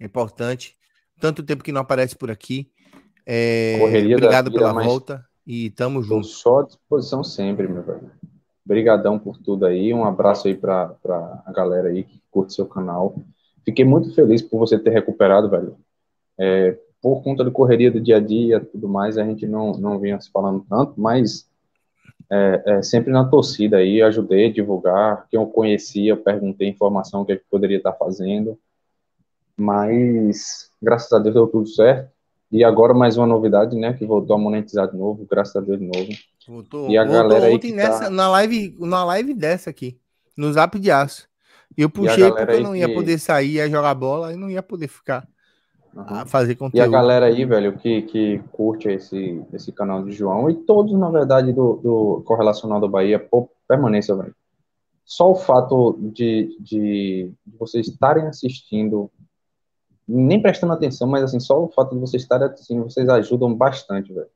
É importante. Tanto tempo que não aparece por aqui. É, Correria obrigado pela volta e tamo junto. só à disposição sempre, meu velho. Obrigadão por tudo aí. Um abraço aí para a galera aí que curte seu canal. Fiquei muito feliz por você ter recuperado, velho. É, por conta da correria do dia a dia tudo mais, a gente não, não vinha se falando tanto, mas é, é, sempre na torcida aí, ajudei a divulgar, quem eu conhecia, perguntei informação, o que ele é poderia estar fazendo, mas graças a Deus deu tudo certo, e agora mais uma novidade, né, que voltou a monetizar de novo, graças a Deus de novo. Voltou, e a voltou galera aí ontem nessa, tá na, live, na live dessa aqui, no Zap de Aço. Eu puxei porque eu não ia que... poder sair, ia jogar bola e não ia poder ficar uhum. a fazer conteúdo. E a galera aí, velho, que, que curte esse, esse canal de João e todos, na verdade, do, do correlacionado ao Bahia, pô, permaneça, velho. Só o fato de, de vocês estarem assistindo, nem prestando atenção, mas assim, só o fato de vocês estarem assistindo, vocês ajudam bastante, velho.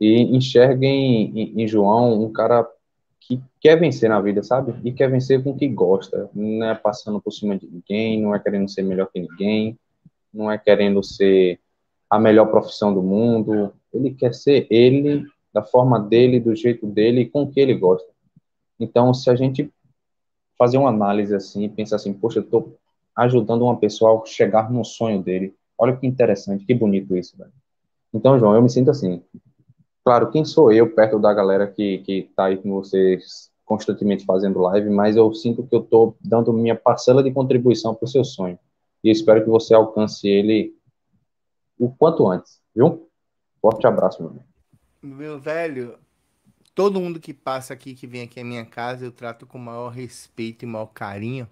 E enxerguem em, em João um cara que quer vencer na vida, sabe? E quer vencer com o que gosta. Não é passando por cima de ninguém, não é querendo ser melhor que ninguém, não é querendo ser a melhor profissão do mundo. Ele quer ser ele, da forma dele, do jeito dele, com o que ele gosta. Então, se a gente fazer uma análise assim, pensar assim, poxa, eu tô ajudando uma pessoa a chegar no sonho dele. Olha que interessante, que bonito isso, velho. Então, João, eu me sinto assim claro, quem sou eu perto da galera que, que tá aí com vocês constantemente fazendo live, mas eu sinto que eu tô dando minha parcela de contribuição para o seu sonho. E espero que você alcance ele o quanto antes, viu? Forte abraço, meu amigo. Meu velho, todo mundo que passa aqui, que vem aqui à minha casa, eu trato com maior respeito e maior carinho.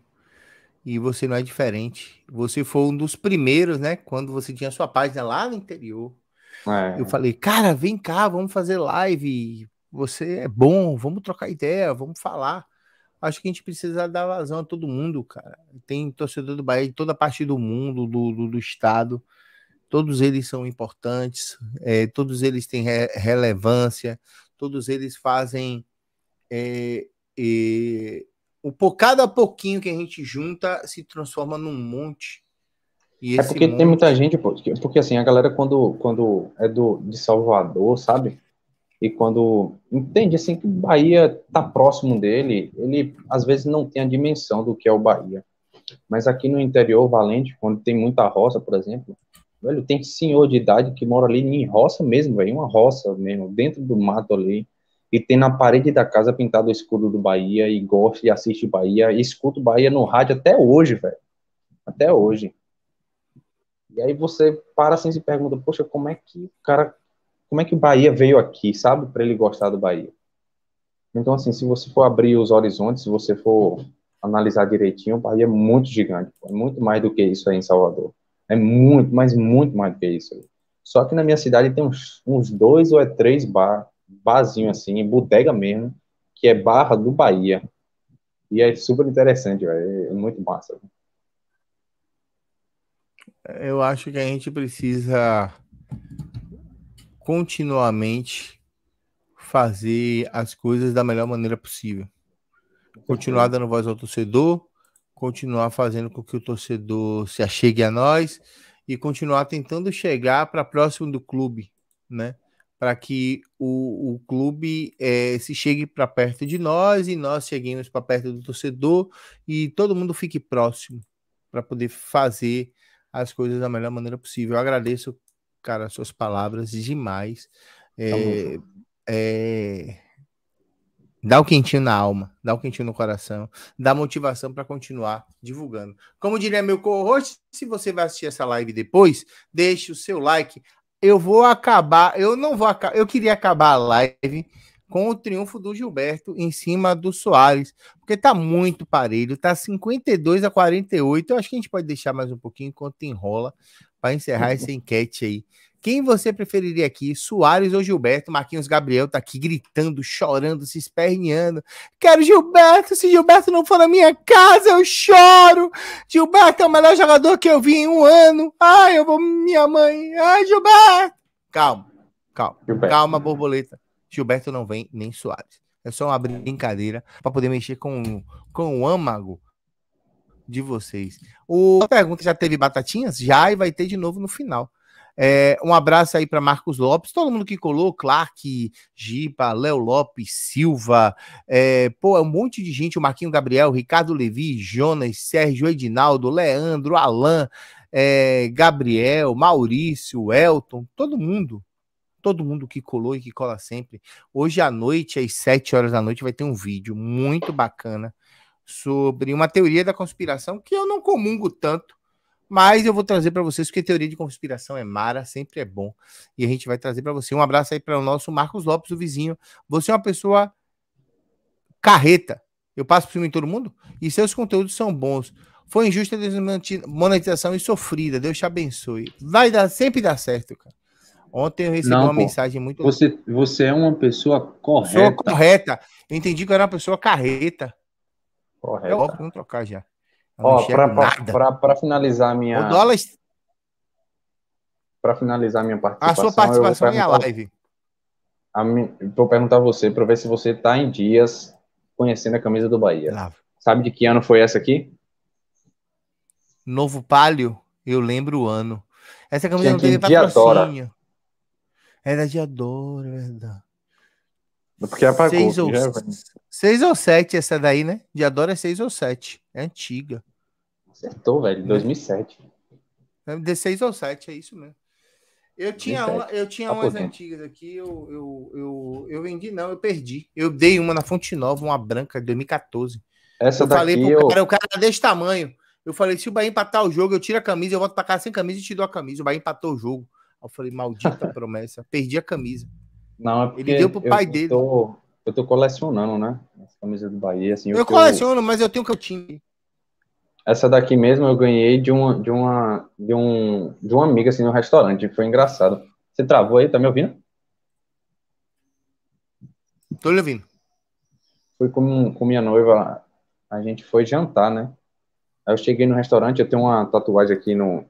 E você não é diferente. Você foi um dos primeiros, né? Quando você tinha sua página lá no interior é. Eu falei, cara, vem cá, vamos fazer live. Você é bom, vamos trocar ideia, vamos falar. Acho que a gente precisa dar vazão a todo mundo, cara. Tem torcedor do Bahia de toda parte do mundo, do, do, do estado. Todos eles são importantes, é, todos eles têm re relevância, todos eles fazem. É, é o um, pouquinho que a gente junta se transforma num monte e é porque mundo... tem muita gente, porque, porque assim, a galera quando, quando é do, de Salvador, sabe? E quando entende assim que Bahia tá próximo dele, ele às vezes não tem a dimensão do que é o Bahia. Mas aqui no interior, Valente, quando tem muita roça, por exemplo, velho, tem senhor de idade que mora ali em roça mesmo, velho, uma roça mesmo, dentro do mato ali, e tem na parede da casa pintado o escudo do Bahia, e gosta e assiste Bahia, e escuta o Bahia no rádio até hoje, velho, até hoje. E aí você para assim e se pergunta, poxa, como é que o cara, como é que o Bahia veio aqui, sabe, para ele gostar do Bahia? Então assim, se você for abrir os horizontes, se você for analisar direitinho, o Bahia é muito gigante, é muito mais do que isso aí em Salvador. É muito, mas muito mais do que isso. Aí. Só que na minha cidade tem uns, uns dois ou é três bar, barzinho assim, bodega mesmo, que é barra do Bahia. E é super interessante, véio, é muito massa. Véio eu acho que a gente precisa continuamente fazer as coisas da melhor maneira possível. Continuar dando voz ao torcedor, continuar fazendo com que o torcedor se achegue a nós e continuar tentando chegar para próximo do clube, né? Para que o, o clube é, se chegue para perto de nós e nós cheguemos para perto do torcedor e todo mundo fique próximo para poder fazer as coisas da melhor maneira possível. Eu agradeço, cara, suas palavras demais. É, é, dá um quentinho na alma, dá um quentinho no coração, dá motivação para continuar divulgando. Como diria meu co-host, se você vai assistir essa live depois, deixe o seu like. Eu vou acabar, eu não vou acabar, eu queria acabar a live com o triunfo do Gilberto em cima do Soares, porque tá muito parelho, tá 52 a 48. Eu acho que a gente pode deixar mais um pouquinho enquanto enrola para encerrar essa enquete aí. Quem você preferiria aqui, Soares ou Gilberto? Marquinhos Gabriel tá aqui gritando, chorando, se esperneando. Quero Gilberto, se Gilberto não for na minha casa, eu choro. Gilberto é o melhor jogador que eu vi em um ano. Ai, eu vou, minha mãe. Ai, Gilberto. Calma, calma, Gilberto. calma, borboleta. Gilberto não vem nem Soares. É só uma brincadeira para poder mexer com, com o âmago de vocês. O, a pergunta já teve batatinhas? Já e vai ter de novo no final. É, um abraço aí para Marcos Lopes, todo mundo que colou, Clark, Gipa, Léo Lopes, Silva, é, pô, é um monte de gente, o Marquinho Gabriel, Ricardo Levi, Jonas, Sérgio Edinaldo, Leandro, Alain, é, Gabriel, Maurício, Elton, todo mundo todo mundo que colou e que cola sempre. Hoje à noite, às 7 horas da noite, vai ter um vídeo muito bacana sobre uma teoria da conspiração que eu não comungo tanto, mas eu vou trazer para vocês porque teoria de conspiração é mara, sempre é bom. E a gente vai trazer para você um abraço aí para o nosso Marcos Lopes, o vizinho. Você é uma pessoa carreta. Eu passo por cima em todo mundo e seus conteúdos são bons. Foi injusta a desmonetização e sofrida. Deus te abençoe. Vai dar, sempre dá certo, cara. Ontem eu recebi não, uma pô. mensagem muito. Você, você é uma pessoa correta. Sou correta. Eu entendi que eu era uma pessoa carreta. Correta. É óbvio, vamos trocar já. Ó, para finalizar minha. O dólar. Para finalizar minha participação. A sua participação em minha live. A mim, vou perguntar a você para ver se você está em dias conhecendo a camisa do Bahia. Sabe de que ano foi essa aqui? Novo Palio, eu lembro o ano. Essa camisa Gente, não teve patrocínio. Adora. Era de 2, é verdade. Porque apagou. Seis ou, já... É seis ou sete essa daí, né? De Diadora é seis ou sete. É antiga. Acertou, velho. 2007. Né? É. De seis ou sete, é isso mesmo. Eu tinha, uma, eu tinha tá umas antigas aqui, eu, eu, eu, eu, vendi, não, eu perdi. Eu dei uma na Fonte Nova, uma branca, de 2014. Essa eu daqui falei pro eu... o cara era desse tamanho. Eu falei, se o Bahia empatar o jogo, eu tiro a camisa, eu volto pra casa sem camisa e te dou a camisa. O Bahia empatou o jogo. Eu falei, maldita promessa, perdi a camisa. Não, é porque ele deu pro pai eu dele. Tô, eu tô colecionando, né? As camisas do Bahia, assim. Eu coleciono, eu... mas eu tenho que eu tinha Essa daqui mesmo eu ganhei de uma de uma de um de uma amiga assim no restaurante, foi engraçado. Você travou aí, tá me ouvindo? Tô lhe ouvindo. Fui com, com minha noiva, a gente foi jantar, né? Aí eu cheguei no restaurante, eu tenho uma tatuagem aqui no,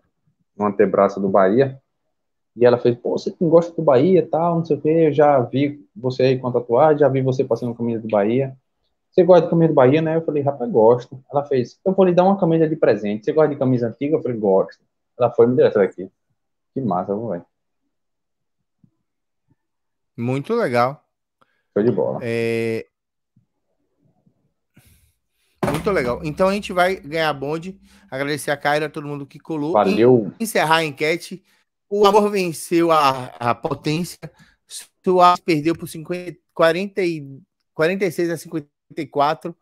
no antebraço do Bahia. E ela fez, pô, você gosta do Bahia tal, não sei o quê, eu já vi você aí com a tatuagem, já vi você passando camisa do Bahia. Você gosta de camisa do Bahia, né? Eu falei, rapaz, gosto. Ela fez, eu vou lhe dar uma camisa de presente. Você gosta de camisa antiga? Eu falei, gosto. Ela foi me deu essa daqui. Que massa, velho. Muito legal. Foi de bola. É... Muito legal. Então a gente vai ganhar bonde. Agradecer a Kaira, todo mundo que colou. Valeu. E encerrar a enquete o amor venceu a, a potência, Soares perdeu por 50, 40 e, 46 a 54.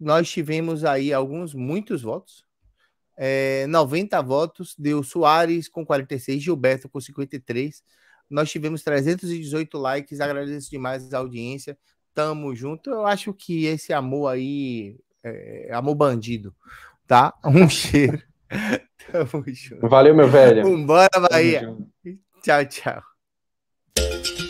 Nós tivemos aí alguns, muitos votos. É, 90 votos deu Soares com 46, Gilberto com 53. Nós tivemos 318 likes. Agradeço demais a audiência. Tamo junto. Eu acho que esse amor aí é amor bandido, tá? Um cheiro. Tamo junto. Valeu, meu velho. Vambora, Bahia. Tchau, tchau.